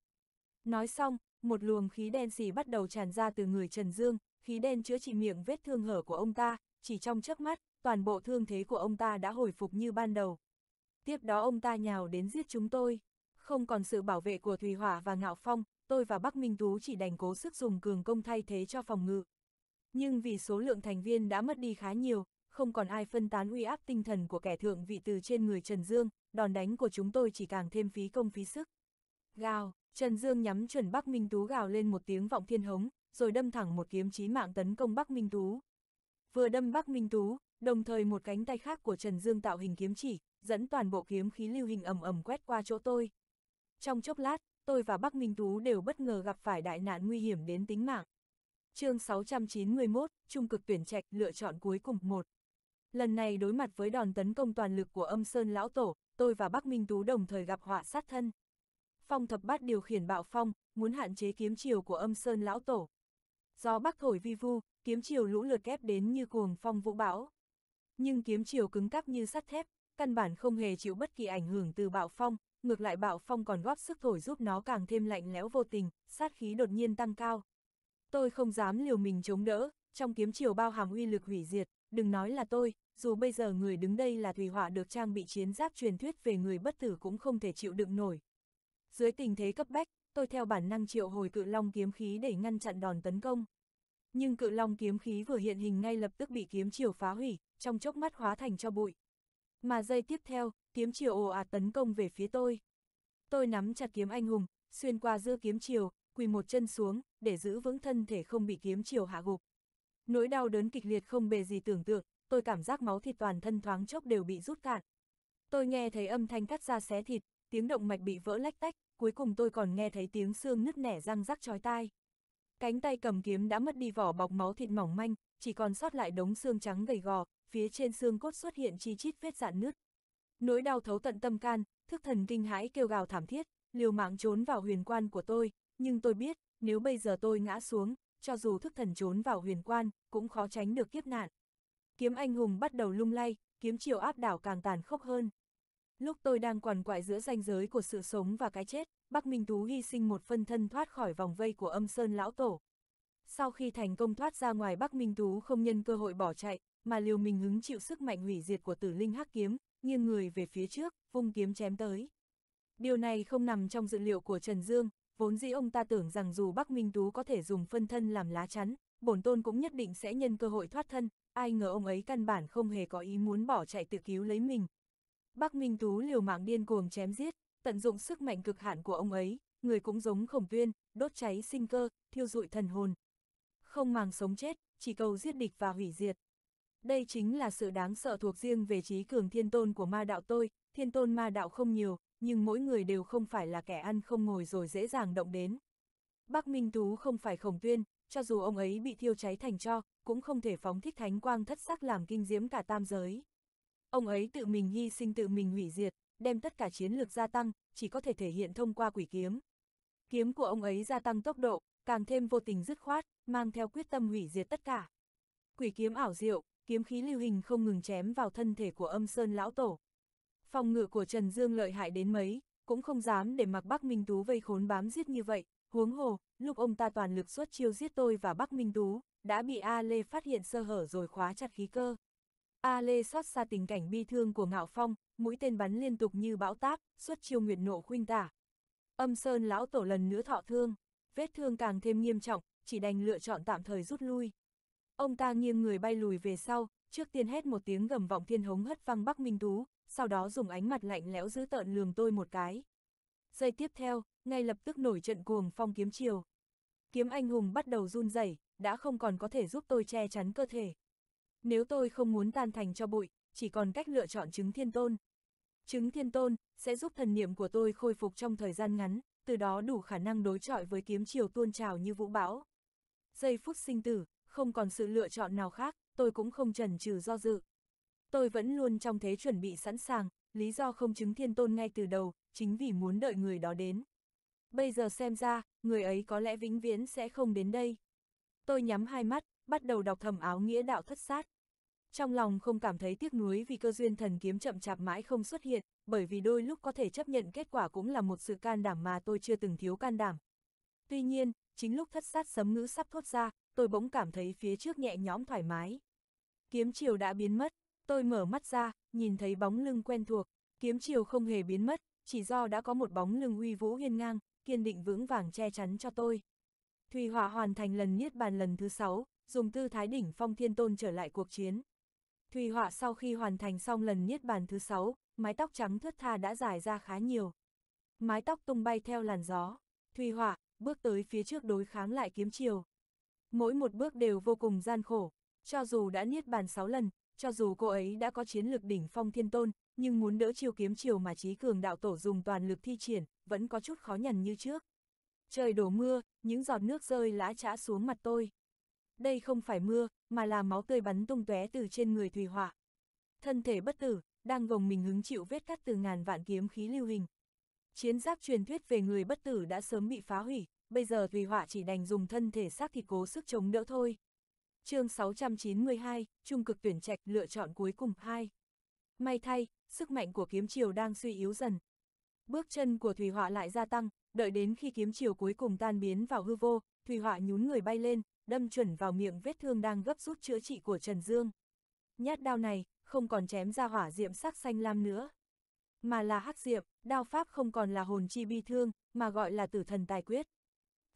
Nói xong, một luồng khí đen xì bắt đầu tràn ra từ người Trần Dương, khí đen chữa trị miệng vết thương hở của ông ta, chỉ trong chớp mắt, toàn bộ thương thế của ông ta đã hồi phục như ban đầu. Tiếp đó ông ta nhào đến giết chúng tôi, không còn sự bảo vệ của Thùy Hỏa và Ngạo Phong, tôi và Bắc Minh Tú chỉ đành cố sức dùng cường công thay thế cho phòng ngự. Nhưng vì số lượng thành viên đã mất đi khá nhiều, không còn ai phân tán uy áp tinh thần của kẻ thượng vị từ trên người Trần Dương, đòn đánh của chúng tôi chỉ càng thêm phí công phí sức. Gào, Trần Dương nhắm chuẩn Bắc Minh Tú gào lên một tiếng vọng thiên hống, rồi đâm thẳng một kiếm chí mạng tấn công Bắc Minh Tú. Vừa đâm Bắc Minh Tú, đồng thời một cánh tay khác của Trần Dương tạo hình kiếm chỉ, dẫn toàn bộ kiếm khí lưu hình ầm ầm quét qua chỗ tôi. Trong chốc lát, tôi và Bắc Minh Tú đều bất ngờ gặp phải đại nạn nguy hiểm đến tính mạng. chương 691, Trung cực tuyển trạch lựa chọn cuối cùng một. Lần này đối mặt với đòn tấn công toàn lực của âm Sơn Lão Tổ, tôi và Bắc Minh Tú đồng thời gặp họa sát thân. Phong thập bát điều khiển bạo phong, muốn hạn chế kiếm chiều của âm Sơn Lão Tổ. Do bắc thổi vi vu, kiếm chiều lũ lượt kép đến như cuồng phong vũ bão. Nhưng kiếm chiều cứng cáp như sắt thép, căn bản không hề chịu bất kỳ ảnh hưởng từ bạo phong, ngược lại bạo phong còn góp sức thổi giúp nó càng thêm lạnh lẽo vô tình, sát khí đột nhiên tăng cao. Tôi không dám liều mình chống đỡ, trong kiếm chiều bao hàm uy lực hủy diệt, đừng nói là tôi, dù bây giờ người đứng đây là thủy họa được trang bị chiến giáp truyền thuyết về người bất tử cũng không thể chịu đựng nổi. Dưới tình thế cấp bách, tôi theo bản năng triệu hồi cự long kiếm khí để ngăn chặn đòn tấn công. Nhưng cự long kiếm khí vừa hiện hình ngay lập tức bị kiếm chiều phá hủy, trong chốc mắt hóa thành cho bụi. Mà giây tiếp theo, kiếm chiều ồ ạt tấn công về phía tôi. Tôi nắm chặt kiếm anh hùng, xuyên qua giữa kiếm chiều, quỳ một chân xuống, để giữ vững thân thể không bị kiếm chiều hạ gục. Nỗi đau đớn kịch liệt không bề gì tưởng tượng, tôi cảm giác máu thịt toàn thân thoáng chốc đều bị rút cạn. Tôi nghe thấy âm thanh cắt ra xé thịt, tiếng động mạch bị vỡ lách tách, cuối cùng tôi còn nghe thấy tiếng xương nứt nẻ răng rắc chói tai. Cánh tay cầm kiếm đã mất đi vỏ bọc máu thịt mỏng manh, chỉ còn sót lại đống xương trắng gầy gò, phía trên xương cốt xuất hiện chi chít vết dạn nứt, nỗi đau thấu tận tâm can, thức thần kinh hãi kêu gào thảm thiết, liều mạng trốn vào huyền quan của tôi, nhưng tôi biết, nếu bây giờ tôi ngã xuống, cho dù thức thần trốn vào huyền quan, cũng khó tránh được kiếp nạn. Kiếm anh hùng bắt đầu lung lay, kiếm chiều áp đảo càng tàn khốc hơn. Lúc tôi đang quằn quại giữa ranh giới của sự sống và cái chết, Bắc Minh Tú hy sinh một phân thân thoát khỏi vòng vây của âm sơn lão tổ. Sau khi thành công thoát ra ngoài Bắc Minh Tú không nhân cơ hội bỏ chạy, mà liều mình hứng chịu sức mạnh hủy diệt của tử linh hắc kiếm, nghiêng người về phía trước, vung kiếm chém tới. Điều này không nằm trong dự liệu của Trần Dương, vốn dĩ ông ta tưởng rằng dù Bắc Minh Tú có thể dùng phân thân làm lá chắn, bổn tôn cũng nhất định sẽ nhân cơ hội thoát thân, ai ngờ ông ấy căn bản không hề có ý muốn bỏ chạy tự cứu lấy mình. Bắc Minh Tú liều mạng điên cuồng chém giết, tận dụng sức mạnh cực hạn của ông ấy, người cũng giống khổng tuyên, đốt cháy sinh cơ, thiêu rụi thần hồn. Không màng sống chết, chỉ cầu giết địch và hủy diệt đây chính là sự đáng sợ thuộc riêng về trí cường thiên tôn của ma đạo tôi, thiên tôn ma đạo không nhiều, nhưng mỗi người đều không phải là kẻ ăn không ngồi rồi dễ dàng động đến. Bắc Minh Tú không phải khổng tuyên, cho dù ông ấy bị thiêu cháy thành cho, cũng không thể phóng thích thánh quang thất sắc làm kinh diễm cả tam giới. Ông ấy tự mình hy sinh tự mình hủy diệt, đem tất cả chiến lược gia tăng, chỉ có thể thể hiện thông qua quỷ kiếm. Kiếm của ông ấy gia tăng tốc độ, càng thêm vô tình dứt khoát, mang theo quyết tâm hủy diệt tất cả. Quỷ kiếm ảo diệu, kiếm khí lưu hình không ngừng chém vào thân thể của âm sơn lão tổ. Phòng ngự của Trần Dương lợi hại đến mấy, cũng không dám để mặc Bắc Minh Tú vây khốn bám giết như vậy, huống hồ, lúc ông ta toàn lực xuất chiêu giết tôi và Bắc Minh Tú, đã bị A Lê phát hiện sơ hở rồi khóa chặt khí cơ. A Lê xót xa tình cảnh bi thương của Ngạo Phong, mũi tên bắn liên tục như bão táp, xuất chiêu nguyệt nộ khuynh tả. Âm Sơn lão tổ lần nữa thọ thương, vết thương càng thêm nghiêm trọng, chỉ đành lựa chọn tạm thời rút lui. Ông ta nghiêng người bay lùi về sau, trước tiên hét một tiếng gầm vọng thiên hống hất văng Bắc Minh Tú, sau đó dùng ánh mặt lạnh lẽo giữ tợn lườm tôi một cái. Giây tiếp theo, ngay lập tức nổi trận cuồng phong kiếm chiều. Kiếm anh hùng bắt đầu run rẩy, đã không còn có thể giúp tôi che chắn cơ thể. Nếu tôi không muốn tan thành cho bụi, chỉ còn cách lựa chọn chứng thiên tôn. Chứng thiên tôn sẽ giúp thần niệm của tôi khôi phục trong thời gian ngắn, từ đó đủ khả năng đối chọi với kiếm chiều tuôn trào như vũ bão. Giây phút sinh tử, không còn sự lựa chọn nào khác, tôi cũng không chần chừ do dự. Tôi vẫn luôn trong thế chuẩn bị sẵn sàng, lý do không chứng thiên tôn ngay từ đầu, chính vì muốn đợi người đó đến. Bây giờ xem ra, người ấy có lẽ vĩnh viễn sẽ không đến đây. Tôi nhắm hai mắt, bắt đầu đọc thầm áo nghĩa đạo thất sát. Trong lòng không cảm thấy tiếc nuối vì cơ duyên thần kiếm chậm chạp mãi không xuất hiện, bởi vì đôi lúc có thể chấp nhận kết quả cũng là một sự can đảm mà tôi chưa từng thiếu can đảm. Tuy nhiên, chính lúc thất sát sấm ngữ sắp thốt ra, tôi bỗng cảm thấy phía trước nhẹ nhõm thoải mái. Kiếm chiều đã biến mất, tôi mở mắt ra, nhìn thấy bóng lưng quen thuộc, kiếm chiều không hề biến mất, chỉ do đã có một bóng lưng uy vũ hiên ngang, kiên định vững vàng che chắn cho tôi. Thùy Hỏa hoàn thành lần niết bàn lần thứ sáu dùng tư thái đỉnh phong thiên tôn trở lại cuộc chiến. Thùy Hỏa sau khi hoàn thành xong lần niết bàn thứ sáu mái tóc trắng thướt tha đã dài ra khá nhiều. Mái tóc tung bay theo làn gió, Thùy Hỏa bước tới phía trước đối kháng lại kiếm chiều mỗi một bước đều vô cùng gian khổ. Cho dù đã niết bàn sáu lần, cho dù cô ấy đã có chiến lực đỉnh phong thiên tôn, nhưng muốn đỡ chiều kiếm chiều mà trí cường đạo tổ dùng toàn lực thi triển, vẫn có chút khó nhằn như trước. Trời đổ mưa, những giọt nước rơi lá chã xuống mặt tôi. Đây không phải mưa, mà là máu tươi bắn tung tóe từ trên người Thùy Hỏa. Thân thể bất tử, đang gồng mình hứng chịu vết cắt từ ngàn vạn kiếm khí lưu hình. Chiến giáp truyền thuyết về người bất tử đã sớm bị phá hủy, bây giờ Thùy Họa chỉ đành dùng thân thể xác thịt cố sức chống đỡ thôi. chương 692, Trung cực tuyển trạch lựa chọn cuối cùng 2. May thay, sức mạnh của kiếm chiều đang suy yếu dần. Bước chân của Thùy Họa lại gia tăng, đợi đến khi kiếm chiều cuối cùng tan biến vào hư vô, Thùy Họa nhún người bay lên, đâm chuẩn vào miệng vết thương đang gấp rút chữa trị của Trần Dương. Nhát đao này, không còn chém ra hỏa diệm sắc xanh lam nữa, mà là hắc diệm, đao pháp không còn là hồn chi bi thương, mà gọi là tử thần tài quyết.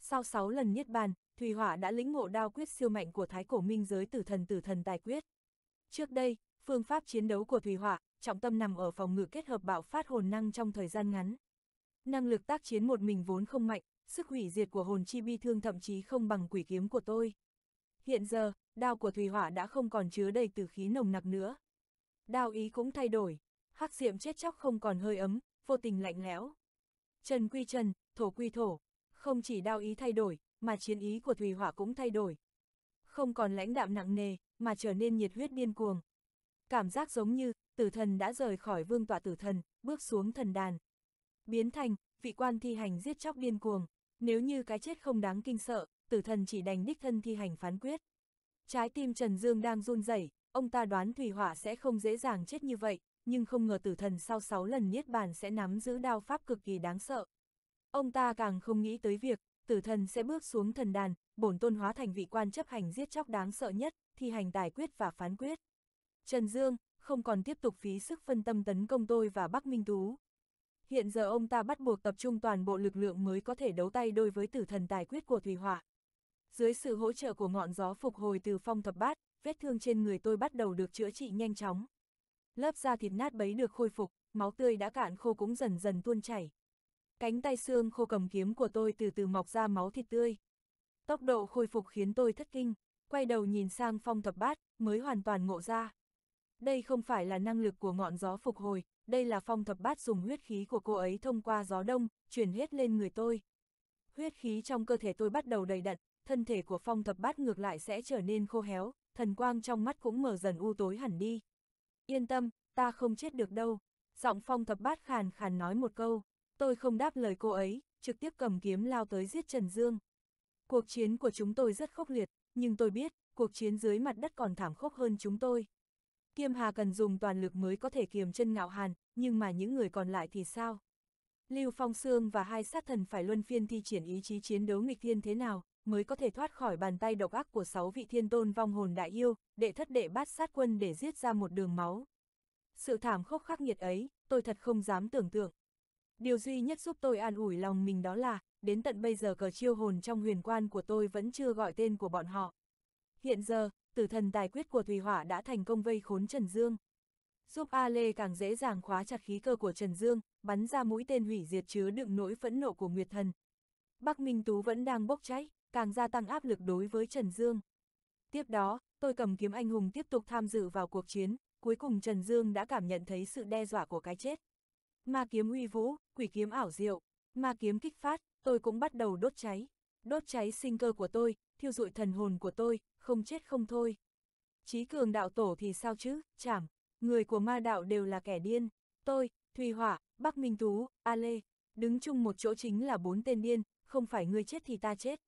Sau 6 lần niết bàn, Thùy Hỏa đã lĩnh ngộ đao quyết siêu mạnh của Thái Cổ Minh giới tử thần tử thần tài quyết. Trước đây, phương pháp chiến đấu của Thùy Hỏa, trọng tâm nằm ở phòng ngự kết hợp bạo phát hồn năng trong thời gian ngắn. Năng lực tác chiến một mình vốn không mạnh, sức hủy diệt của hồn chi bi thương thậm chí không bằng quỷ kiếm của tôi. Hiện giờ, đao của Thùy Hỏa đã không còn chứa đầy tử khí nồng nặc nữa. Đao ý cũng thay đổi, hắc diệm chết chóc không còn hơi ấm, vô tình lạnh lẽo. Trần quy trần, thổ quy thổ, không chỉ đao ý thay đổi, mà chiến ý của Thùy Hỏa cũng thay đổi. Không còn lãnh đạm nặng nề, mà trở nên nhiệt huyết điên cuồng. Cảm giác giống như, tử thần đã rời khỏi vương tọa tử thần, bước xuống thần đàn. Biến thành, vị quan thi hành giết chóc điên cuồng. Nếu như cái chết không đáng kinh sợ, tử thần chỉ đành đích thân thi hành phán quyết. Trái tim Trần Dương đang run rẩy, ông ta đoán Thủy Hỏa sẽ không dễ dàng chết như vậy, nhưng không ngờ tử thần sau 6 lần niết bàn sẽ nắm giữ đao pháp cực kỳ đáng sợ. Ông ta càng không nghĩ tới việc, tử thần sẽ bước xuống thần đàn, bổn tôn hóa thành vị quan chấp hành giết chóc đáng sợ nhất, thi hành tài quyết và phán quyết. Trần Dương, không còn tiếp tục phí sức phân tâm tấn công tôi và Bắc Minh Tú. Hiện giờ ông ta bắt buộc tập trung toàn bộ lực lượng mới có thể đấu tay đôi với tử thần tài quyết của Thủy Hỏa. Dưới sự hỗ trợ của ngọn gió phục hồi từ phong thập bát, vết thương trên người tôi bắt đầu được chữa trị nhanh chóng. Lớp da thịt nát bấy được khôi phục, máu tươi đã cạn khô cũng dần dần tuôn chảy. Cánh tay xương khô cầm kiếm của tôi từ từ mọc ra máu thịt tươi. Tốc độ khôi phục khiến tôi thất kinh, quay đầu nhìn sang phong thập bát, mới hoàn toàn ngộ ra. Đây không phải là năng lực của ngọn gió phục hồi, đây là phong thập bát dùng huyết khí của cô ấy thông qua gió đông, chuyển hết lên người tôi. Huyết khí trong cơ thể tôi bắt đầu đầy đặn, thân thể của phong thập bát ngược lại sẽ trở nên khô héo, thần quang trong mắt cũng mở dần u tối hẳn đi. Yên tâm, ta không chết được đâu. Giọng phong thập bát khàn khàn nói một câu. Tôi không đáp lời cô ấy, trực tiếp cầm kiếm lao tới giết Trần Dương. Cuộc chiến của chúng tôi rất khốc liệt, nhưng tôi biết, cuộc chiến dưới mặt đất còn thảm khốc hơn chúng tôi. Kiêm Hà cần dùng toàn lực mới có thể kiềm chân ngạo hàn, nhưng mà những người còn lại thì sao? Lưu Phong Sương và hai sát thần phải luân phiên thi triển ý chí chiến đấu nghịch thiên thế nào, mới có thể thoát khỏi bàn tay độc ác của sáu vị thiên tôn vong hồn đại yêu, đệ thất đệ bát sát quân để giết ra một đường máu. Sự thảm khốc khắc nghiệt ấy, tôi thật không dám tưởng tượng, Điều duy nhất giúp tôi an ủi lòng mình đó là, đến tận bây giờ cờ chiêu hồn trong huyền quan của tôi vẫn chưa gọi tên của bọn họ. Hiện giờ, tử thần tài quyết của Thùy Hỏa đã thành công vây khốn Trần Dương. Giúp A Lê càng dễ dàng khóa chặt khí cơ của Trần Dương, bắn ra mũi tên hủy diệt chứa đựng nỗi phẫn nộ của Nguyệt Thần. Bắc Minh Tú vẫn đang bốc cháy, càng gia tăng áp lực đối với Trần Dương. Tiếp đó, tôi cầm kiếm anh hùng tiếp tục tham dự vào cuộc chiến, cuối cùng Trần Dương đã cảm nhận thấy sự đe dọa của cái chết. Ma kiếm uy vũ, quỷ kiếm ảo diệu, ma kiếm kích phát, tôi cũng bắt đầu đốt cháy. Đốt cháy sinh cơ của tôi, thiêu dụi thần hồn của tôi, không chết không thôi. Chí cường đạo tổ thì sao chứ, chảm, người của ma đạo đều là kẻ điên. Tôi, Thùy Hỏa, Bắc Minh Tú, A Lê, đứng chung một chỗ chính là bốn tên điên, không phải người chết thì ta chết.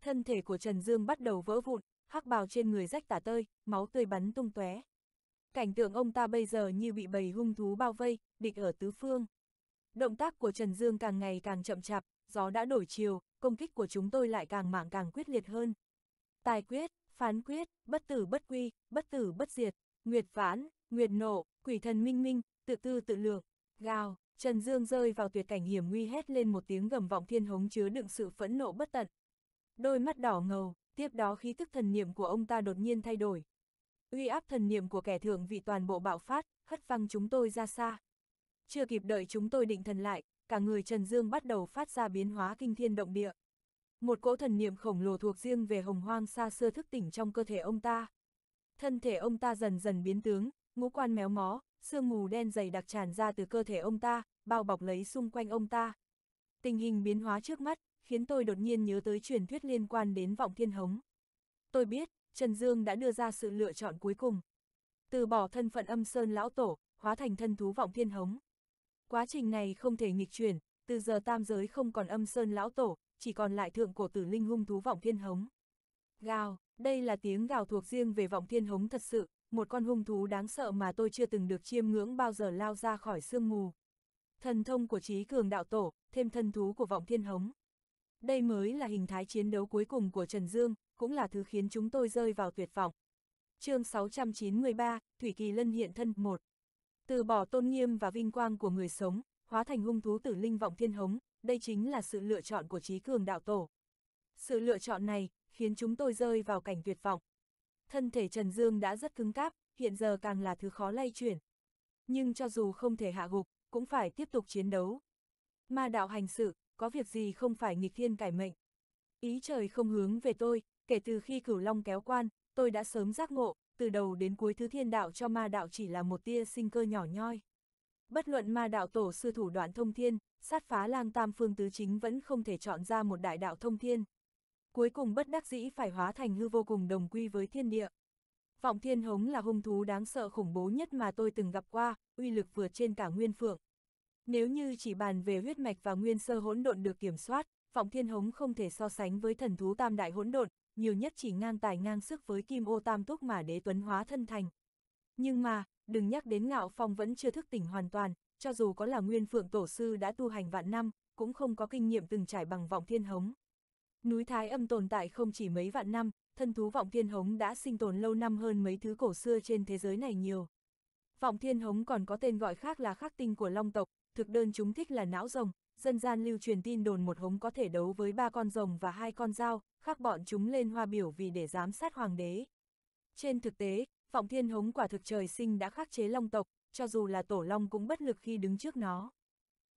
Thân thể của Trần Dương bắt đầu vỡ vụn, hắc bào trên người rách tả tơi, máu tươi bắn tung tóe. Cảnh tượng ông ta bây giờ như bị bầy hung thú bao vây, địch ở tứ phương. Động tác của Trần Dương càng ngày càng chậm chạp, gió đã đổi chiều, công kích của chúng tôi lại càng mảng càng quyết liệt hơn. Tài quyết, phán quyết, bất tử bất quy, bất tử bất diệt, nguyệt vãn, nguyệt nộ, quỷ thần minh minh, tự tư tự lượng, gào, Trần Dương rơi vào tuyệt cảnh hiểm nguy hét lên một tiếng gầm vọng thiên hống chứa đựng sự phẫn nộ bất tận. Đôi mắt đỏ ngầu, tiếp đó khí tức thần niệm của ông ta đột nhiên thay đổi, uy áp thần niệm của kẻ thượng vị toàn bộ bạo phát, hất văng chúng tôi ra xa. Chưa kịp đợi chúng tôi định thần lại, cả người Trần Dương bắt đầu phát ra biến hóa kinh thiên động địa. Một cỗ thần niệm khổng lồ thuộc riêng về hồng hoang xa xưa thức tỉnh trong cơ thể ông ta. Thân thể ông ta dần dần biến tướng, ngũ quan méo mó, sương mù đen dày đặc tràn ra từ cơ thể ông ta, bao bọc lấy xung quanh ông ta. Tình hình biến hóa trước mắt, khiến tôi đột nhiên nhớ tới truyền thuyết liên quan đến vọng thiên hống. Tôi biết, Trần Dương đã đưa ra sự lựa chọn cuối cùng. Từ bỏ thân phận âm sơn lão tổ, hóa thành thân thú vọng thiên hống. Quá trình này không thể nghịch chuyển, từ giờ tam giới không còn âm sơn lão tổ, chỉ còn lại thượng cổ tử linh hung thú vọng thiên hống. Gào, đây là tiếng gào thuộc riêng về vọng thiên hống thật sự, một con hung thú đáng sợ mà tôi chưa từng được chiêm ngưỡng bao giờ lao ra khỏi sương mù. Thần thông của trí cường đạo tổ, thêm thân thú của vọng thiên hống. Đây mới là hình thái chiến đấu cuối cùng của Trần Dương, cũng là thứ khiến chúng tôi rơi vào tuyệt vọng. chương 693, Thủy Kỳ Lân hiện thân 1 Từ bỏ tôn nghiêm và vinh quang của người sống, hóa thành hung thú tử linh vọng thiên hống, đây chính là sự lựa chọn của trí cường đạo tổ. Sự lựa chọn này, khiến chúng tôi rơi vào cảnh tuyệt vọng. Thân thể Trần Dương đã rất cứng cáp, hiện giờ càng là thứ khó lay chuyển. Nhưng cho dù không thể hạ gục, cũng phải tiếp tục chiến đấu. Ma đạo hành sự, có việc gì không phải nghịch thiên cải mệnh. Ý trời không hướng về tôi, kể từ khi cửu long kéo quan, tôi đã sớm giác ngộ, từ đầu đến cuối thứ thiên đạo cho ma đạo chỉ là một tia sinh cơ nhỏ nhoi. Bất luận ma đạo tổ sư thủ đoạn thông thiên, sát phá lang tam phương tứ chính vẫn không thể chọn ra một đại đạo thông thiên. Cuối cùng bất đắc dĩ phải hóa thành hư vô cùng đồng quy với thiên địa. Vọng thiên hống là hung thú đáng sợ khủng bố nhất mà tôi từng gặp qua, uy lực vượt trên cả nguyên phượng. Nếu như chỉ bàn về huyết mạch và nguyên sơ hỗn độn được kiểm soát, vọng thiên hống không thể so sánh với thần thú tam đại hỗn độn, nhiều nhất chỉ ngang tài ngang sức với kim ô tam túc mà đế tuấn hóa thân thành. Nhưng mà, đừng nhắc đến ngạo phong vẫn chưa thức tỉnh hoàn toàn, cho dù có là nguyên phượng tổ sư đã tu hành vạn năm, cũng không có kinh nghiệm từng trải bằng vọng thiên hống. Núi Thái âm tồn tại không chỉ mấy vạn năm, thân thú vọng thiên hống đã sinh tồn lâu năm hơn mấy thứ cổ xưa trên thế giới này nhiều. Vọng thiên hống còn có tên gọi khác là khắc tinh của long tộc, thực đơn chúng thích là não rồng, dân gian lưu truyền tin đồn một hống có thể đấu với ba con rồng và hai con dao, khắc bọn chúng lên hoa biểu vì để giám sát hoàng đế. Trên thực tế, vọng thiên hống quả thực trời sinh đã khắc chế long tộc, cho dù là tổ long cũng bất lực khi đứng trước nó.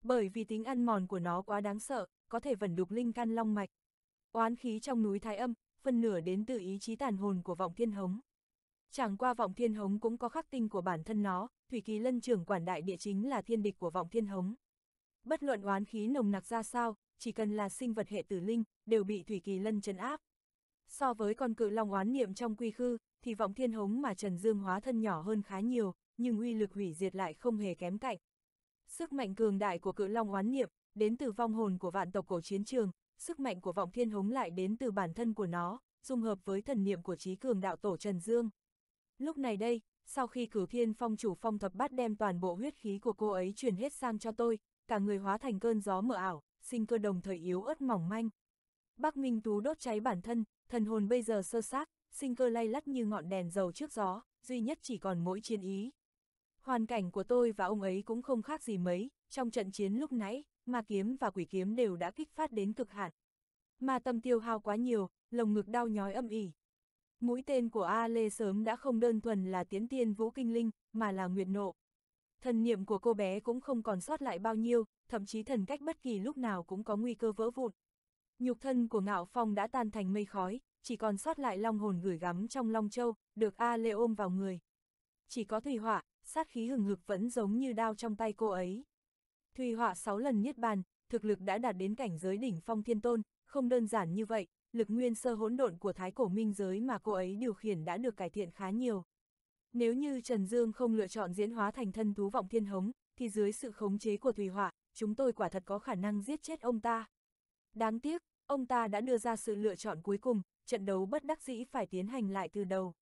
Bởi vì tính ăn mòn của nó quá đáng sợ, có thể vẩn đục linh căn long mạch. Oán khí trong núi Thái Âm, phần nửa đến từ ý chí tàn hồn của vọng thiên hống. Chẳng qua vọng thiên hống cũng có khắc tinh của bản thân nó, Thủy Kỳ Lân trưởng quản đại địa chính là thiên địch của vọng thiên hống. Bất luận oán khí nồng nặc ra sao, chỉ cần là sinh vật hệ tử linh, đều bị Thủy Kỳ Lân chấn áp. So với con cự long oán niệm trong quy khư, thì vọng thiên hống mà Trần Dương hóa thân nhỏ hơn khá nhiều, nhưng uy lực hủy diệt lại không hề kém cạnh. Sức mạnh cường đại của cự long oán niệm, đến từ vong hồn của vạn tộc cổ chiến trường, sức mạnh của vọng thiên hống lại đến từ bản thân của nó, dung hợp với thần niệm của trí cường đạo tổ Trần Dương. Lúc này đây, sau khi cử thiên phong chủ phong thập bát đem toàn bộ huyết khí của cô ấy truyền hết sang cho tôi, cả người hóa thành cơn gió mờ ảo, sinh cơ đồng thời yếu ớt mỏng manh. Bác Minh Tú đốt cháy bản thân, thần hồn bây giờ sơ xác, sinh cơ lay lắt như ngọn đèn dầu trước gió, duy nhất chỉ còn mỗi chiến ý. Hoàn cảnh của tôi và ông ấy cũng không khác gì mấy, trong trận chiến lúc nãy, ma kiếm và quỷ kiếm đều đã kích phát đến cực hạn. Ma tâm tiêu hao quá nhiều, lồng ngực đau nhói âm ỉ. Mũi tên của A Lê sớm đã không đơn thuần là tiến tiên vũ kinh linh, mà là nguyệt nộ thần niệm của cô bé cũng không còn sót lại bao nhiêu, thậm chí thần cách bất kỳ lúc nào cũng có nguy cơ vỡ vụn. Nhục thân của ngạo phong đã tan thành mây khói, chỉ còn sót lại long hồn gửi gắm trong long châu, được A Lê ôm vào người. Chỉ có Thùy Họa, sát khí hừng hực vẫn giống như đao trong tay cô ấy. Thùy Họa sáu lần niết bàn, thực lực đã đạt đến cảnh giới đỉnh phong thiên tôn, không đơn giản như vậy, lực nguyên sơ hỗn độn của thái cổ minh giới mà cô ấy điều khiển đã được cải thiện khá nhiều. Nếu như Trần Dương không lựa chọn diễn hóa thành thân thú vọng thiên hống, thì dưới sự khống chế của Thùy Hỏa, chúng tôi quả thật có khả năng giết chết ông ta. Đáng tiếc, ông ta đã đưa ra sự lựa chọn cuối cùng, trận đấu bất đắc dĩ phải tiến hành lại từ đầu.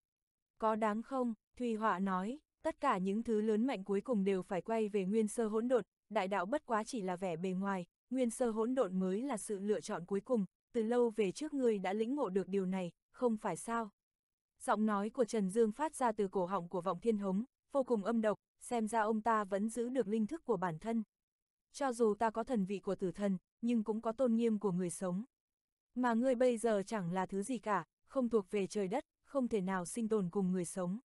Có đáng không, Thùy Họa nói, tất cả những thứ lớn mạnh cuối cùng đều phải quay về nguyên sơ hỗn độn, đại đạo bất quá chỉ là vẻ bề ngoài, nguyên sơ hỗn độn mới là sự lựa chọn cuối cùng, từ lâu về trước ngươi đã lĩnh ngộ được điều này, không phải sao? giọng nói của Trần Dương phát ra từ cổ họng của vọng thiên hống, vô cùng âm độc, xem ra ông ta vẫn giữ được linh thức của bản thân. Cho dù ta có thần vị của tử thần, nhưng cũng có tôn nghiêm của người sống. Mà ngươi bây giờ chẳng là thứ gì cả, không thuộc về trời đất, không thể nào sinh tồn cùng người sống.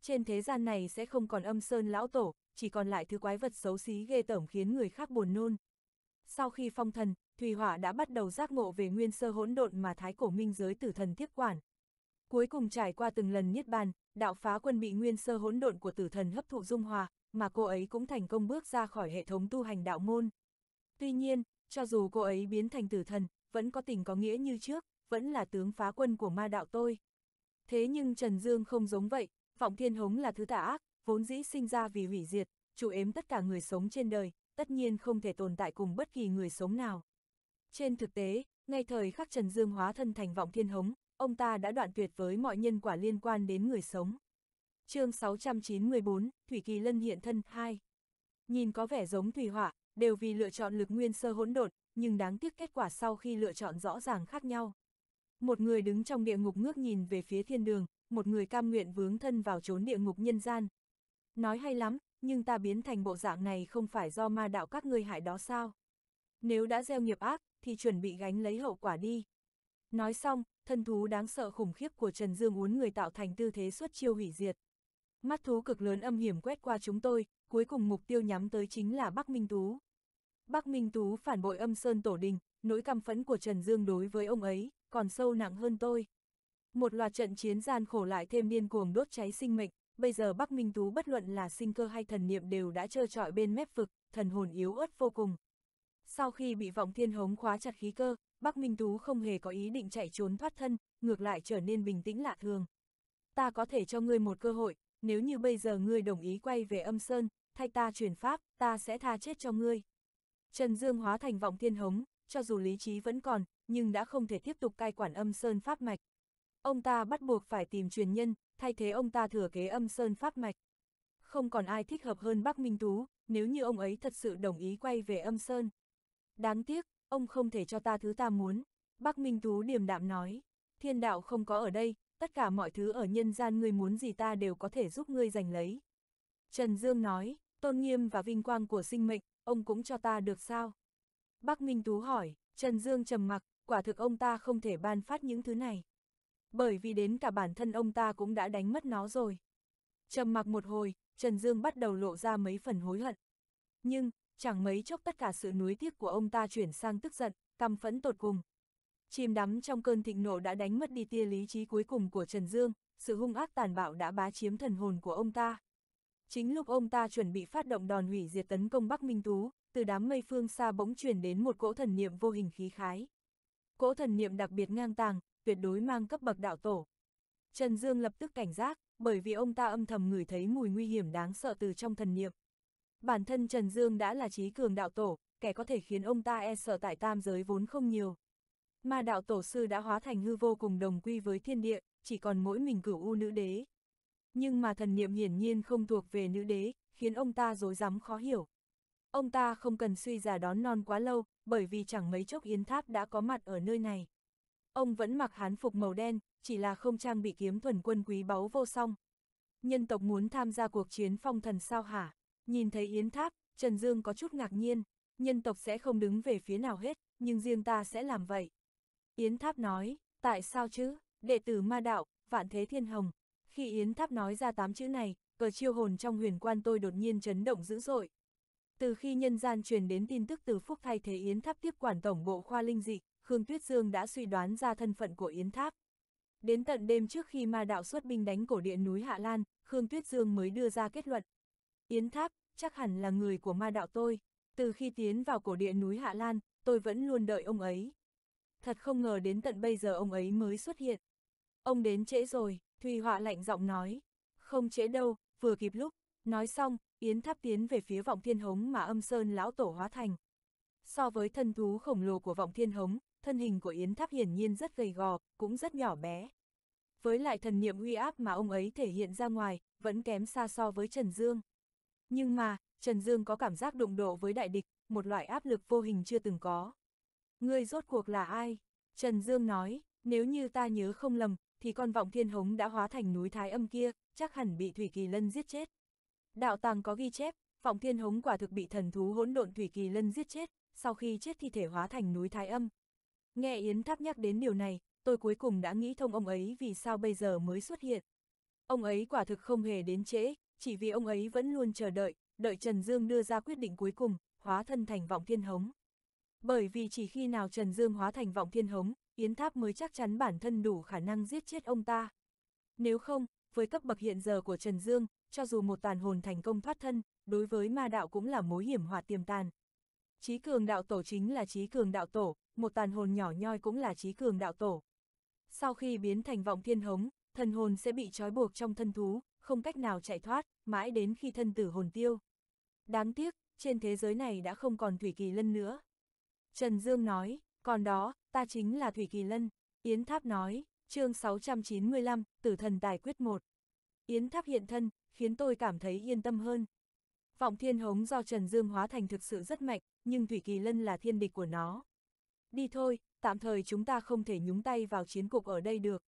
Trên thế gian này sẽ không còn âm sơn lão tổ, chỉ còn lại thứ quái vật xấu xí ghê tởm khiến người khác buồn nôn. Sau khi phong thần, Thùy Hỏa đã bắt đầu giác ngộ về nguyên sơ hỗn độn mà Thái Cổ Minh giới tử thần tiếp quản, Cuối cùng trải qua từng lần niết bàn, đạo phá quân bị nguyên sơ hỗn độn của tử thần hấp thụ dung hòa, mà cô ấy cũng thành công bước ra khỏi hệ thống tu hành đạo môn. Tuy nhiên, cho dù cô ấy biến thành tử thần, vẫn có tình có nghĩa như trước, vẫn là tướng phá quân của ma đạo tôi. Thế nhưng Trần Dương không giống vậy, vọng thiên hống là thứ tà ác, vốn dĩ sinh ra vì hủy diệt, chủ ếm tất cả người sống trên đời, tất nhiên không thể tồn tại cùng bất kỳ người sống nào. Trên thực tế, ngay thời khắc Trần Dương hóa thân thành vọng thiên hống, ông ta đã đoạn tuyệt với mọi nhân quả liên quan đến người sống. chương 694, Thủy Kỳ Lân hiện thân 2. Nhìn có vẻ giống Thủy Hỏa, đều vì lựa chọn lực nguyên sơ hỗn độn, nhưng đáng tiếc kết quả sau khi lựa chọn rõ ràng khác nhau. Một người đứng trong địa ngục ngước nhìn về phía thiên đường, một người cam nguyện vướng thân vào trốn địa ngục nhân gian. Nói hay lắm, nhưng ta biến thành bộ dạng này không phải do ma đạo các ngươi hại đó sao? Nếu đã gieo nghiệp ác, thì chuẩn bị gánh lấy hậu quả đi. Nói xong, thân thú đáng sợ khủng khiếp của Trần Dương uốn người tạo thành tư thế xuất chiêu hủy diệt. Mắt thú cực lớn âm hiểm quét qua chúng tôi, cuối cùng mục tiêu nhắm tới chính là Bắc Minh Tú. Bắc Minh Tú phản bội âm sơn tổ đình, nỗi căm phẫn của Trần Dương đối với ông ấy, còn sâu nặng hơn tôi. Một loạt trận chiến gian khổ lại thêm điên cuồng đốt cháy sinh mệnh, bây giờ Bắc Minh Tú bất luận là sinh cơ hay thần niệm đều đã trơ trọi bên mép vực, thần hồn yếu ớt vô cùng. Sau khi bị vọng thiên hống khóa chặt khí cơ, Bắc Minh Tú không hề có ý định chạy trốn thoát thân, ngược lại trở nên bình tĩnh lạ thường. Ta có thể cho ngươi một cơ hội, nếu như bây giờ ngươi đồng ý quay về âm sơn, thay ta truyền pháp, ta sẽ tha chết cho ngươi. Trần Dương hóa thành vọng thiên hống, cho dù lý trí vẫn còn, nhưng đã không thể tiếp tục cai quản âm sơn pháp mạch. Ông ta bắt buộc phải tìm truyền nhân, thay thế ông ta thừa kế âm sơn pháp mạch. Không còn ai thích hợp hơn Bắc Minh Tú, nếu như ông ấy thật sự đồng ý quay về âm sơn. Đáng tiếc, ông không thể cho ta thứ ta muốn. Bác Minh Tú điềm đạm nói, thiên đạo không có ở đây, tất cả mọi thứ ở nhân gian ngươi muốn gì ta đều có thể giúp ngươi giành lấy. Trần Dương nói, tôn nghiêm và vinh quang của sinh mệnh, ông cũng cho ta được sao? Bác Minh Tú hỏi, Trần Dương trầm mặc, quả thực ông ta không thể ban phát những thứ này. Bởi vì đến cả bản thân ông ta cũng đã đánh mất nó rồi. Trầm mặc một hồi, Trần Dương bắt đầu lộ ra mấy phần hối hận. Nhưng, chẳng mấy chốc tất cả sự nuối tiếc của ông ta chuyển sang tức giận, căm phẫn tột cùng. Chìm đắm trong cơn thịnh nộ đã đánh mất đi tia lý trí cuối cùng của Trần Dương, sự hung ác tàn bạo đã bá chiếm thần hồn của ông ta. Chính lúc ông ta chuẩn bị phát động đòn hủy diệt tấn công Bắc Minh Tú, từ đám mây phương xa bỗng truyền đến một cỗ thần niệm vô hình khí khái. Cỗ thần niệm đặc biệt ngang tàng, tuyệt đối mang cấp bậc đạo tổ. Trần Dương lập tức cảnh giác, bởi vì ông ta âm thầm ngửi thấy mùi nguy hiểm đáng sợ từ trong thần niệm. Bản thân Trần Dương đã là trí cường đạo tổ, kẻ có thể khiến ông ta e sợ tại tam giới vốn không nhiều. Mà đạo tổ sư đã hóa thành hư vô cùng đồng quy với thiên địa, chỉ còn mỗi mình cửu u nữ đế. Nhưng mà thần niệm hiển nhiên không thuộc về nữ đế, khiến ông ta dối rắm khó hiểu. Ông ta không cần suy giả đón non quá lâu, bởi vì chẳng mấy chốc yến tháp đã có mặt ở nơi này. Ông vẫn mặc hán phục màu đen, chỉ là không trang bị kiếm thuần quân quý báu vô song. Nhân tộc muốn tham gia cuộc chiến phong thần sao hả? Nhìn thấy Yến Tháp, Trần Dương có chút ngạc nhiên, nhân tộc sẽ không đứng về phía nào hết, nhưng riêng ta sẽ làm vậy. Yến Tháp nói, tại sao chứ, đệ tử ma đạo, vạn thế thiên hồng. Khi Yến Tháp nói ra tám chữ này, cờ chiêu hồn trong huyền quan tôi đột nhiên chấn động dữ dội. Từ khi nhân gian truyền đến tin tức từ Phúc thay thế Yến Tháp tiếp quản tổng bộ khoa linh dị, Khương Tuyết Dương đã suy đoán ra thân phận của Yến Tháp. Đến tận đêm trước khi ma đạo xuất binh đánh cổ điện núi Hạ Lan, Khương Tuyết Dương mới đưa ra kết luận, Yến Tháp, chắc hẳn là người của ma đạo tôi. Từ khi tiến vào cổ địa núi Hạ Lan, tôi vẫn luôn đợi ông ấy. Thật không ngờ đến tận bây giờ ông ấy mới xuất hiện. Ông đến trễ rồi, Thùy Họa lạnh giọng nói. Không trễ đâu, vừa kịp lúc. Nói xong, Yến Tháp tiến về phía vọng thiên hống mà âm sơn lão tổ hóa thành. So với thân thú khổng lồ của vọng thiên hống, thân hình của Yến Tháp hiển nhiên rất gầy gò, cũng rất nhỏ bé. Với lại thần niệm uy áp mà ông ấy thể hiện ra ngoài, vẫn kém xa so với Trần Dương. Nhưng mà, Trần Dương có cảm giác đụng độ với đại địch, một loại áp lực vô hình chưa từng có. Ngươi rốt cuộc là ai? Trần Dương nói, nếu như ta nhớ không lầm, thì con vọng thiên hống đã hóa thành núi thái âm kia, chắc hẳn bị Thủy Kỳ Lân giết chết. Đạo tàng có ghi chép, vọng thiên hống quả thực bị thần thú hỗn độn Thủy Kỳ Lân giết chết, sau khi chết thi thể hóa thành núi thái âm. Nghe Yến Tháp nhắc đến điều này, tôi cuối cùng đã nghĩ thông ông ấy vì sao bây giờ mới xuất hiện. Ông ấy quả thực không hề đến trễ, chỉ vì ông ấy vẫn luôn chờ đợi, đợi Trần Dương đưa ra quyết định cuối cùng, hóa thân thành vọng thiên hống. Bởi vì chỉ khi nào Trần Dương hóa thành vọng thiên hống, Yến Tháp mới chắc chắn bản thân đủ khả năng giết chết ông ta. Nếu không, với cấp bậc hiện giờ của Trần Dương, cho dù một tàn hồn thành công thoát thân, đối với ma đạo cũng là mối hiểm họa tiềm tàn. Chí cường đạo tổ chính là chí cường đạo tổ, một tàn hồn nhỏ nhoi cũng là chí cường đạo tổ. Sau khi biến thành vọng thiên hống, thần hồn sẽ bị trói buộc trong thân thú, không cách nào chạy thoát, mãi đến khi thân tử hồn tiêu. Đáng tiếc, trên thế giới này đã không còn Thủy Kỳ Lân nữa. Trần Dương nói, còn đó, ta chính là Thủy Kỳ Lân. Yến Tháp nói, chương 695, tử thần tài quyết một Yến Tháp hiện thân, khiến tôi cảm thấy yên tâm hơn. Vọng thiên hống do Trần Dương hóa thành thực sự rất mạnh, nhưng Thủy Kỳ Lân là thiên địch của nó. Đi thôi, tạm thời chúng ta không thể nhúng tay vào chiến cục ở đây được.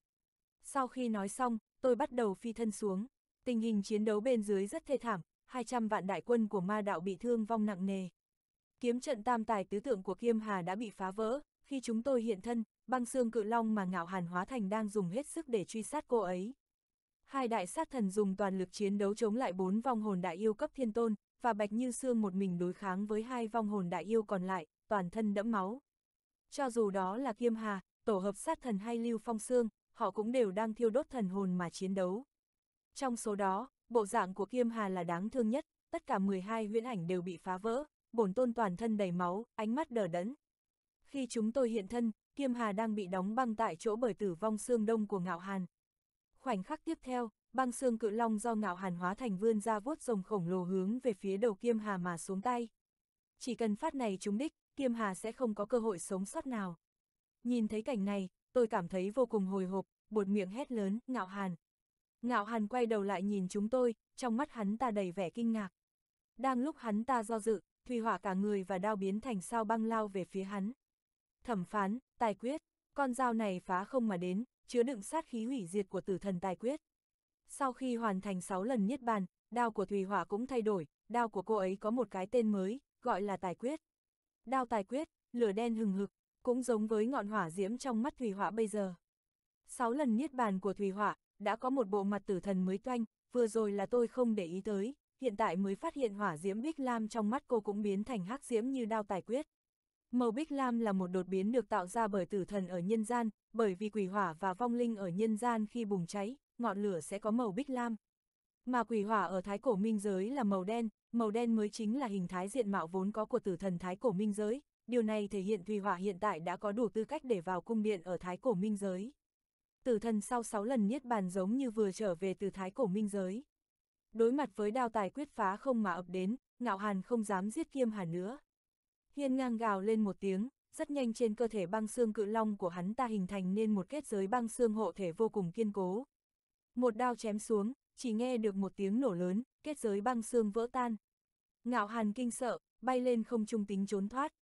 Sau khi nói xong, tôi bắt đầu phi thân xuống. Tình hình chiến đấu bên dưới rất thê thảm, 200 vạn đại quân của ma đạo bị thương vong nặng nề. Kiếm trận tam tài tứ tượng của Kiêm Hà đã bị phá vỡ, khi chúng tôi hiện thân, băng xương cự long mà ngạo hàn hóa thành đang dùng hết sức để truy sát cô ấy. Hai đại sát thần dùng toàn lực chiến đấu chống lại bốn vong hồn đại yêu cấp thiên tôn, và Bạch Như Sương một mình đối kháng với hai vong hồn đại yêu còn lại, toàn thân đẫm máu. Cho dù đó là Kiêm Hà, tổ hợp sát thần hay Lưu Phong Sương, họ cũng đều đang thiêu đốt thần hồn mà chiến đấu. Trong số đó, bộ dạng của Kiêm Hà là đáng thương nhất, tất cả 12 huyễn ảnh đều bị phá vỡ, bổn tôn toàn thân đầy máu, ánh mắt đờ đẫn. Khi chúng tôi hiện thân, Kiêm Hà đang bị đóng băng tại chỗ bởi tử vong xương đông của Ngạo Hàn. Khoảnh khắc tiếp theo, băng xương cự long do Ngạo Hàn hóa thành vươn ra vuốt rồng khổng lồ hướng về phía đầu Kiêm Hà mà xuống tay. Chỉ cần phát này trúng đích, Kiêm Hà sẽ không có cơ hội sống sót nào. Nhìn thấy cảnh này, tôi cảm thấy vô cùng hồi hộp, buột miệng hét lớn, Ngạo Hàn, Ngạo Hàn quay đầu lại nhìn chúng tôi, trong mắt hắn ta đầy vẻ kinh ngạc. Đang lúc hắn ta do dự, thủy hỏa cả người và đao biến thành sao băng lao về phía hắn. Thẩm phán, tài quyết, con dao này phá không mà đến, chứa đựng sát khí hủy diệt của tử thần tài quyết. Sau khi hoàn thành 6 lần niết bàn, đao của thủy hỏa cũng thay đổi, đao của cô ấy có một cái tên mới, gọi là tài quyết. Đao tài quyết, lửa đen hừng hực, cũng giống với ngọn hỏa diễm trong mắt thủy hỏa bây giờ. 6 lần niết bàn của thủy hỏa, đã có một bộ mặt tử thần mới toanh, vừa rồi là tôi không để ý tới, hiện tại mới phát hiện hỏa diễm Bích Lam trong mắt cô cũng biến thành hắc diễm như đao tài quyết. Màu Bích Lam là một đột biến được tạo ra bởi tử thần ở nhân gian, bởi vì quỷ hỏa và vong linh ở nhân gian khi bùng cháy, ngọn lửa sẽ có màu Bích Lam. Mà quỷ hỏa ở thái cổ minh giới là màu đen, màu đen mới chính là hình thái diện mạo vốn có của tử thần thái cổ minh giới, điều này thể hiện Thùy Hỏa hiện tại đã có đủ tư cách để vào cung điện ở thái cổ minh giới tử thần sau 6 lần niết bàn giống như vừa trở về từ thái cổ minh giới. Đối mặt với đao tài quyết phá không mà ập đến, ngạo hàn không dám giết kiêm hà nữa. Hiên ngang gào lên một tiếng, rất nhanh trên cơ thể băng xương cự long của hắn ta hình thành nên một kết giới băng xương hộ thể vô cùng kiên cố. Một đao chém xuống, chỉ nghe được một tiếng nổ lớn, kết giới băng xương vỡ tan. Ngạo hàn kinh sợ, bay lên không trung tính trốn thoát.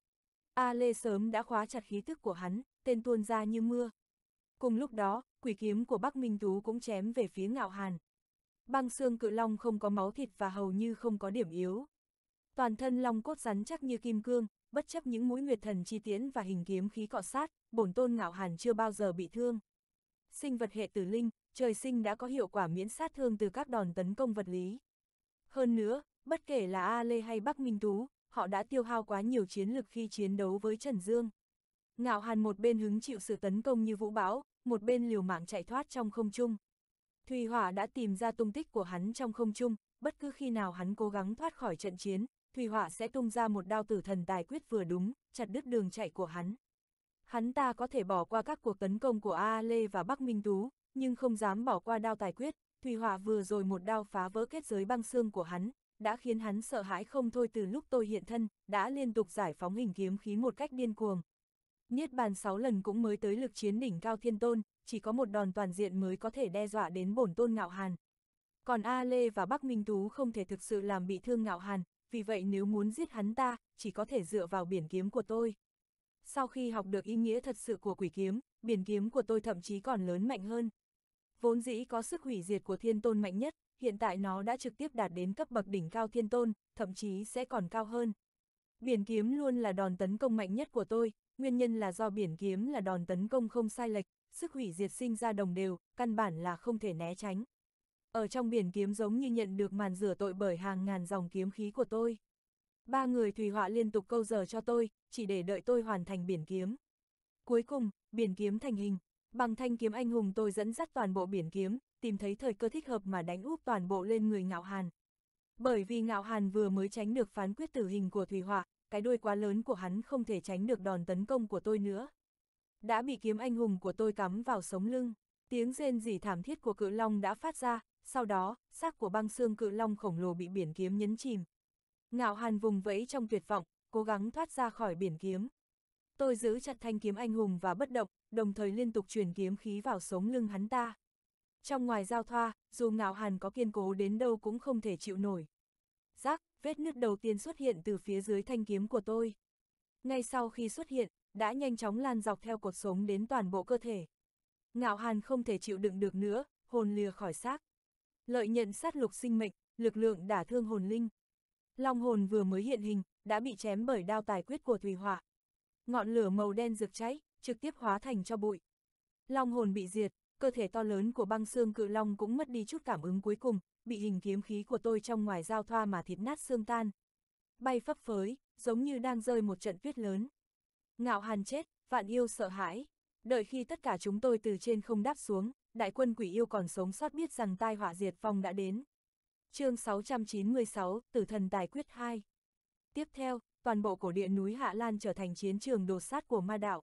A Lê sớm đã khóa chặt khí tức của hắn, tên tuôn ra như mưa, Cùng lúc đó, quỷ kiếm của Bắc Minh Tú cũng chém về phía ngạo hàn. Băng xương cự long không có máu thịt và hầu như không có điểm yếu. Toàn thân long cốt rắn chắc như kim cương, bất chấp những mũi nguyệt thần chi tiễn và hình kiếm khí cọ sát, bổn tôn ngạo hàn chưa bao giờ bị thương. Sinh vật hệ tử linh, trời sinh đã có hiệu quả miễn sát thương từ các đòn tấn công vật lý. Hơn nữa, bất kể là A Lê hay Bắc Minh Tú, họ đã tiêu hao quá nhiều chiến lực khi chiến đấu với Trần Dương. Ngạo Hàn một bên hứng chịu sự tấn công như vũ bão, một bên liều mạng chạy thoát trong không trung. Thùy Hỏa đã tìm ra tung tích của hắn trong không trung, bất cứ khi nào hắn cố gắng thoát khỏi trận chiến, Thùy Hỏa sẽ tung ra một đao tử thần tài quyết vừa đúng, chặt đứt đường chạy của hắn. Hắn ta có thể bỏ qua các cuộc tấn công của A Lê và Bắc Minh Tú, nhưng không dám bỏ qua đao tài quyết, Thùy Hỏa vừa rồi một đao phá vỡ kết giới băng xương của hắn, đã khiến hắn sợ hãi không thôi từ lúc tôi hiện thân, đã liên tục giải phóng hình kiếm khí một cách điên cuồng, Niết bàn sáu lần cũng mới tới lực chiến đỉnh cao thiên tôn, chỉ có một đòn toàn diện mới có thể đe dọa đến bổn tôn ngạo hàn. Còn A Lê và Bắc Minh Tú không thể thực sự làm bị thương ngạo hàn, vì vậy nếu muốn giết hắn ta, chỉ có thể dựa vào biển kiếm của tôi. Sau khi học được ý nghĩa thật sự của quỷ kiếm, biển kiếm của tôi thậm chí còn lớn mạnh hơn. Vốn dĩ có sức hủy diệt của thiên tôn mạnh nhất, hiện tại nó đã trực tiếp đạt đến cấp bậc đỉnh cao thiên tôn, thậm chí sẽ còn cao hơn. Biển kiếm luôn là đòn tấn công mạnh nhất của tôi, nguyên nhân là do biển kiếm là đòn tấn công không sai lệch, sức hủy diệt sinh ra đồng đều, căn bản là không thể né tránh. Ở trong biển kiếm giống như nhận được màn rửa tội bởi hàng ngàn dòng kiếm khí của tôi. Ba người thủy họa liên tục câu giờ cho tôi, chỉ để đợi tôi hoàn thành biển kiếm. Cuối cùng, biển kiếm thành hình, bằng thanh kiếm anh hùng tôi dẫn dắt toàn bộ biển kiếm, tìm thấy thời cơ thích hợp mà đánh úp toàn bộ lên người ngạo hàn. Bởi vì ngạo hàn vừa mới tránh được phán quyết tử hình của thủy Họa, cái đuôi quá lớn của hắn không thể tránh được đòn tấn công của tôi nữa. Đã bị kiếm anh hùng của tôi cắm vào sống lưng, tiếng rên rỉ thảm thiết của cự long đã phát ra, sau đó, xác của băng xương cự long khổng lồ bị biển kiếm nhấn chìm. Ngạo hàn vùng vẫy trong tuyệt vọng, cố gắng thoát ra khỏi biển kiếm. Tôi giữ chặt thanh kiếm anh hùng và bất động, đồng thời liên tục truyền kiếm khí vào sống lưng hắn ta. Trong ngoài giao thoa, dù ngạo hàn có kiên cố đến đâu cũng không thể chịu nổi vết nứt đầu tiên xuất hiện từ phía dưới thanh kiếm của tôi. Ngay sau khi xuất hiện, đã nhanh chóng lan dọc theo cột sống đến toàn bộ cơ thể. Ngạo Hàn không thể chịu đựng được nữa, hồn lìa khỏi xác. Lợi nhận sát lục sinh mệnh, lực lượng đả thương hồn linh. Long hồn vừa mới hiện hình, đã bị chém bởi đao tài quyết của Thùy Họa. Ngọn lửa màu đen rực cháy, trực tiếp hóa thành cho bụi. Long hồn bị diệt, cơ thể to lớn của băng xương cự long cũng mất đi chút cảm ứng cuối cùng, bị hình kiếm khí của tôi trong ngoài giao thoa mà thịt nát xương tan. Bay phấp phới, giống như đang rơi một trận tuyết lớn. Ngạo hàn chết, vạn yêu sợ hãi. Đợi khi tất cả chúng tôi từ trên không đáp xuống, đại quân quỷ yêu còn sống sót biết rằng tai họa diệt phong đã đến. chương 696, Tử thần tài quyết 2. Tiếp theo, toàn bộ cổ địa núi Hạ Lan trở thành chiến trường đột sát của ma đạo.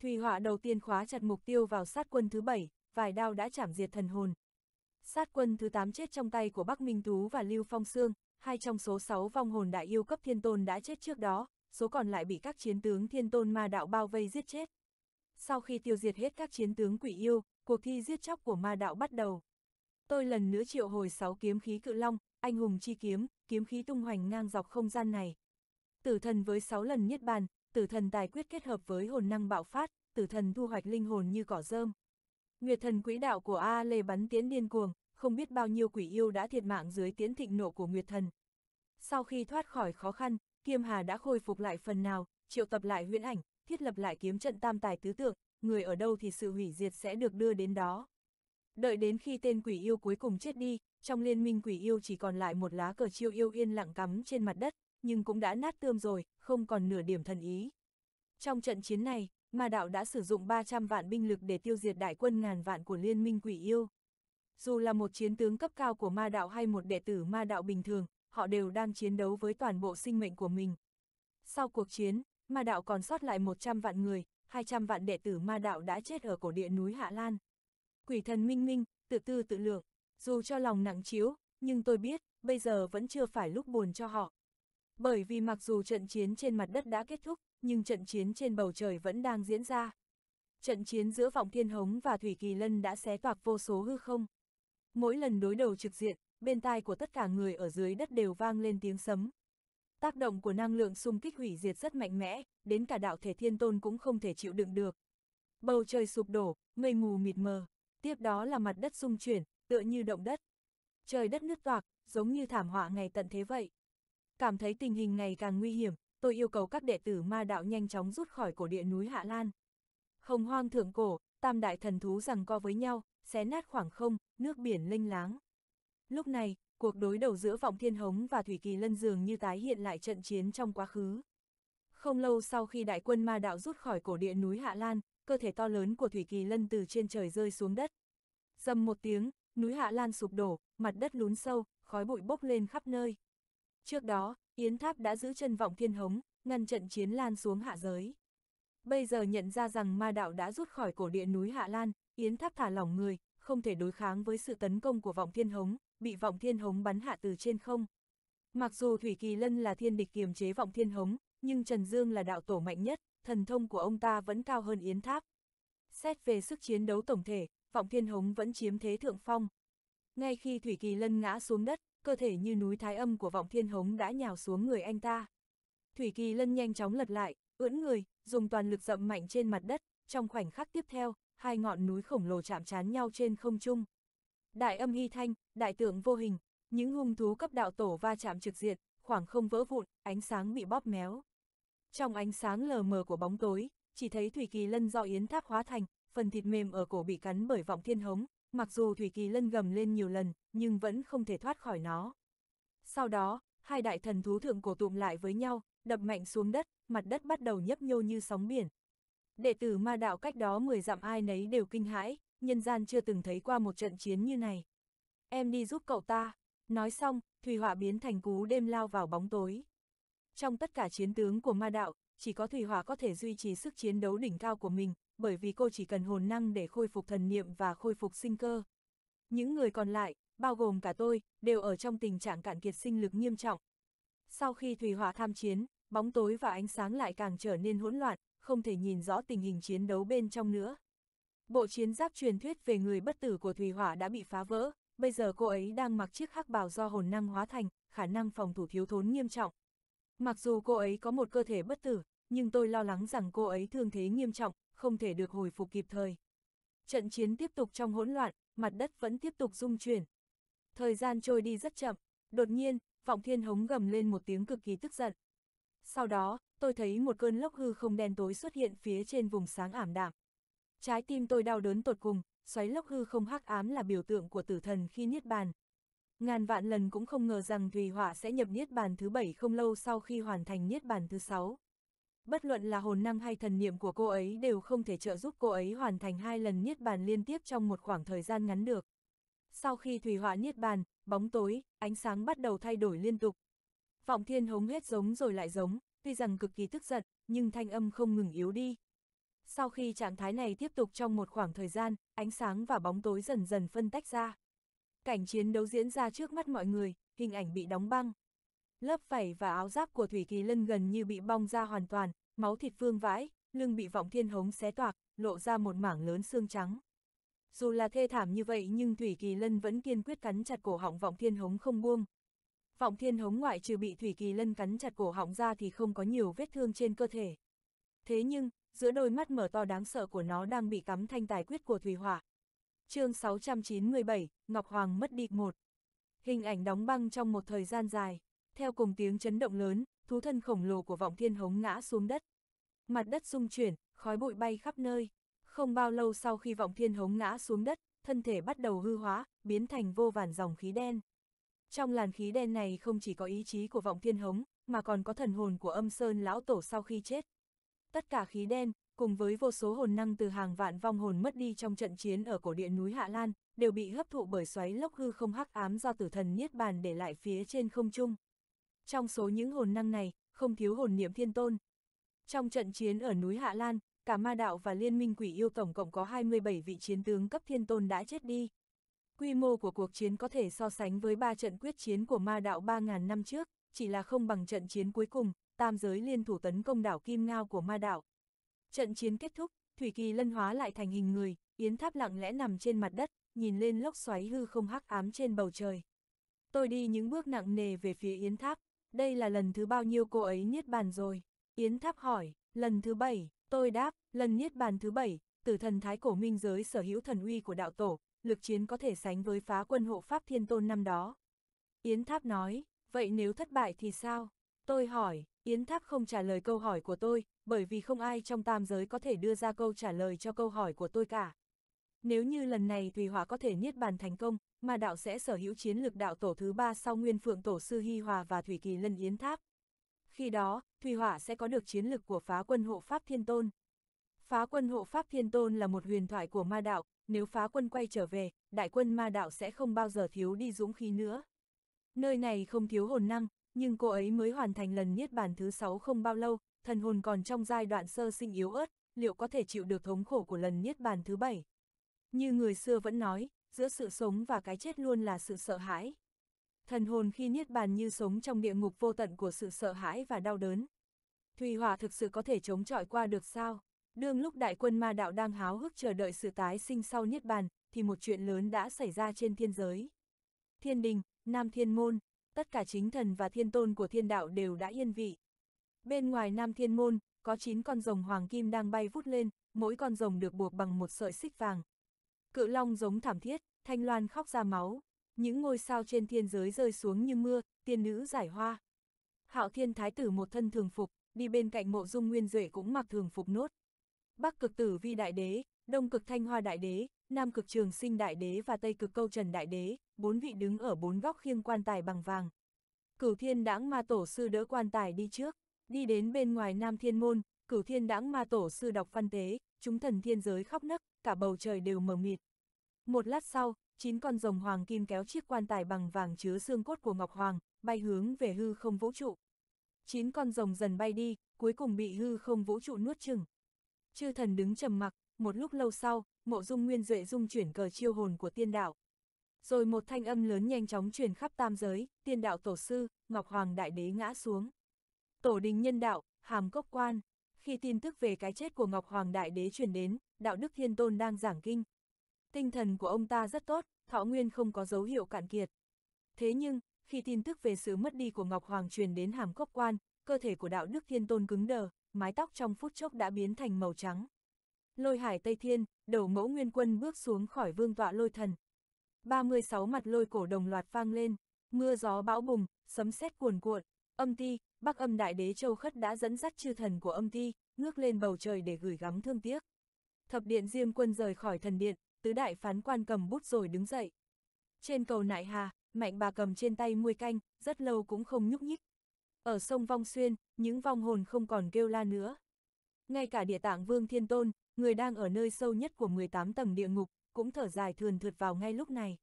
Thủy họa đầu tiên khóa chặt mục tiêu vào sát quân thứ bảy, vài đao đã chảm diệt thần hồn, sát quân thứ 8 chết trong tay của Bắc Minh Tú và Lưu Phong Sương, hai trong số 6 vong hồn đại yêu cấp thiên tôn đã chết trước đó, số còn lại bị các chiến tướng thiên tôn ma đạo bao vây giết chết. Sau khi tiêu diệt hết các chiến tướng quỷ yêu, cuộc thi giết chóc của ma đạo bắt đầu. Tôi lần nữa triệu hồi 6 kiếm khí cự long, anh hùng chi kiếm, kiếm khí tung hoành ngang dọc không gian này. Tử thần với 6 lần nhất bàn, tử thần tài quyết kết hợp với hồn năng bạo phát, tử thần thu hoạch linh hồn như cỏ rơm. Nguyệt thần quỹ đạo của A Lê bắn tiến điên cuồng, không biết bao nhiêu quỷ yêu đã thiệt mạng dưới tiến thịnh nộ của Nguyệt thần. Sau khi thoát khỏi khó khăn, Kiêm Hà đã khôi phục lại phần nào, triệu tập lại huyễn ảnh, thiết lập lại kiếm trận tam tài tứ tượng, người ở đâu thì sự hủy diệt sẽ được đưa đến đó. Đợi đến khi tên quỷ yêu cuối cùng chết đi, trong liên minh quỷ yêu chỉ còn lại một lá cờ chiêu yêu yên lặng cắm trên mặt đất, nhưng cũng đã nát tươm rồi, không còn nửa điểm thần ý. Trong trận chiến này, Ma đạo đã sử dụng 300 vạn binh lực để tiêu diệt đại quân ngàn vạn của liên minh quỷ yêu. Dù là một chiến tướng cấp cao của ma đạo hay một đệ tử ma đạo bình thường, họ đều đang chiến đấu với toàn bộ sinh mệnh của mình. Sau cuộc chiến, ma đạo còn sót lại 100 vạn người, 200 vạn đệ tử ma đạo đã chết ở cổ địa núi Hạ Lan. Quỷ thần minh minh, tự tư tự lượng, dù cho lòng nặng chiếu, nhưng tôi biết, bây giờ vẫn chưa phải lúc buồn cho họ. Bởi vì mặc dù trận chiến trên mặt đất đã kết thúc, nhưng trận chiến trên bầu trời vẫn đang diễn ra. Trận chiến giữa Vọng Thiên Hống và Thủy Kỳ Lân đã xé toạc vô số hư không. Mỗi lần đối đầu trực diện, bên tai của tất cả người ở dưới đất đều vang lên tiếng sấm. Tác động của năng lượng xung kích hủy diệt rất mạnh mẽ, đến cả đạo thể thiên tôn cũng không thể chịu đựng được. Bầu trời sụp đổ, mây mù mịt mờ, tiếp đó là mặt đất xung chuyển, tựa như động đất. Trời đất nứt toạc, giống như thảm họa ngày tận thế vậy. Cảm thấy tình hình ngày càng nguy hiểm, tôi yêu cầu các đệ tử ma đạo nhanh chóng rút khỏi cổ địa núi Hạ Lan. Hồng hoang thượng cổ, tam đại thần thú rằng co với nhau, xé nát khoảng không, nước biển linh láng. Lúc này, cuộc đối đầu giữa Vọng Thiên Hống và Thủy Kỳ Lân dường như tái hiện lại trận chiến trong quá khứ. Không lâu sau khi đại quân ma đạo rút khỏi cổ địa núi Hạ Lan, cơ thể to lớn của Thủy Kỳ Lân từ trên trời rơi xuống đất. Dầm một tiếng, núi Hạ Lan sụp đổ, mặt đất lún sâu, khói bụi bốc lên khắp nơi. Trước đó, Yến Tháp đã giữ chân vọng thiên hống, ngăn trận chiến lan xuống hạ giới. Bây giờ nhận ra rằng ma đạo đã rút khỏi cổ địa núi Hạ Lan, Yến Tháp thả lỏng người, không thể đối kháng với sự tấn công của vọng thiên hống, bị vọng thiên hống bắn hạ từ trên không. Mặc dù Thủy Kỳ Lân là thiên địch kiềm chế vọng thiên hống, nhưng Trần Dương là đạo tổ mạnh nhất, thần thông của ông ta vẫn cao hơn Yến Tháp. Xét về sức chiến đấu tổng thể, vọng thiên hống vẫn chiếm thế thượng phong. Ngay khi Thủy Kỳ Lân ngã xuống đất, cơ thể như núi thái âm của vọng thiên hống đã nhào xuống người anh ta. Thủy Kỳ Lân nhanh chóng lật lại, ưỡn người, dùng toàn lực dậm mạnh trên mặt đất, trong khoảnh khắc tiếp theo, hai ngọn núi khổng lồ chạm trán nhau trên không trung. Đại âm hy thanh, đại tượng vô hình, những hung thú cấp đạo tổ va chạm trực diện, khoảng không vỡ vụn, ánh sáng bị bóp méo. Trong ánh sáng lờ mờ của bóng tối, chỉ thấy Thủy Kỳ Lân do yến tháp hóa thành, phần thịt mềm ở cổ bị cắn bởi vọng thiên hống, mặc dù Thủy Kỳ Lân gầm lên nhiều lần, nhưng vẫn không thể thoát khỏi nó. Sau đó, hai đại thần thú thượng cổ tụm lại với nhau, đập mạnh xuống đất, mặt đất bắt đầu nhấp nhô như sóng biển. Đệ tử ma đạo cách đó 10 dặm ai nấy đều kinh hãi, nhân gian chưa từng thấy qua một trận chiến như này. Em đi giúp cậu ta. Nói xong, Thủy Họa biến thành cú đêm lao vào bóng tối. Trong tất cả chiến tướng của ma đạo, chỉ có Thủy Hỏa có thể duy trì sức chiến đấu đỉnh cao của mình, bởi vì cô chỉ cần hồn năng để khôi phục thần niệm và khôi phục sinh cơ. Những người còn lại, bao gồm cả tôi, đều ở trong tình trạng cạn kiệt sinh lực nghiêm trọng. Sau khi Thủy Hỏa tham chiến, bóng tối và ánh sáng lại càng trở nên hỗn loạn, không thể nhìn rõ tình hình chiến đấu bên trong nữa. Bộ chiến giáp truyền thuyết về người bất tử của Thủy Hỏa đã bị phá vỡ, bây giờ cô ấy đang mặc chiếc hắc bào do hồn năng hóa thành, khả năng phòng thủ thiếu thốn nghiêm trọng. Mặc dù cô ấy có một cơ thể bất tử, nhưng tôi lo lắng rằng cô ấy thương thế nghiêm trọng, không thể được hồi phục kịp thời. Trận chiến tiếp tục trong hỗn loạn, mặt đất vẫn tiếp tục rung chuyển. Thời gian trôi đi rất chậm, đột nhiên, vọng thiên hống gầm lên một tiếng cực kỳ tức giận. Sau đó, tôi thấy một cơn lốc hư không đen tối xuất hiện phía trên vùng sáng ảm đạm. Trái tim tôi đau đớn tột cùng, xoáy lốc hư không hắc ám là biểu tượng của tử thần khi niết bàn. Ngàn vạn lần cũng không ngờ rằng Thùy Họa sẽ nhập niết bàn thứ bảy không lâu sau khi hoàn thành niết bàn thứ sáu. Bất luận là hồn năng hay thần niệm của cô ấy đều không thể trợ giúp cô ấy hoàn thành hai lần niết bàn liên tiếp trong một khoảng thời gian ngắn được. Sau khi thủy họa niết bàn, bóng tối, ánh sáng bắt đầu thay đổi liên tục. Vọng thiên hống hết giống rồi lại giống, tuy rằng cực kỳ tức giận, nhưng thanh âm không ngừng yếu đi. Sau khi trạng thái này tiếp tục trong một khoảng thời gian, ánh sáng và bóng tối dần dần phân tách ra. Cảnh chiến đấu diễn ra trước mắt mọi người, hình ảnh bị đóng băng, Lớp vảy và áo giáp của Thủy Kỳ Lân gần như bị bong ra hoàn toàn, máu thịt vương vãi, lưng bị vọng thiên hống xé toạc, lộ ra một mảng lớn xương trắng. Dù là thê thảm như vậy nhưng Thủy Kỳ Lân vẫn kiên quyết cắn chặt cổ họng vọng thiên hống không buông. Vọng thiên hống ngoại trừ bị Thủy Kỳ Lân cắn chặt cổ họng ra thì không có nhiều vết thương trên cơ thể. Thế nhưng, giữa đôi mắt mở to đáng sợ của nó đang bị cắm thanh tài quyết của Thủy Hỏa. chương 697, Ngọc Hoàng mất địch một. Hình ảnh đóng băng trong một thời gian dài theo cùng tiếng chấn động lớn, thú thân khổng lồ của vọng thiên hống ngã xuống đất. Mặt đất rung chuyển, khói bụi bay khắp nơi. Không bao lâu sau khi vọng thiên hống ngã xuống đất, thân thể bắt đầu hư hóa, biến thành vô vàn dòng khí đen. Trong làn khí đen này không chỉ có ý chí của vọng thiên hống, mà còn có thần hồn của âm sơn lão tổ sau khi chết. Tất cả khí đen, cùng với vô số hồn năng từ hàng vạn vong hồn mất đi trong trận chiến ở cổ điện núi Hạ Lan, đều bị hấp thụ bởi xoáy lốc hư không hắc ám do tử thần Niết Bàn để lại phía trên không trung. Trong số những hồn năng này, không thiếu hồn niệm thiên tôn. Trong trận chiến ở núi Hạ Lan, cả ma đạo và liên minh quỷ yêu tổng cộng có 27 vị chiến tướng cấp thiên tôn đã chết đi. Quy mô của cuộc chiến có thể so sánh với ba trận quyết chiến của ma đạo 3.000 năm trước, chỉ là không bằng trận chiến cuối cùng, tam giới liên thủ tấn công đảo Kim Ngao của ma đạo. Trận chiến kết thúc, Thủy Kỳ lân hóa lại thành hình người, Yến Tháp lặng lẽ nằm trên mặt đất, nhìn lên lốc xoáy hư không hắc ám trên bầu trời. Tôi đi những bước nặng nề về phía Yến Tháp, đây là lần thứ bao nhiêu cô ấy niết bàn rồi? Yến Tháp hỏi, lần thứ bảy, tôi đáp, lần niết bàn thứ bảy, tử thần thái cổ minh giới sở hữu thần uy của đạo tổ, lực chiến có thể sánh với phá quân hộ pháp thiên tôn năm đó. Yến Tháp nói, vậy nếu thất bại thì sao? Tôi hỏi, Yến Tháp không trả lời câu hỏi của tôi, bởi vì không ai trong tam giới có thể đưa ra câu trả lời cho câu hỏi của tôi cả. Nếu như lần này Thủy Hỏa có thể niết bàn thành công, mà đạo sẽ sở hữu chiến lực đạo tổ thứ ba sau Nguyên Phượng Tổ Sư Hy Hòa và Thủy Kỳ Lân Yến Tháp. Khi đó, Thủy Hỏa sẽ có được chiến lực của phá quân hộ Pháp Thiên Tôn. Phá quân hộ Pháp Thiên Tôn là một huyền thoại của ma đạo, nếu phá quân quay trở về, đại quân ma đạo sẽ không bao giờ thiếu đi dũng khí nữa. Nơi này không thiếu hồn năng, nhưng cô ấy mới hoàn thành lần niết bàn thứ sáu không bao lâu, thần hồn còn trong giai đoạn sơ sinh yếu ớt, liệu có thể chịu được thống khổ của lần niết bàn thứ bảy? Như người xưa vẫn nói, giữa sự sống và cái chết luôn là sự sợ hãi. Thần hồn khi niết bàn như sống trong địa ngục vô tận của sự sợ hãi và đau đớn. Thùy Hỏa thực sự có thể chống chọi qua được sao? Đương lúc đại quân ma đạo đang háo hức chờ đợi sự tái sinh sau niết bàn, thì một chuyện lớn đã xảy ra trên thiên giới. Thiên đình, Nam Thiên Môn, tất cả chính thần và thiên tôn của thiên đạo đều đã yên vị. Bên ngoài Nam Thiên Môn, có 9 con rồng hoàng kim đang bay vút lên, mỗi con rồng được buộc bằng một sợi xích vàng. Cự long giống thảm thiết, thanh loan khóc ra máu, những ngôi sao trên thiên giới rơi xuống như mưa, tiên nữ giải hoa. Hạo thiên thái tử một thân thường phục, đi bên cạnh mộ dung nguyên duệ cũng mặc thường phục nốt. Bắc cực tử vi đại đế, đông cực thanh hoa đại đế, nam cực trường sinh đại đế và tây cực câu trần đại đế, bốn vị đứng ở bốn góc khiêng quan tài bằng vàng. Cửu thiên đãng ma tổ sư đỡ quan tài đi trước, đi đến bên ngoài nam thiên môn, cửu thiên đãng ma tổ sư đọc văn tế, chúng thần thiên giới khóc nấc, cả bầu trời đều mờ mịt. Một lát sau, chín con rồng hoàng kim kéo chiếc quan tài bằng vàng chứa xương cốt của Ngọc Hoàng, bay hướng về hư không vũ trụ. Chín con rồng dần bay đi, cuối cùng bị hư không vũ trụ nuốt chừng. Chư thần đứng trầm mặc, một lúc lâu sau, mộ dung nguyên duệ dung chuyển cờ chiêu hồn của tiên đạo. Rồi một thanh âm lớn nhanh chóng truyền khắp tam giới, tiên đạo tổ sư, Ngọc Hoàng Đại Đế ngã xuống. Tổ đình nhân đạo, hàm cốc quan khi tin tức về cái chết của Ngọc Hoàng Đại Đế truyền đến, Đạo Đức Thiên Tôn đang giảng kinh. Tinh thần của ông ta rất tốt, thọ nguyên không có dấu hiệu cạn kiệt. Thế nhưng, khi tin tức về sự mất đi của Ngọc Hoàng truyền đến hàm cốc quan, cơ thể của Đạo Đức Thiên Tôn cứng đờ, mái tóc trong phút chốc đã biến thành màu trắng. Lôi hải Tây Thiên, đầu mẫu nguyên quân bước xuống khỏi vương tọa lôi thần. 36 mặt lôi cổ đồng loạt vang lên, mưa gió bão bùng, sấm sét cuồn cuộn. Âm ti, Bắc âm đại đế Châu Khất đã dẫn dắt chư thần của âm ti, ngước lên bầu trời để gửi gắm thương tiếc. Thập điện Diêm Quân rời khỏi thần điện, tứ đại phán quan cầm bút rồi đứng dậy. Trên cầu Nại Hà, Mạnh bà cầm trên tay muôi canh, rất lâu cũng không nhúc nhích. Ở sông Vong Xuyên, những vong hồn không còn kêu la nữa. Ngay cả địa tạng Vương Thiên Tôn, người đang ở nơi sâu nhất của 18 tầng địa ngục, cũng thở dài thườn thượt vào ngay lúc này.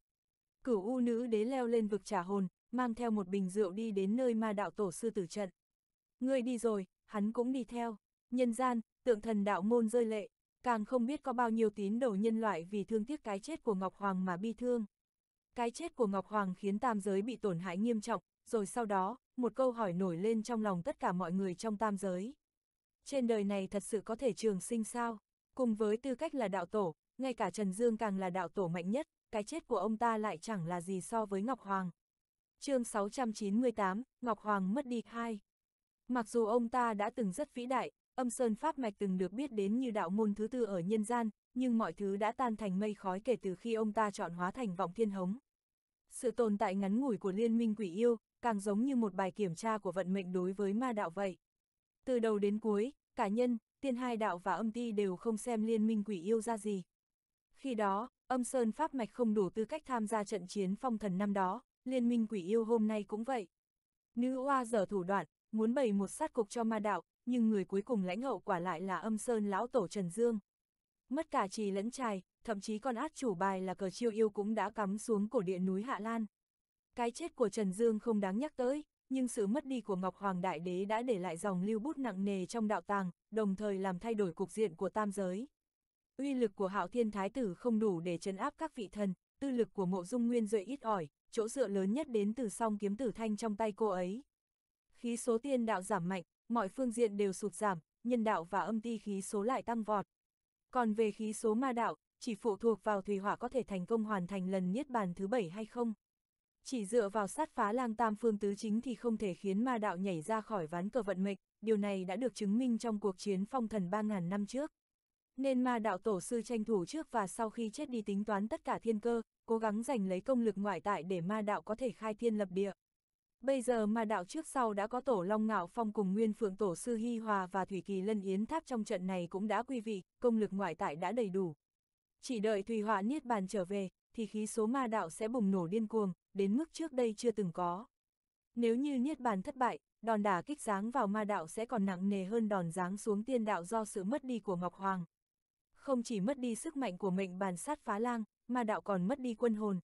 Cửu U nữ đế leo lên vực trả hồn, mang theo một bình rượu đi đến nơi ma đạo tổ sư tử trận. Người đi rồi, hắn cũng đi theo. Nhân gian, tượng thần đạo môn rơi lệ, càng không biết có bao nhiêu tín đồ nhân loại vì thương tiếc cái chết của Ngọc Hoàng mà bi thương. Cái chết của Ngọc Hoàng khiến tam giới bị tổn hại nghiêm trọng, rồi sau đó, một câu hỏi nổi lên trong lòng tất cả mọi người trong tam giới. Trên đời này thật sự có thể trường sinh sao? Cùng với tư cách là đạo tổ, ngay cả Trần Dương càng là đạo tổ mạnh nhất, cái chết của ông ta lại chẳng là gì so với Ngọc Hoàng chương 698, Ngọc Hoàng mất đi hai. Mặc dù ông ta đã từng rất vĩ đại, âm sơn pháp mạch từng được biết đến như đạo môn thứ tư ở nhân gian, nhưng mọi thứ đã tan thành mây khói kể từ khi ông ta chọn hóa thành vọng thiên hống. Sự tồn tại ngắn ngủi của liên minh quỷ yêu, càng giống như một bài kiểm tra của vận mệnh đối với ma đạo vậy. Từ đầu đến cuối, cả nhân, tiên hai đạo và âm ti đều không xem liên minh quỷ yêu ra gì. Khi đó, âm sơn pháp mạch không đủ tư cách tham gia trận chiến phong thần năm đó, liên minh quỷ yêu hôm nay cũng vậy. Nữ oa dở thủ đoạn, muốn bày một sát cục cho ma đạo, nhưng người cuối cùng lãnh hậu quả lại là âm sơn lão tổ Trần Dương. Mất cả trì lẫn trài, thậm chí con át chủ bài là cờ chiêu yêu cũng đã cắm xuống cổ địa núi Hạ Lan. Cái chết của Trần Dương không đáng nhắc tới, nhưng sự mất đi của Ngọc Hoàng Đại Đế đã để lại dòng lưu bút nặng nề trong đạo tàng, đồng thời làm thay đổi cục diện của tam giới. Uy lực của Hạo Thiên Thái Tử không đủ để chấn áp các vị thần, tư lực của Mộ Dung Nguyên Duệ ít ỏi, chỗ dựa lớn nhất đến từ song kiếm tử thanh trong tay cô ấy. Khí số tiên đạo giảm mạnh, mọi phương diện đều sụt giảm, nhân đạo và âm ti khí số lại tăng vọt. Còn về khí số ma đạo, chỉ phụ thuộc vào thủy hỏa có thể thành công hoàn thành lần niết bàn thứ bảy hay không. Chỉ dựa vào sát phá lang tam phương tứ chính thì không thể khiến ma đạo nhảy ra khỏi ván cờ vận mệnh, điều này đã được chứng minh trong cuộc chiến phong thần 3.000 năm trước. Nên ma đạo tổ sư tranh thủ trước và sau khi chết đi tính toán tất cả thiên cơ, cố gắng giành lấy công lực ngoại tại để ma đạo có thể khai thiên lập địa. Bây giờ ma đạo trước sau đã có tổ Long Ngạo Phong cùng Nguyên Phượng Tổ Sư Hy Hòa và Thủy Kỳ Lân Yến Tháp trong trận này cũng đã quy vị, công lực ngoại tại đã đầy đủ. Chỉ đợi Thủy Hỏa Niết Bàn trở về, thì khí số ma đạo sẽ bùng nổ điên cuồng, đến mức trước đây chưa từng có. Nếu như Niết Bàn thất bại, đòn đả kích giáng vào ma đạo sẽ còn nặng nề hơn đòn giáng xuống tiên đạo do sự mất đi của Ngọc Hoàng. Không chỉ mất đi sức mạnh của mệnh bàn sát phá lang, ma đạo còn mất đi quân hồn.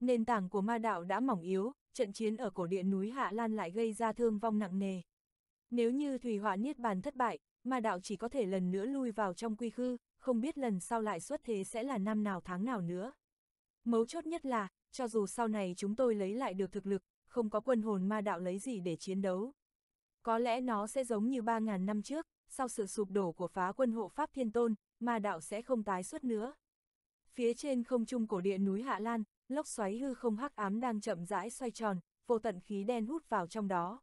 Nền tảng của ma đạo đã mỏng yếu, trận chiến ở cổ điện núi Hạ Lan lại gây ra thương vong nặng nề. Nếu như Thủy Hỏa Niết Bàn thất bại, ma đạo chỉ có thể lần nữa lui vào trong quy khư, không biết lần sau lại xuất thế sẽ là năm nào tháng nào nữa. Mấu chốt nhất là, cho dù sau này chúng tôi lấy lại được thực lực, không có quân hồn ma đạo lấy gì để chiến đấu. Có lẽ nó sẽ giống như 3.000 năm trước, sau sự sụp đổ của phá quân hộ Pháp Thiên Tôn, ma đạo sẽ không tái xuất nữa. Phía trên không trung cổ địa núi Hạ Lan, lốc xoáy hư không hắc ám đang chậm rãi xoay tròn, vô tận khí đen hút vào trong đó.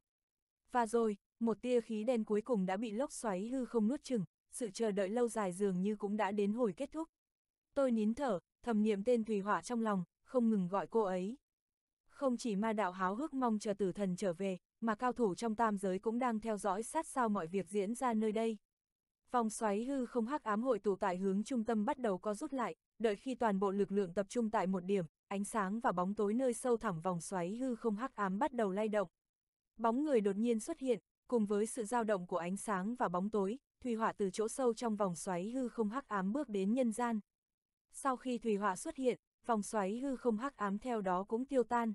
Và rồi, một tia khí đen cuối cùng đã bị lốc xoáy hư không nuốt chừng, sự chờ đợi lâu dài dường như cũng đã đến hồi kết thúc. Tôi nín thở, thầm niệm tên Thùy Hỏa trong lòng, không ngừng gọi cô ấy. Không chỉ ma đạo háo hức mong chờ tử thần trở về, mà cao thủ trong tam giới cũng đang theo dõi sát sao mọi việc diễn ra nơi đây. Vòng xoáy hư không hắc ám hội tụ tại hướng trung tâm bắt đầu có rút lại, đợi khi toàn bộ lực lượng tập trung tại một điểm, ánh sáng và bóng tối nơi sâu thẳm vòng xoáy hư không hắc ám bắt đầu lay động. Bóng người đột nhiên xuất hiện, cùng với sự dao động của ánh sáng và bóng tối, thủy Họa từ chỗ sâu trong vòng xoáy hư không hắc ám bước đến nhân gian. Sau khi thủy Họa xuất hiện, vòng xoáy hư không hắc ám theo đó cũng tiêu tan.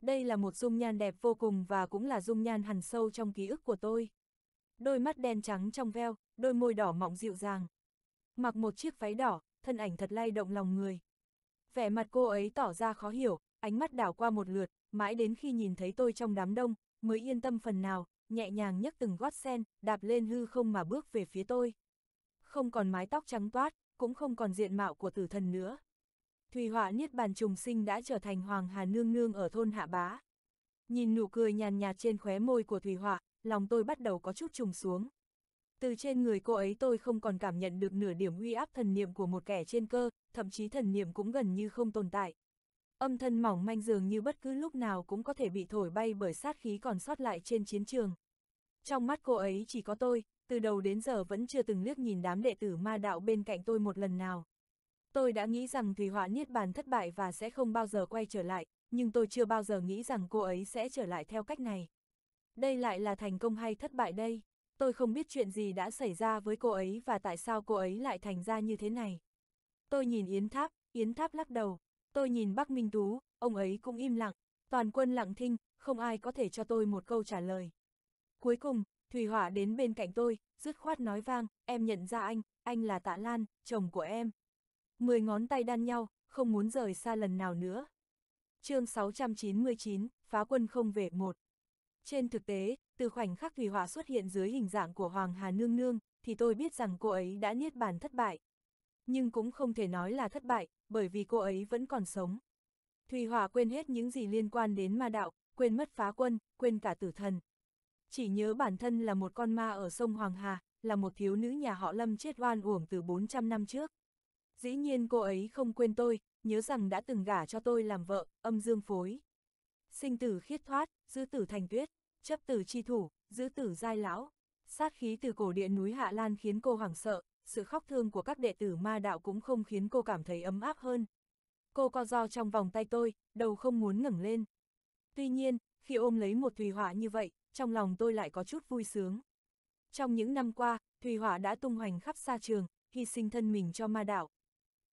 Đây là một dung nhan đẹp vô cùng và cũng là dung nhan hằn sâu trong ký ức của tôi. Đôi mắt đen trắng trong veo, đôi môi đỏ mọng dịu dàng. Mặc một chiếc váy đỏ, thân ảnh thật lay động lòng người. Vẻ mặt cô ấy tỏ ra khó hiểu, ánh mắt đảo qua một lượt, mãi đến khi nhìn thấy tôi trong đám đông, mới yên tâm phần nào, nhẹ nhàng nhấc từng gót sen, đạp lên hư không mà bước về phía tôi. Không còn mái tóc trắng toát, cũng không còn diện mạo của tử thần nữa. Thùy họa niết bàn trùng sinh đã trở thành Hoàng Hà Nương Nương ở thôn Hạ Bá. Nhìn nụ cười nhàn nhạt trên khóe môi của Thùy họa, lòng tôi bắt đầu có chút trùng xuống. Từ trên người cô ấy tôi không còn cảm nhận được nửa điểm uy áp thần niệm của một kẻ trên cơ, thậm chí thần niệm cũng gần như không tồn tại. Âm thân mỏng manh dường như bất cứ lúc nào cũng có thể bị thổi bay bởi sát khí còn sót lại trên chiến trường. Trong mắt cô ấy chỉ có tôi, từ đầu đến giờ vẫn chưa từng liếc nhìn đám đệ tử ma đạo bên cạnh tôi một lần nào. Tôi đã nghĩ rằng thủy Họa Niết Bàn thất bại và sẽ không bao giờ quay trở lại, nhưng tôi chưa bao giờ nghĩ rằng cô ấy sẽ trở lại theo cách này. Đây lại là thành công hay thất bại đây? tôi không biết chuyện gì đã xảy ra với cô ấy và tại sao cô ấy lại thành ra như thế này. Tôi nhìn Yến Tháp, Yến Tháp lắc đầu, tôi nhìn Bắc Minh Tú, ông ấy cũng im lặng, toàn quân lặng thinh, không ai có thể cho tôi một câu trả lời. Cuối cùng, thủy Hỏa đến bên cạnh tôi, dứt khoát nói vang, em nhận ra anh, anh là Tạ Lan, chồng của em. Mười ngón tay đan nhau, không muốn rời xa lần nào nữa. chương 699, Phá quân không về một trên thực tế, từ khoảnh khắc thủy hỏa xuất hiện dưới hình dạng của Hoàng Hà Nương Nương, thì tôi biết rằng cô ấy đã niết bàn thất bại. Nhưng cũng không thể nói là thất bại, bởi vì cô ấy vẫn còn sống. Thủy hòa quên hết những gì liên quan đến ma đạo, quên mất phá quân, quên cả tử thần. Chỉ nhớ bản thân là một con ma ở sông Hoàng Hà, là một thiếu nữ nhà họ Lâm chết oan uổng từ 400 năm trước. Dĩ nhiên cô ấy không quên tôi, nhớ rằng đã từng gả cho tôi làm vợ, âm dương phối. Sinh tử khiết thoát, dư tử thành tuyết chấp tử chi thủ, giữ tử giai lão. Sát khí từ cổ điện núi Hạ Lan khiến cô hoảng sợ, sự khóc thương của các đệ tử ma đạo cũng không khiến cô cảm thấy ấm áp hơn. Cô co do trong vòng tay tôi, đầu không muốn ngẩng lên. Tuy nhiên, khi ôm lấy một Thùy Hỏa như vậy, trong lòng tôi lại có chút vui sướng. Trong những năm qua, Thùy Hỏa đã tung hoành khắp xa trường, hy sinh thân mình cho ma đạo.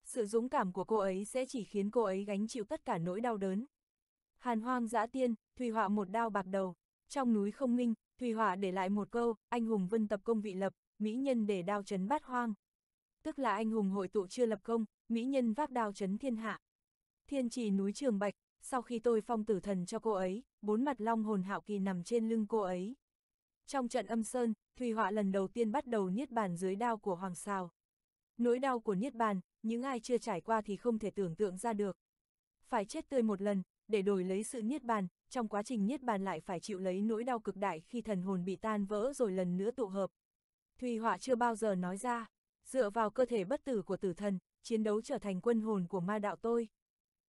Sự dũng cảm của cô ấy sẽ chỉ khiến cô ấy gánh chịu tất cả nỗi đau đớn. Hàn hoang dã tiên, Thùy Hỏa một đao bạc đầu. Trong núi không minh, Thùy Hỏa để lại một câu, anh hùng vân tập công vị lập, mỹ nhân để đao chấn bát hoang. Tức là anh hùng hội tụ chưa lập công, mỹ nhân vác đao chấn thiên hạ. Thiên trì núi Trường Bạch, sau khi tôi phong tử thần cho cô ấy, bốn mặt long hồn hạo kỳ nằm trên lưng cô ấy. Trong trận âm sơn, Thùy Họa lần đầu tiên bắt đầu niết bàn dưới đao của Hoàng sao Nỗi đau của niết bàn, những ai chưa trải qua thì không thể tưởng tượng ra được. Phải chết tươi một lần, để đổi lấy sự niết bàn, trong quá trình Niết Bàn lại phải chịu lấy nỗi đau cực đại khi thần hồn bị tan vỡ rồi lần nữa tụ hợp. Thùy Họa chưa bao giờ nói ra, dựa vào cơ thể bất tử của tử thần, chiến đấu trở thành quân hồn của ma đạo tôi.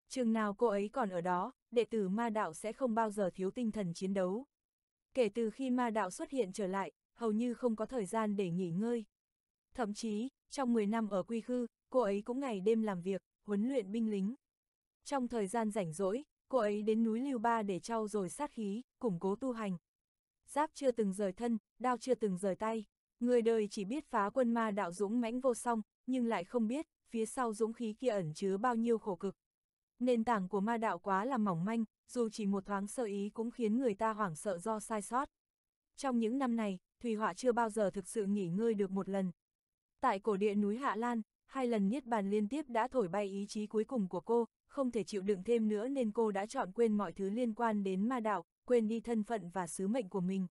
Chừng nào cô ấy còn ở đó, đệ tử ma đạo sẽ không bao giờ thiếu tinh thần chiến đấu. Kể từ khi ma đạo xuất hiện trở lại, hầu như không có thời gian để nghỉ ngơi. Thậm chí, trong 10 năm ở quy khư, cô ấy cũng ngày đêm làm việc, huấn luyện binh lính. Trong thời gian rảnh rỗi, cô ấy đến núi Lưu Ba để trau rồi sát khí, củng cố tu hành. Giáp chưa từng rời thân, đao chưa từng rời tay. Người đời chỉ biết phá quân ma đạo dũng mãnh vô song, nhưng lại không biết, phía sau dũng khí kia ẩn chứa bao nhiêu khổ cực. Nền tảng của ma đạo quá là mỏng manh, dù chỉ một thoáng sơ ý cũng khiến người ta hoảng sợ do sai sót. Trong những năm này, Thùy Họa chưa bao giờ thực sự nghỉ ngơi được một lần. Tại cổ địa núi Hạ Lan, hai lần niết bàn liên tiếp đã thổi bay ý chí cuối cùng của cô, không thể chịu đựng thêm nữa nên cô đã chọn quên mọi thứ liên quan đến ma đạo, quên đi thân phận và sứ mệnh của mình.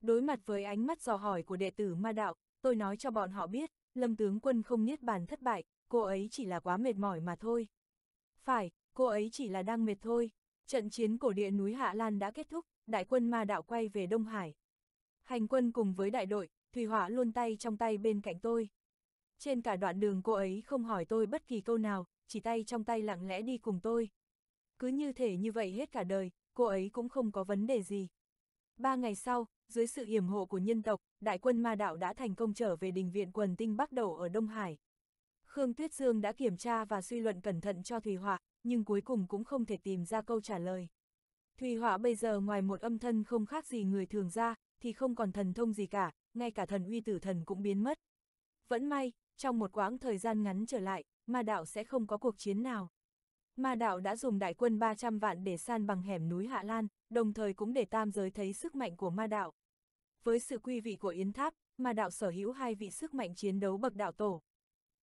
Đối mặt với ánh mắt dò hỏi của đệ tử ma đạo, tôi nói cho bọn họ biết, lâm tướng quân không niết bàn thất bại, cô ấy chỉ là quá mệt mỏi mà thôi. Phải, cô ấy chỉ là đang mệt thôi. Trận chiến cổ địa núi Hạ Lan đã kết thúc, đại quân ma đạo quay về Đông Hải. Hành quân cùng với đại đội, Thủy Hỏa luôn tay trong tay bên cạnh tôi. Trên cả đoạn đường cô ấy không hỏi tôi bất kỳ câu nào, chỉ tay trong tay lặng lẽ đi cùng tôi. Cứ như thể như vậy hết cả đời, cô ấy cũng không có vấn đề gì. Ba ngày sau, dưới sự yểm hộ của nhân tộc, đại quân ma đạo đã thành công trở về đình viện quần tinh bắc đầu ở Đông Hải. Khương Tuyết Dương đã kiểm tra và suy luận cẩn thận cho Thùy Họa, nhưng cuối cùng cũng không thể tìm ra câu trả lời. Thùy Họa bây giờ ngoài một âm thân không khác gì người thường ra, thì không còn thần thông gì cả, ngay cả thần uy tử thần cũng biến mất. Vẫn may, trong một quãng thời gian ngắn trở lại, ma đạo sẽ không có cuộc chiến nào. Ma đạo đã dùng đại quân 300 vạn để san bằng hẻm núi Hạ Lan, đồng thời cũng để tam giới thấy sức mạnh của ma đạo. Với sự quy vị của Yến Tháp, ma đạo sở hữu hai vị sức mạnh chiến đấu bậc đạo tổ.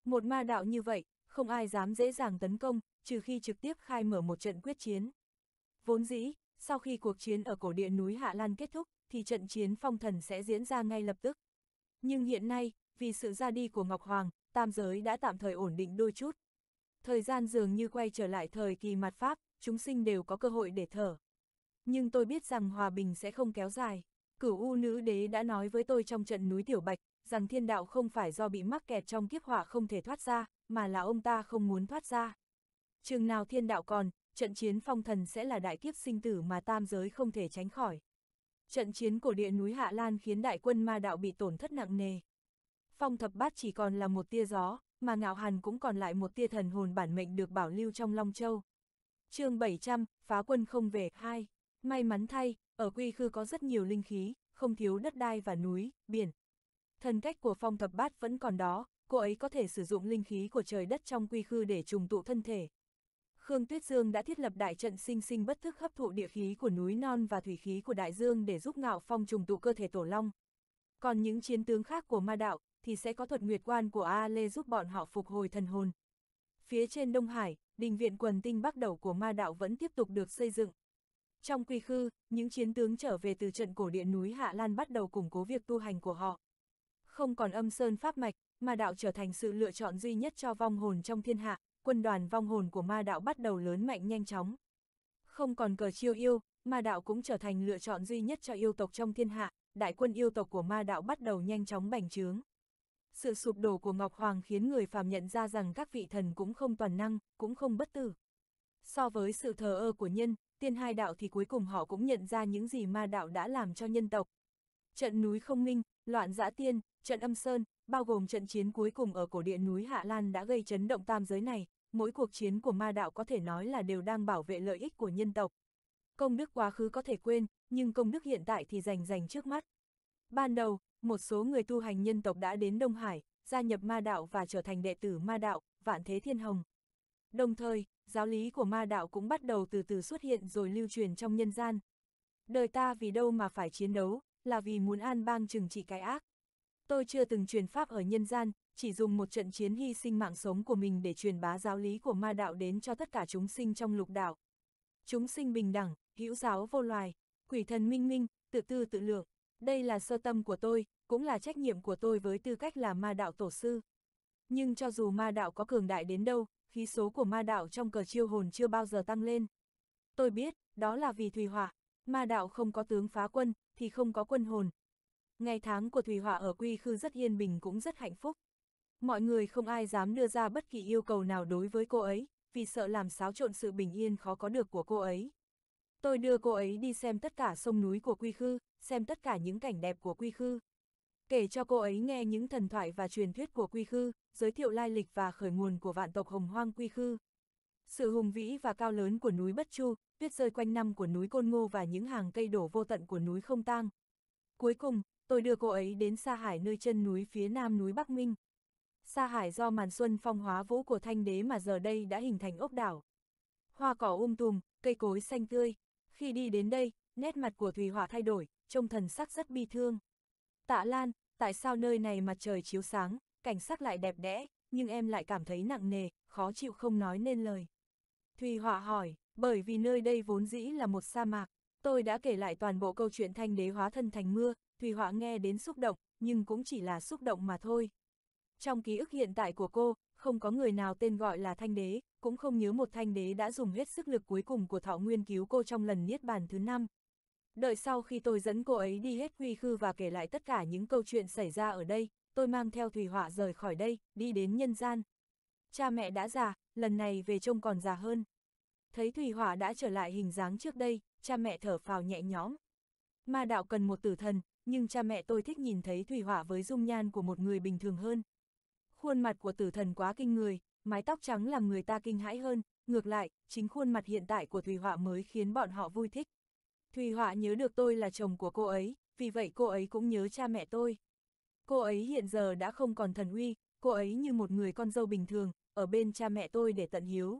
Một ma đạo như vậy, không ai dám dễ dàng tấn công, trừ khi trực tiếp khai mở một trận quyết chiến. Vốn dĩ, sau khi cuộc chiến ở cổ địa núi Hạ Lan kết thúc, thì trận chiến phong thần sẽ diễn ra ngay lập tức. Nhưng hiện nay, vì sự ra đi của Ngọc Hoàng, tam giới đã tạm thời ổn định đôi chút. Thời gian dường như quay trở lại thời kỳ mặt Pháp, chúng sinh đều có cơ hội để thở. Nhưng tôi biết rằng hòa bình sẽ không kéo dài. Cửu U Nữ Đế đã nói với tôi trong trận núi Tiểu Bạch, rằng thiên đạo không phải do bị mắc kẹt trong kiếp họa không thể thoát ra, mà là ông ta không muốn thoát ra. Chừng nào thiên đạo còn, trận chiến phong thần sẽ là đại kiếp sinh tử mà tam giới không thể tránh khỏi. Trận chiến của địa núi Hạ Lan khiến đại quân ma đạo bị tổn thất nặng nề phong thập bát chỉ còn là một tia gió, mà ngạo hàn cũng còn lại một tia thần hồn bản mệnh được bảo lưu trong Long Châu. chương 700, phá quân không về, 2. May mắn thay, ở quy khư có rất nhiều linh khí, không thiếu đất đai và núi, biển. Thần cách của phong thập bát vẫn còn đó, cô ấy có thể sử dụng linh khí của trời đất trong quy khư để trùng tụ thân thể. Khương Tuyết Dương đã thiết lập đại trận sinh sinh bất thức hấp thụ địa khí của núi non và thủy khí của đại dương để giúp ngạo phong trùng tụ cơ thể tổ long. Còn những chiến tướng khác của ma đạo, thì sẽ có thuật nguyệt quan của A Lê giúp bọn họ phục hồi thần hồn. Phía trên Đông Hải, đình viện quần tinh bắt đầu của ma đạo vẫn tiếp tục được xây dựng. Trong quy khư, những chiến tướng trở về từ trận cổ điện núi Hạ Lan bắt đầu củng cố việc tu hành của họ. Không còn âm sơn pháp mạch, ma đạo trở thành sự lựa chọn duy nhất cho vong hồn trong thiên hạ, quân đoàn vong hồn của ma đạo bắt đầu lớn mạnh nhanh chóng. Không còn cờ chiêu yêu, ma đạo cũng trở thành lựa chọn duy nhất cho yêu tộc trong thiên hạ, đại quân yêu tộc của ma đạo bắt đầu nhanh chóng bành trướng sự sụp đổ của Ngọc Hoàng khiến người phàm nhận ra rằng các vị thần cũng không toàn năng, cũng không bất tử. So với sự thờ ơ của nhân, tiên hai đạo thì cuối cùng họ cũng nhận ra những gì ma đạo đã làm cho nhân tộc. Trận núi không minh, loạn dã tiên, trận âm sơn, bao gồm trận chiến cuối cùng ở cổ địa núi Hạ Lan đã gây chấn động tam giới này, mỗi cuộc chiến của ma đạo có thể nói là đều đang bảo vệ lợi ích của nhân tộc. Công đức quá khứ có thể quên, nhưng công đức hiện tại thì rành rành trước mắt, Ban đầu, một số người tu hành nhân tộc đã đến Đông Hải, gia nhập ma đạo và trở thành đệ tử ma đạo, vạn thế thiên hồng. Đồng thời, giáo lý của ma đạo cũng bắt đầu từ từ xuất hiện rồi lưu truyền trong nhân gian. Đời ta vì đâu mà phải chiến đấu, là vì muốn an bang trừng trị cái ác. Tôi chưa từng truyền pháp ở nhân gian, chỉ dùng một trận chiến hy sinh mạng sống của mình để truyền bá giáo lý của ma đạo đến cho tất cả chúng sinh trong lục đạo. Chúng sinh bình đẳng, hữu giáo vô loài, quỷ thần minh minh, tự tư tự lượng. Đây là sơ tâm của tôi, cũng là trách nhiệm của tôi với tư cách là ma đạo tổ sư. Nhưng cho dù ma đạo có cường đại đến đâu, khí số của ma đạo trong cờ chiêu hồn chưa bao giờ tăng lên. Tôi biết, đó là vì Thùy Hỏa, ma đạo không có tướng phá quân, thì không có quân hồn. Ngày tháng của Thùy Hỏa ở quy khư rất yên bình cũng rất hạnh phúc. Mọi người không ai dám đưa ra bất kỳ yêu cầu nào đối với cô ấy, vì sợ làm xáo trộn sự bình yên khó có được của cô ấy. Tôi đưa cô ấy đi xem tất cả sông núi của Quy Khư, xem tất cả những cảnh đẹp của Quy Khư. Kể cho cô ấy nghe những thần thoại và truyền thuyết của Quy Khư, giới thiệu lai lịch và khởi nguồn của vạn tộc Hồng Hoang Quy Khư. Sự hùng vĩ và cao lớn của núi Bất Chu, tuyết rơi quanh năm của núi Côn Ngô và những hàng cây đổ vô tận của núi Không Tang. Cuối cùng, tôi đưa cô ấy đến Sa Hải nơi chân núi phía nam núi Bắc Minh. Sa Hải do màn xuân phong hóa vũ của thanh đế mà giờ đây đã hình thành ốc đảo. Hoa cỏ um tùm, cây cối xanh tươi, khi đi đến đây, nét mặt của Thùy Hỏa thay đổi, trông thần sắc rất bi thương. Tạ Lan, tại sao nơi này mặt trời chiếu sáng, cảnh sắc lại đẹp đẽ, nhưng em lại cảm thấy nặng nề, khó chịu không nói nên lời. Thùy Hỏa hỏi, bởi vì nơi đây vốn dĩ là một sa mạc, tôi đã kể lại toàn bộ câu chuyện thanh đế hóa thân thành mưa, Thùy Hỏa nghe đến xúc động, nhưng cũng chỉ là xúc động mà thôi. Trong ký ức hiện tại của cô, không có người nào tên gọi là thanh đế, cũng không nhớ một thanh đế đã dùng hết sức lực cuối cùng của thọ nguyên cứu cô trong lần niết bàn thứ năm. Đợi sau khi tôi dẫn cô ấy đi hết huy khư và kể lại tất cả những câu chuyện xảy ra ở đây, tôi mang theo thủy Họa rời khỏi đây, đi đến nhân gian. Cha mẹ đã già, lần này về trông còn già hơn. Thấy thủy Họa đã trở lại hình dáng trước đây, cha mẹ thở phào nhẹ nhõm. Ma đạo cần một tử thần, nhưng cha mẹ tôi thích nhìn thấy thủy Họa với dung nhan của một người bình thường hơn. Khuôn mặt của tử thần quá kinh người, mái tóc trắng làm người ta kinh hãi hơn, ngược lại, chính khuôn mặt hiện tại của Thùy Họa mới khiến bọn họ vui thích. Thùy Họa nhớ được tôi là chồng của cô ấy, vì vậy cô ấy cũng nhớ cha mẹ tôi. Cô ấy hiện giờ đã không còn thần uy, cô ấy như một người con dâu bình thường, ở bên cha mẹ tôi để tận hiếu.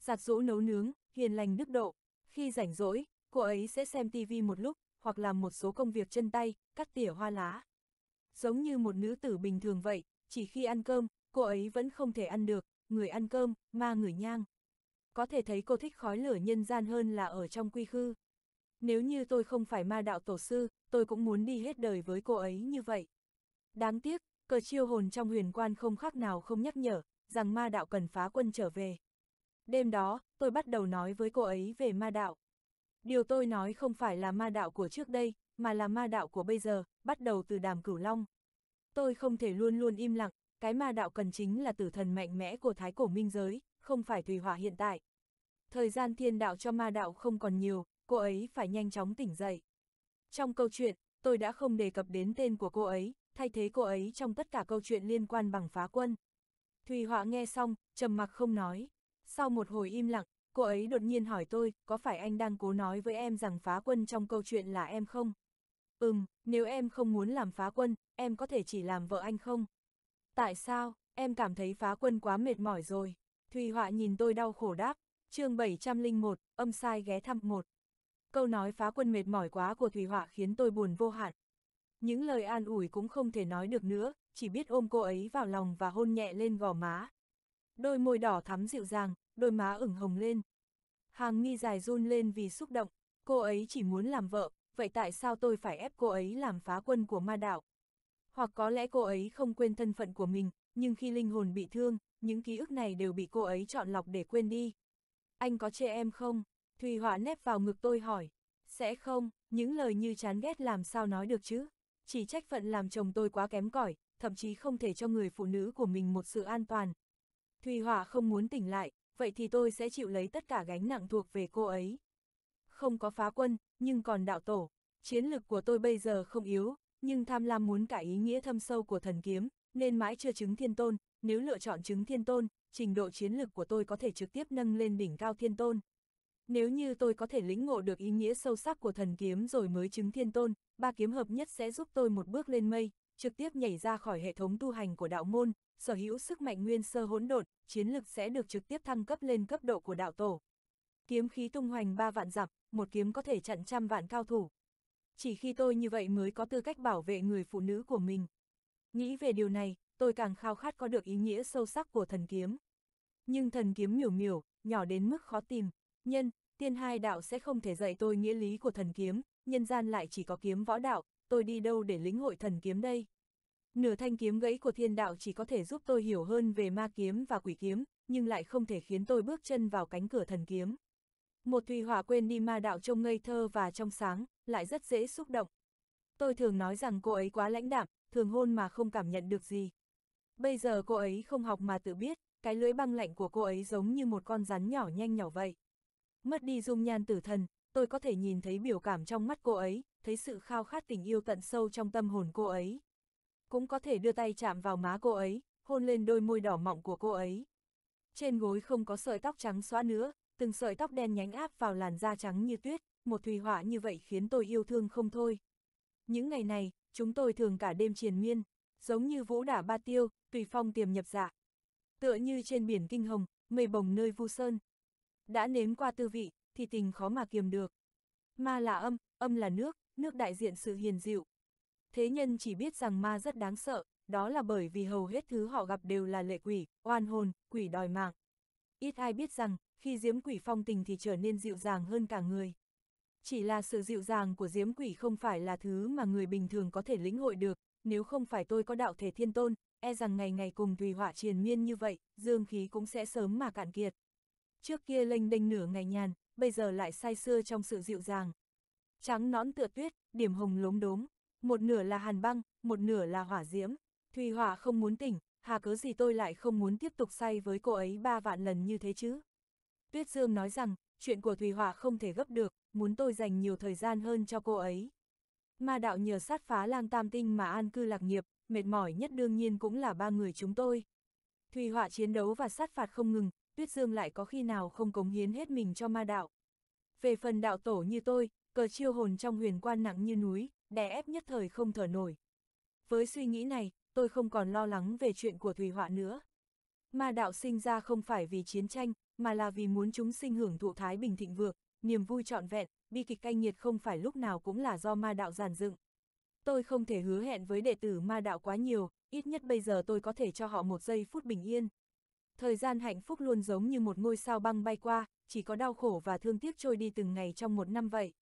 Giặt rũ nấu nướng, hiền lành đức độ. Khi rảnh rỗi, cô ấy sẽ xem tivi một lúc, hoặc làm một số công việc chân tay, cắt tỉa hoa lá. Giống như một nữ tử bình thường vậy, chỉ khi ăn cơm, cô ấy vẫn không thể ăn được, người ăn cơm, ma người nhang. Có thể thấy cô thích khói lửa nhân gian hơn là ở trong quy khư. Nếu như tôi không phải ma đạo tổ sư, tôi cũng muốn đi hết đời với cô ấy như vậy. Đáng tiếc, cờ chiêu hồn trong huyền quan không khác nào không nhắc nhở, rằng ma đạo cần phá quân trở về. Đêm đó, tôi bắt đầu nói với cô ấy về ma đạo. Điều tôi nói không phải là ma đạo của trước đây, mà là ma đạo của bây giờ, bắt đầu từ đàm cửu long. Tôi không thể luôn luôn im lặng, cái ma đạo cần chính là tử thần mạnh mẽ của thái cổ minh giới, không phải tùy hỏa hiện tại. Thời gian thiên đạo cho ma đạo không còn nhiều, cô ấy phải nhanh chóng tỉnh dậy. Trong câu chuyện, tôi đã không đề cập đến tên của cô ấy, thay thế cô ấy trong tất cả câu chuyện liên quan bằng phá quân. Thùy Họa nghe xong, trầm mặc không nói. Sau một hồi im lặng, cô ấy đột nhiên hỏi tôi, có phải anh đang cố nói với em rằng phá quân trong câu chuyện là em không? Ừm, nếu em không muốn làm phá quân, em có thể chỉ làm vợ anh không? Tại sao, em cảm thấy phá quân quá mệt mỏi rồi. Thùy Họa nhìn tôi đau khổ đáp, chương 701, âm sai ghé thăm một. Câu nói phá quân mệt mỏi quá của Thùy Họa khiến tôi buồn vô hạn. Những lời an ủi cũng không thể nói được nữa, chỉ biết ôm cô ấy vào lòng và hôn nhẹ lên gò má. Đôi môi đỏ thắm dịu dàng, đôi má ửng hồng lên. Hàng mi dài run lên vì xúc động, cô ấy chỉ muốn làm vợ, vậy tại sao tôi phải ép cô ấy làm phá quân của ma đạo? hoặc có lẽ cô ấy không quên thân phận của mình, nhưng khi linh hồn bị thương, những ký ức này đều bị cô ấy chọn lọc để quên đi. Anh có chê em không? Thùy Họa nép vào ngực tôi hỏi. Sẽ không, những lời như chán ghét làm sao nói được chứ? Chỉ trách phận làm chồng tôi quá kém cỏi, thậm chí không thể cho người phụ nữ của mình một sự an toàn. Thùy Họa không muốn tỉnh lại, vậy thì tôi sẽ chịu lấy tất cả gánh nặng thuộc về cô ấy. Không có phá quân, nhưng còn đạo tổ. Chiến lực của tôi bây giờ không yếu, nhưng tham lam muốn cả ý nghĩa thâm sâu của thần kiếm, nên mãi chưa chứng thiên tôn, nếu lựa chọn chứng thiên tôn, trình độ chiến lực của tôi có thể trực tiếp nâng lên đỉnh cao thiên tôn. Nếu như tôi có thể lĩnh ngộ được ý nghĩa sâu sắc của thần kiếm rồi mới chứng thiên tôn, ba kiếm hợp nhất sẽ giúp tôi một bước lên mây, trực tiếp nhảy ra khỏi hệ thống tu hành của đạo môn, sở hữu sức mạnh nguyên sơ hỗn độn, chiến lực sẽ được trực tiếp thăng cấp lên cấp độ của đạo tổ. Kiếm khí tung hoành ba vạn dặm, một kiếm có thể chặn trăm vạn cao thủ, chỉ khi tôi như vậy mới có tư cách bảo vệ người phụ nữ của mình. Nghĩ về điều này, tôi càng khao khát có được ý nghĩa sâu sắc của thần kiếm. Nhưng thần kiếm miểu miểu, nhỏ đến mức khó tìm, nhân, tiên hai đạo sẽ không thể dạy tôi nghĩa lý của thần kiếm, nhân gian lại chỉ có kiếm võ đạo, tôi đi đâu để lĩnh hội thần kiếm đây? Nửa thanh kiếm gãy của thiên đạo chỉ có thể giúp tôi hiểu hơn về ma kiếm và quỷ kiếm, nhưng lại không thể khiến tôi bước chân vào cánh cửa thần kiếm một thùy hỏa quên đi ma đạo trông ngây thơ và trong sáng, lại rất dễ xúc động. Tôi thường nói rằng cô ấy quá lãnh đạm, thường hôn mà không cảm nhận được gì. Bây giờ cô ấy không học mà tự biết, cái lưỡi băng lạnh của cô ấy giống như một con rắn nhỏ nhanh nhỏ vậy. Mất đi dung nhan tử thần, tôi có thể nhìn thấy biểu cảm trong mắt cô ấy, thấy sự khao khát tình yêu tận sâu trong tâm hồn cô ấy. Cũng có thể đưa tay chạm vào má cô ấy, hôn lên đôi môi đỏ mọng của cô ấy. Trên gối không có sợi tóc trắng xóa nữa, từng sợi tóc đen nhánh áp vào làn da trắng như tuyết, một thùy họa như vậy khiến tôi yêu thương không thôi. Những ngày này, chúng tôi thường cả đêm triền miên, giống như vũ đả ba tiêu, tùy phong tiềm nhập dạ. Tựa như trên biển kinh hồng, mây bồng nơi vu sơn. Đã nếm qua tư vị, thì tình khó mà kiềm được. Ma là âm, âm là nước, nước đại diện sự hiền dịu. Thế nhân chỉ biết rằng ma rất đáng sợ, đó là bởi vì hầu hết thứ họ gặp đều là lệ quỷ, oan hồn, quỷ đòi mạng. Ít ai biết rằng, khi diếm quỷ phong tình thì trở nên dịu dàng hơn cả người. Chỉ là sự dịu dàng của diếm quỷ không phải là thứ mà người bình thường có thể lĩnh hội được, nếu không phải tôi có đạo thể thiên tôn, e rằng ngày ngày cùng tùy họa triền miên như vậy, dương khí cũng sẽ sớm mà cạn kiệt. Trước kia lênh đênh nửa ngày nhàn, bây giờ lại say xưa trong sự dịu dàng. Trắng nõn tựa tuyết, điểm hồng lốm đốm, một nửa là hàn băng, một nửa là hỏa diễm. Thùy hỏa không muốn tỉnh, hà cớ gì tôi lại không muốn tiếp tục say với cô ấy ba vạn lần như thế chứ. Tuyết Dương nói rằng, chuyện của Thùy Hỏa không thể gấp được, muốn tôi dành nhiều thời gian hơn cho cô ấy. Ma đạo nhờ sát phá lang tam tinh mà an cư lạc nghiệp, mệt mỏi nhất đương nhiên cũng là ba người chúng tôi. Thùy Hỏa chiến đấu và sát phạt không ngừng, Tuyết Dương lại có khi nào không cống hiến hết mình cho ma đạo. Về phần đạo tổ như tôi, cờ chiêu hồn trong huyền quan nặng như núi, đè ép nhất thời không thở nổi. Với suy nghĩ này, tôi không còn lo lắng về chuyện của Thùy Họa nữa. Ma đạo sinh ra không phải vì chiến tranh, mà là vì muốn chúng sinh hưởng thụ thái bình thịnh vượng, niềm vui trọn vẹn, bi kịch canh nhiệt không phải lúc nào cũng là do ma đạo giàn dựng. Tôi không thể hứa hẹn với đệ tử ma đạo quá nhiều, ít nhất bây giờ tôi có thể cho họ một giây phút bình yên. Thời gian hạnh phúc luôn giống như một ngôi sao băng bay qua, chỉ có đau khổ và thương tiếc trôi đi từng ngày trong một năm vậy.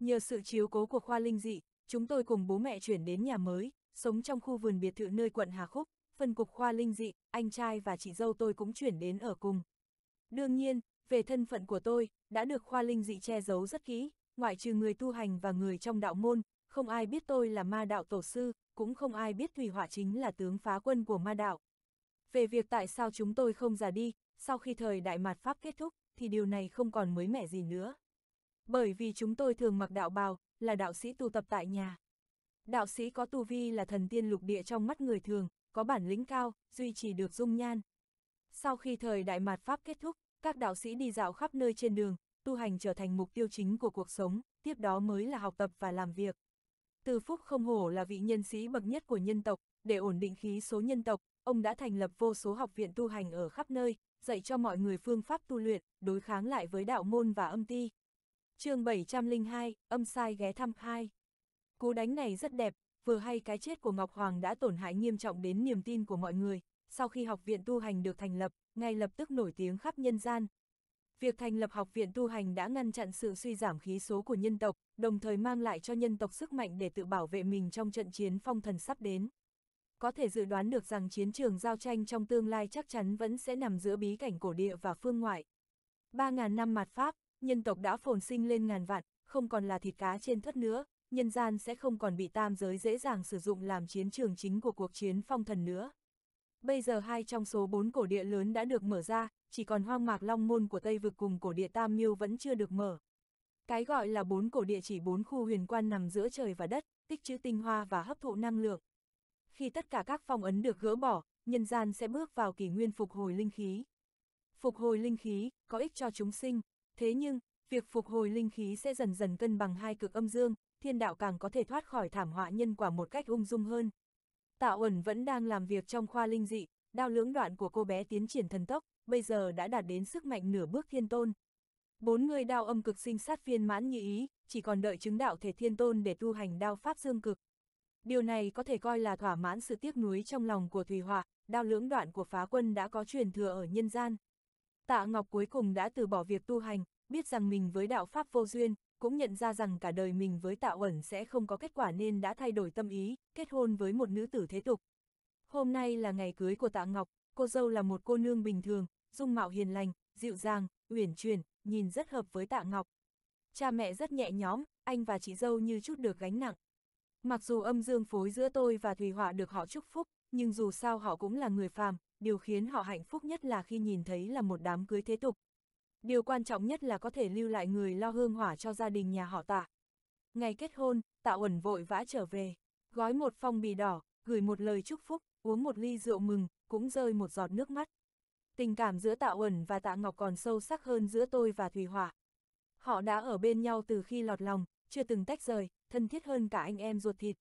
Nhờ sự chiếu cố của khoa linh dị, chúng tôi cùng bố mẹ chuyển đến nhà mới, sống trong khu vườn biệt thự nơi quận Hà Khúc, phân cục khoa linh dị, anh trai và chị dâu tôi cũng chuyển đến ở cùng. Đương nhiên, về thân phận của tôi, đã được khoa linh dị che giấu rất kỹ, ngoại trừ người tu hành và người trong đạo môn, không ai biết tôi là ma đạo tổ sư, cũng không ai biết Thủy Hỏa chính là tướng phá quân của ma đạo. Về việc tại sao chúng tôi không già đi, sau khi thời đại mạt Pháp kết thúc, thì điều này không còn mới mẻ gì nữa. Bởi vì chúng tôi thường mặc đạo bào, là đạo sĩ tu tập tại nhà. Đạo sĩ có tu vi là thần tiên lục địa trong mắt người thường, có bản lĩnh cao, duy trì được dung nhan. Sau khi thời đại mạt Pháp kết thúc, các đạo sĩ đi dạo khắp nơi trên đường, tu hành trở thành mục tiêu chính của cuộc sống, tiếp đó mới là học tập và làm việc. Từ Phúc không hổ là vị nhân sĩ bậc nhất của nhân tộc, để ổn định khí số nhân tộc, ông đã thành lập vô số học viện tu hành ở khắp nơi, dạy cho mọi người phương pháp tu luyện, đối kháng lại với đạo môn và âm ti. chương 702, âm sai ghé thăm 2 Cú đánh này rất đẹp, vừa hay cái chết của Ngọc Hoàng đã tổn hại nghiêm trọng đến niềm tin của mọi người, sau khi học viện tu hành được thành lập, ngay lập tức nổi tiếng khắp nhân gian. Việc thành lập học viện tu hành đã ngăn chặn sự suy giảm khí số của nhân tộc, đồng thời mang lại cho nhân tộc sức mạnh để tự bảo vệ mình trong trận chiến phong thần sắp đến. Có thể dự đoán được rằng chiến trường giao tranh trong tương lai chắc chắn vẫn sẽ nằm giữa bí cảnh cổ địa và phương ngoại. 3.000 năm mặt Pháp, nhân tộc đã phồn sinh lên ngàn vạn, không còn là thịt cá trên thất nữa, nhân gian sẽ không còn bị tam giới dễ dàng sử dụng làm chiến trường chính của cuộc chiến phong thần nữa. Bây giờ hai trong số bốn cổ địa lớn đã được mở ra, chỉ còn hoang mạc long môn của Tây vực cùng cổ địa Tam Miêu vẫn chưa được mở. Cái gọi là bốn cổ địa chỉ bốn khu huyền quan nằm giữa trời và đất, tích trữ tinh hoa và hấp thụ năng lượng. Khi tất cả các phong ấn được gỡ bỏ, nhân gian sẽ bước vào kỷ nguyên phục hồi linh khí. Phục hồi linh khí có ích cho chúng sinh, thế nhưng, việc phục hồi linh khí sẽ dần dần cân bằng hai cực âm dương, thiên đạo càng có thể thoát khỏi thảm họa nhân quả một cách ung dung hơn. Tạ Uẩn vẫn đang làm việc trong khoa linh dị, đao lưỡng đoạn của cô bé tiến triển thần tốc, bây giờ đã đạt đến sức mạnh nửa bước thiên tôn. Bốn người đao âm cực sinh sát viên mãn như ý, chỉ còn đợi chứng đạo thể thiên tôn để tu hành đao pháp dương cực. Điều này có thể coi là thỏa mãn sự tiếc nuối trong lòng của Thùy Họa, đao lưỡng đoạn của phá quân đã có truyền thừa ở nhân gian. Tạ Ngọc cuối cùng đã từ bỏ việc tu hành, biết rằng mình với đạo pháp vô duyên, cũng nhận ra rằng cả đời mình với tạ ẩn sẽ không có kết quả nên đã thay đổi tâm ý, kết hôn với một nữ tử thế tục. Hôm nay là ngày cưới của tạ Ngọc, cô dâu là một cô nương bình thường, dung mạo hiền lành, dịu dàng, uyển chuyển, nhìn rất hợp với tạ Ngọc. Cha mẹ rất nhẹ nhõm, anh và chị dâu như chút được gánh nặng. Mặc dù âm dương phối giữa tôi và Thùy Họa được họ chúc phúc, nhưng dù sao họ cũng là người phàm, điều khiến họ hạnh phúc nhất là khi nhìn thấy là một đám cưới thế tục, điều quan trọng nhất là có thể lưu lại người lo hương hỏa cho gia đình nhà họ tạ. Ngày kết hôn, tạ ẩn vội vã trở về, gói một phong bì đỏ, gửi một lời chúc phúc, uống một ly rượu mừng, cũng rơi một giọt nước mắt. Tình cảm giữa tạ ẩn và tạ ngọc còn sâu sắc hơn giữa tôi và Thùy Hỏa. Họ đã ở bên nhau từ khi lọt lòng, chưa từng tách rời, thân thiết hơn cả anh em ruột thịt.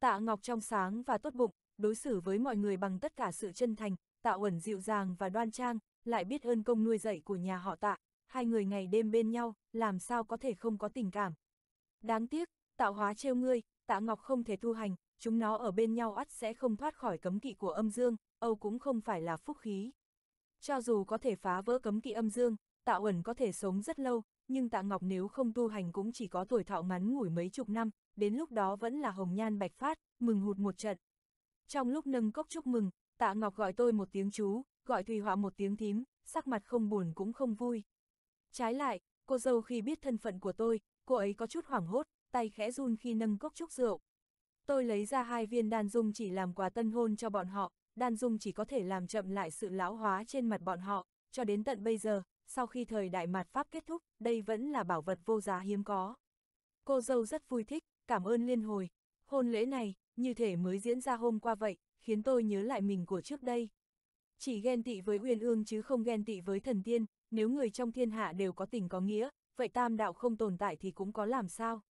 Tạ Ngọc trong sáng và tốt bụng, đối xử với mọi người bằng tất cả sự chân thành, Tạ Uẩn dịu dàng và đoan trang, lại biết ơn công nuôi dạy của nhà họ tạ, hai người ngày đêm bên nhau, làm sao có thể không có tình cảm. Đáng tiếc, tạo hóa trêu ngươi, tạ ngọc không thể thu hành, chúng nó ở bên nhau ắt sẽ không thoát khỏi cấm kỵ của âm dương, Âu cũng không phải là phúc khí. Cho dù có thể phá vỡ cấm kỵ âm dương, tạ ẩn có thể sống rất lâu, nhưng tạ ngọc nếu không tu hành cũng chỉ có tuổi thọ ngắn ngủi mấy chục năm, đến lúc đó vẫn là hồng nhan bạch phát, mừng hụt một trận. Trong lúc nâng cốc chúc mừng, tạ ngọc gọi tôi một tiếng chú, gọi Thùy Họa một tiếng thím, sắc mặt không buồn cũng không vui. Trái lại, cô dâu khi biết thân phận của tôi, cô ấy có chút hoảng hốt, tay khẽ run khi nâng cốc chúc rượu. Tôi lấy ra hai viên đan dung chỉ làm quà tân hôn cho bọn họ, đan dung chỉ có thể làm chậm lại sự lão hóa trên mặt bọn họ, cho đến tận bây giờ, sau khi thời đại mạt Pháp kết thúc, đây vẫn là bảo vật vô giá hiếm có. Cô dâu rất vui thích, cảm ơn liên hồi. Hôn lễ này, như thể mới diễn ra hôm qua vậy, khiến tôi nhớ lại mình của trước đây. Chỉ ghen tị với uyên ương chứ không ghen tị với thần tiên, nếu người trong thiên hạ đều có tình có nghĩa, vậy tam đạo không tồn tại thì cũng có làm sao?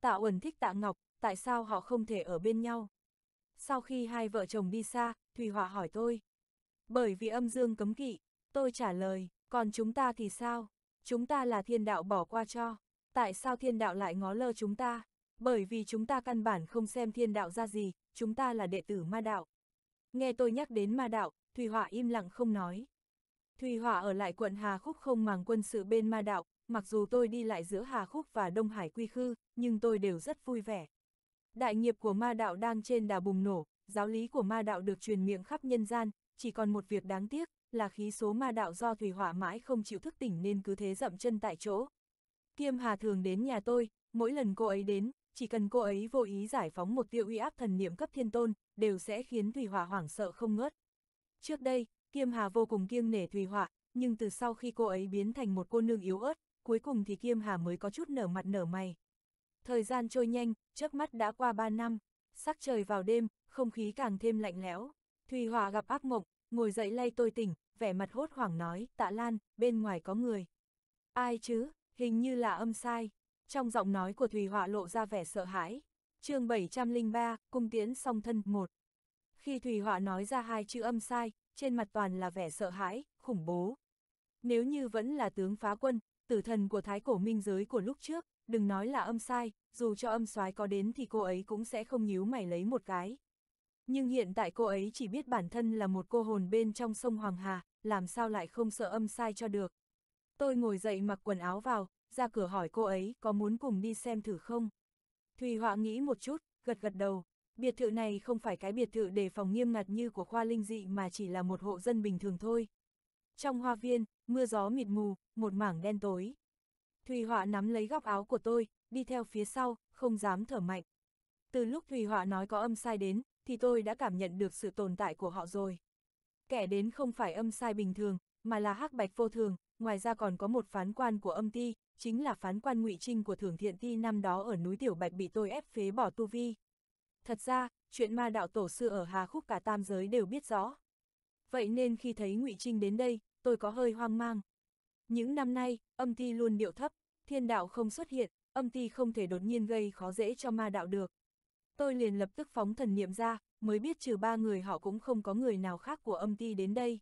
Tạ ẩn thích Tạ Ngọc, tại sao họ không thể ở bên nhau? Sau khi hai vợ chồng đi xa, Thùy Họa hỏi tôi. Bởi vì âm dương cấm kỵ, tôi trả lời, còn chúng ta thì sao? Chúng ta là thiên đạo bỏ qua cho. Tại sao thiên đạo lại ngó lơ chúng ta? Bởi vì chúng ta căn bản không xem thiên đạo ra gì, chúng ta là đệ tử ma đạo. Nghe tôi nhắc đến ma đạo, Thùy Họa im lặng không nói. Thùy Họa ở lại quận Hà Khúc không màng quân sự bên ma đạo, mặc dù tôi đi lại giữa Hà Khúc và Đông Hải Quy Khư, nhưng tôi đều rất vui vẻ. Đại nghiệp của ma đạo đang trên đà bùng nổ, giáo lý của ma đạo được truyền miệng khắp nhân gian, chỉ còn một việc đáng tiếc, là khí số ma đạo do Thùy Hỏa mãi không chịu thức tỉnh nên cứ thế dậm chân tại chỗ. Kiêm Hà thường đến nhà tôi, mỗi lần cô ấy đến, chỉ cần cô ấy vô ý giải phóng một tiêu uy áp thần niệm cấp thiên tôn, đều sẽ khiến Thùy Hỏa hoảng sợ không ngớt. Trước đây, Kiêm Hà vô cùng kiêng nể Thùy Họa, nhưng từ sau khi cô ấy biến thành một cô nương yếu ớt, cuối cùng thì Kiêm Hà mới có chút nở mặt nở mày. Thời gian trôi nhanh, trước mắt đã qua 3 năm, sắc trời vào đêm, không khí càng thêm lạnh lẽo. Thùy Họa gặp ác mộng, ngồi dậy lay tôi tỉnh, vẻ mặt hốt hoảng nói, tạ Lan, bên ngoài có người. Ai chứ, hình như là âm sai. Trong giọng nói của Thùy Họa lộ ra vẻ sợ hãi. chương 703, Cung Tiến Song Thân 1 khi Thùy Họa nói ra hai chữ âm sai, trên mặt toàn là vẻ sợ hãi, khủng bố. Nếu như vẫn là tướng phá quân, tử thần của thái cổ minh giới của lúc trước, đừng nói là âm sai, dù cho âm soái có đến thì cô ấy cũng sẽ không nhíu mày lấy một cái. Nhưng hiện tại cô ấy chỉ biết bản thân là một cô hồn bên trong sông Hoàng Hà, làm sao lại không sợ âm sai cho được. Tôi ngồi dậy mặc quần áo vào, ra cửa hỏi cô ấy có muốn cùng đi xem thử không. Thùy Họa nghĩ một chút, gật gật đầu biệt thự này không phải cái biệt thự để phòng nghiêm ngặt như của khoa linh dị mà chỉ là một hộ dân bình thường thôi. Trong hoa viên, mưa gió mịt mù, một mảng đen tối. Thùy Họa nắm lấy góc áo của tôi, đi theo phía sau, không dám thở mạnh. Từ lúc Thùy Họa nói có âm sai đến, thì tôi đã cảm nhận được sự tồn tại của họ rồi. Kẻ đến không phải âm sai bình thường, mà là hắc bạch vô thường, ngoài ra còn có một phán quan của âm ti, chính là phán quan ngụy trinh của Thường Thiện Ti năm đó ở núi Tiểu Bạch bị tôi ép phế bỏ tu vi. Thật ra, chuyện ma đạo tổ sư ở Hà Khúc cả tam giới đều biết rõ. Vậy nên khi thấy ngụy Trinh đến đây, tôi có hơi hoang mang. Những năm nay, âm ti luôn điệu thấp, thiên đạo không xuất hiện, âm ti không thể đột nhiên gây khó dễ cho ma đạo được. Tôi liền lập tức phóng thần niệm ra, mới biết trừ ba người họ cũng không có người nào khác của âm ti đến đây.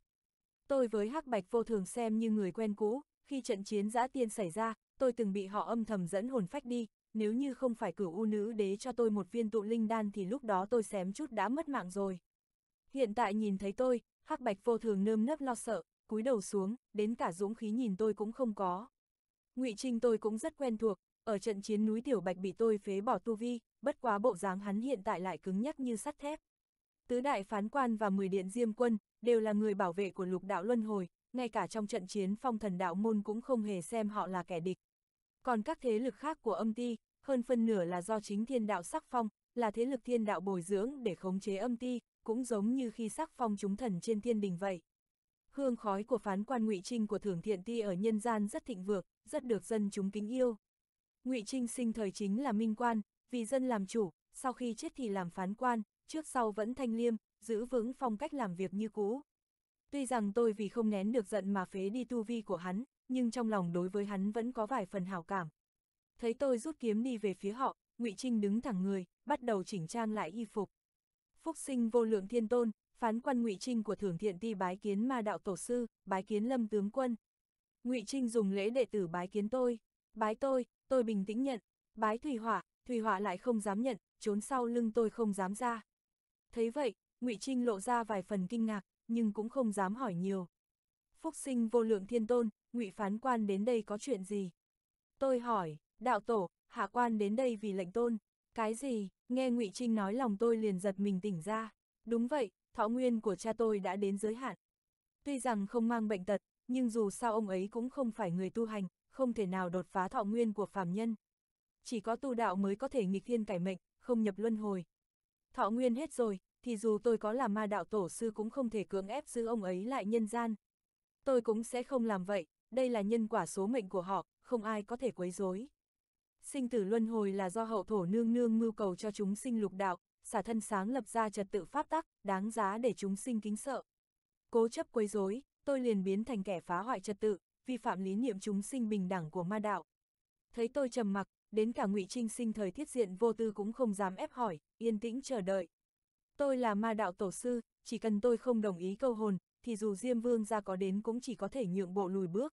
Tôi với hắc Bạch vô thường xem như người quen cũ, khi trận chiến giã tiên xảy ra, tôi từng bị họ âm thầm dẫn hồn phách đi, nếu như không phải cửu u nữ đế cho tôi một viên tụ linh đan thì lúc đó tôi xém chút đã mất mạng rồi. Hiện tại nhìn thấy tôi, hắc bạch vô thường nơm nớp lo sợ, cúi đầu xuống, đến cả dũng khí nhìn tôi cũng không có. ngụy Trinh tôi cũng rất quen thuộc, ở trận chiến núi Tiểu Bạch bị tôi phế bỏ tu vi, bất quá bộ dáng hắn hiện tại lại cứng nhắc như sắt thép. Tứ đại phán quan và mười điện diêm quân đều là người bảo vệ của lục đạo luân hồi, ngay cả trong trận chiến phong thần đạo môn cũng không hề xem họ là kẻ địch. Còn các thế lực khác của âm ti, hơn phân nửa là do chính thiên đạo sắc phong, là thế lực thiên đạo bồi dưỡng để khống chế âm ti, cũng giống như khi sắc phong chúng thần trên thiên đình vậy. Hương khói của phán quan ngụy Trinh của Thưởng Thiện Ti ở nhân gian rất thịnh vượng, rất được dân chúng kính yêu. ngụy Trinh sinh thời chính là minh quan, vì dân làm chủ, sau khi chết thì làm phán quan, trước sau vẫn thanh liêm, giữ vững phong cách làm việc như cũ. Tuy rằng tôi vì không nén được giận mà phế đi tu vi của hắn, nhưng trong lòng đối với hắn vẫn có vài phần hảo cảm. Thấy tôi rút kiếm đi về phía họ, ngụy Trinh đứng thẳng người, bắt đầu chỉnh trang lại y phục. Phúc sinh vô lượng thiên tôn, phán quan ngụy Trinh của Thường Thiện Ti bái kiến ma đạo tổ sư, bái kiến lâm tướng quân. ngụy Trinh dùng lễ đệ tử bái kiến tôi, bái tôi, tôi bình tĩnh nhận, bái Thủy Hỏa, Thủy Hỏa lại không dám nhận, trốn sau lưng tôi không dám ra. Thấy vậy, ngụy Trinh lộ ra vài phần kinh ngạc, nhưng cũng không dám hỏi nhiều. Phúc sinh vô lượng thiên tôn, ngụy phán quan đến đây có chuyện gì? Tôi hỏi, đạo tổ, hạ quan đến đây vì lệnh tôn, cái gì? Nghe ngụy Trinh nói lòng tôi liền giật mình tỉnh ra. Đúng vậy, thọ nguyên của cha tôi đã đến giới hạn. Tuy rằng không mang bệnh tật, nhưng dù sao ông ấy cũng không phải người tu hành, không thể nào đột phá thọ nguyên của phàm nhân. Chỉ có tu đạo mới có thể nghịch thiên cải mệnh, không nhập luân hồi. Thọ nguyên hết rồi, thì dù tôi có là ma đạo tổ sư cũng không thể cưỡng ép giữ ông ấy lại nhân gian. Tôi cũng sẽ không làm vậy, đây là nhân quả số mệnh của họ, không ai có thể quấy rối. Sinh tử luân hồi là do hậu thổ nương nương mưu cầu cho chúng sinh lục đạo, xả thân sáng lập ra trật tự pháp tắc, đáng giá để chúng sinh kính sợ. Cố chấp quấy rối, tôi liền biến thành kẻ phá hoại trật tự, vi phạm lý niệm chúng sinh bình đẳng của ma đạo. Thấy tôi trầm mặc, đến cả ngụy Trinh Sinh thời thiết diện vô tư cũng không dám ép hỏi, yên tĩnh chờ đợi. Tôi là ma đạo tổ sư, chỉ cần tôi không đồng ý câu hồn, thì dù Diêm Vương ra có đến cũng chỉ có thể nhượng bộ lùi bước.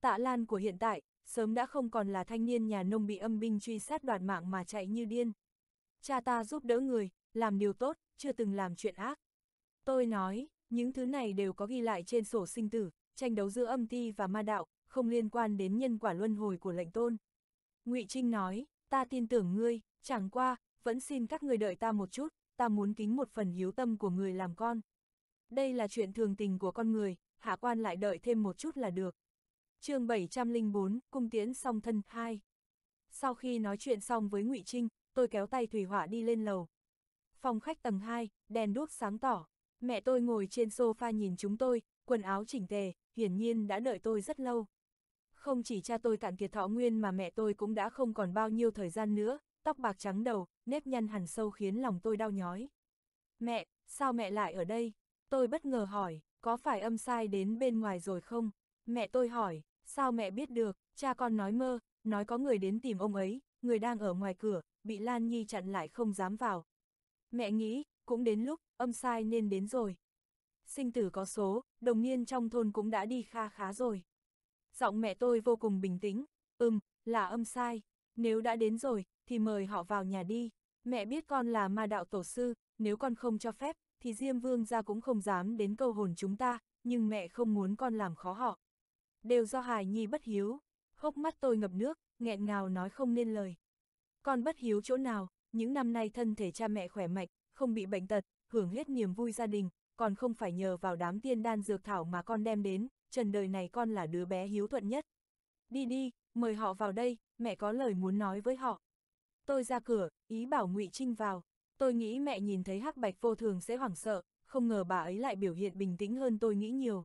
Tạ Lan của hiện tại, sớm đã không còn là thanh niên nhà nông bị âm binh truy sát đoạt mạng mà chạy như điên. Cha ta giúp đỡ người, làm điều tốt, chưa từng làm chuyện ác. Tôi nói, những thứ này đều có ghi lại trên sổ sinh tử, tranh đấu giữa âm ti và ma đạo, không liên quan đến nhân quả luân hồi của lệnh tôn. ngụy Trinh nói, ta tin tưởng ngươi, chẳng qua, vẫn xin các người đợi ta một chút, ta muốn kính một phần hiếu tâm của người làm con. Đây là chuyện thường tình của con người, hạ quan lại đợi thêm một chút là được. chương 704, Cung Tiễn Song Thân 2 Sau khi nói chuyện xong với ngụy Trinh, tôi kéo tay Thủy Hỏa đi lên lầu. Phòng khách tầng 2, đèn đuốc sáng tỏ. Mẹ tôi ngồi trên sofa nhìn chúng tôi, quần áo chỉnh tề, hiển nhiên đã đợi tôi rất lâu. Không chỉ cha tôi cạn kiệt thọ nguyên mà mẹ tôi cũng đã không còn bao nhiêu thời gian nữa, tóc bạc trắng đầu, nếp nhăn hẳn sâu khiến lòng tôi đau nhói. Mẹ, sao mẹ lại ở đây? Tôi bất ngờ hỏi, có phải âm sai đến bên ngoài rồi không? Mẹ tôi hỏi, sao mẹ biết được, cha con nói mơ, nói có người đến tìm ông ấy, người đang ở ngoài cửa, bị Lan Nhi chặn lại không dám vào. Mẹ nghĩ, cũng đến lúc, âm sai nên đến rồi. Sinh tử có số, đồng niên trong thôn cũng đã đi kha khá rồi. Giọng mẹ tôi vô cùng bình tĩnh, ừm, là âm sai, nếu đã đến rồi, thì mời họ vào nhà đi. Mẹ biết con là ma đạo tổ sư, nếu con không cho phép, thì Diêm Vương ra cũng không dám đến câu hồn chúng ta, nhưng mẹ không muốn con làm khó họ. Đều do Hải Nhi bất hiếu, hốc mắt tôi ngập nước, nghẹn ngào nói không nên lời. Con bất hiếu chỗ nào, những năm nay thân thể cha mẹ khỏe mạnh, không bị bệnh tật, hưởng hết niềm vui gia đình, còn không phải nhờ vào đám tiên đan dược thảo mà con đem đến, trần đời này con là đứa bé hiếu thuận nhất. Đi đi, mời họ vào đây, mẹ có lời muốn nói với họ. Tôi ra cửa, ý bảo ngụy Trinh vào. Tôi nghĩ mẹ nhìn thấy hắc bạch vô thường sẽ hoảng sợ, không ngờ bà ấy lại biểu hiện bình tĩnh hơn tôi nghĩ nhiều.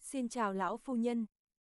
Xin chào lão phu nhân,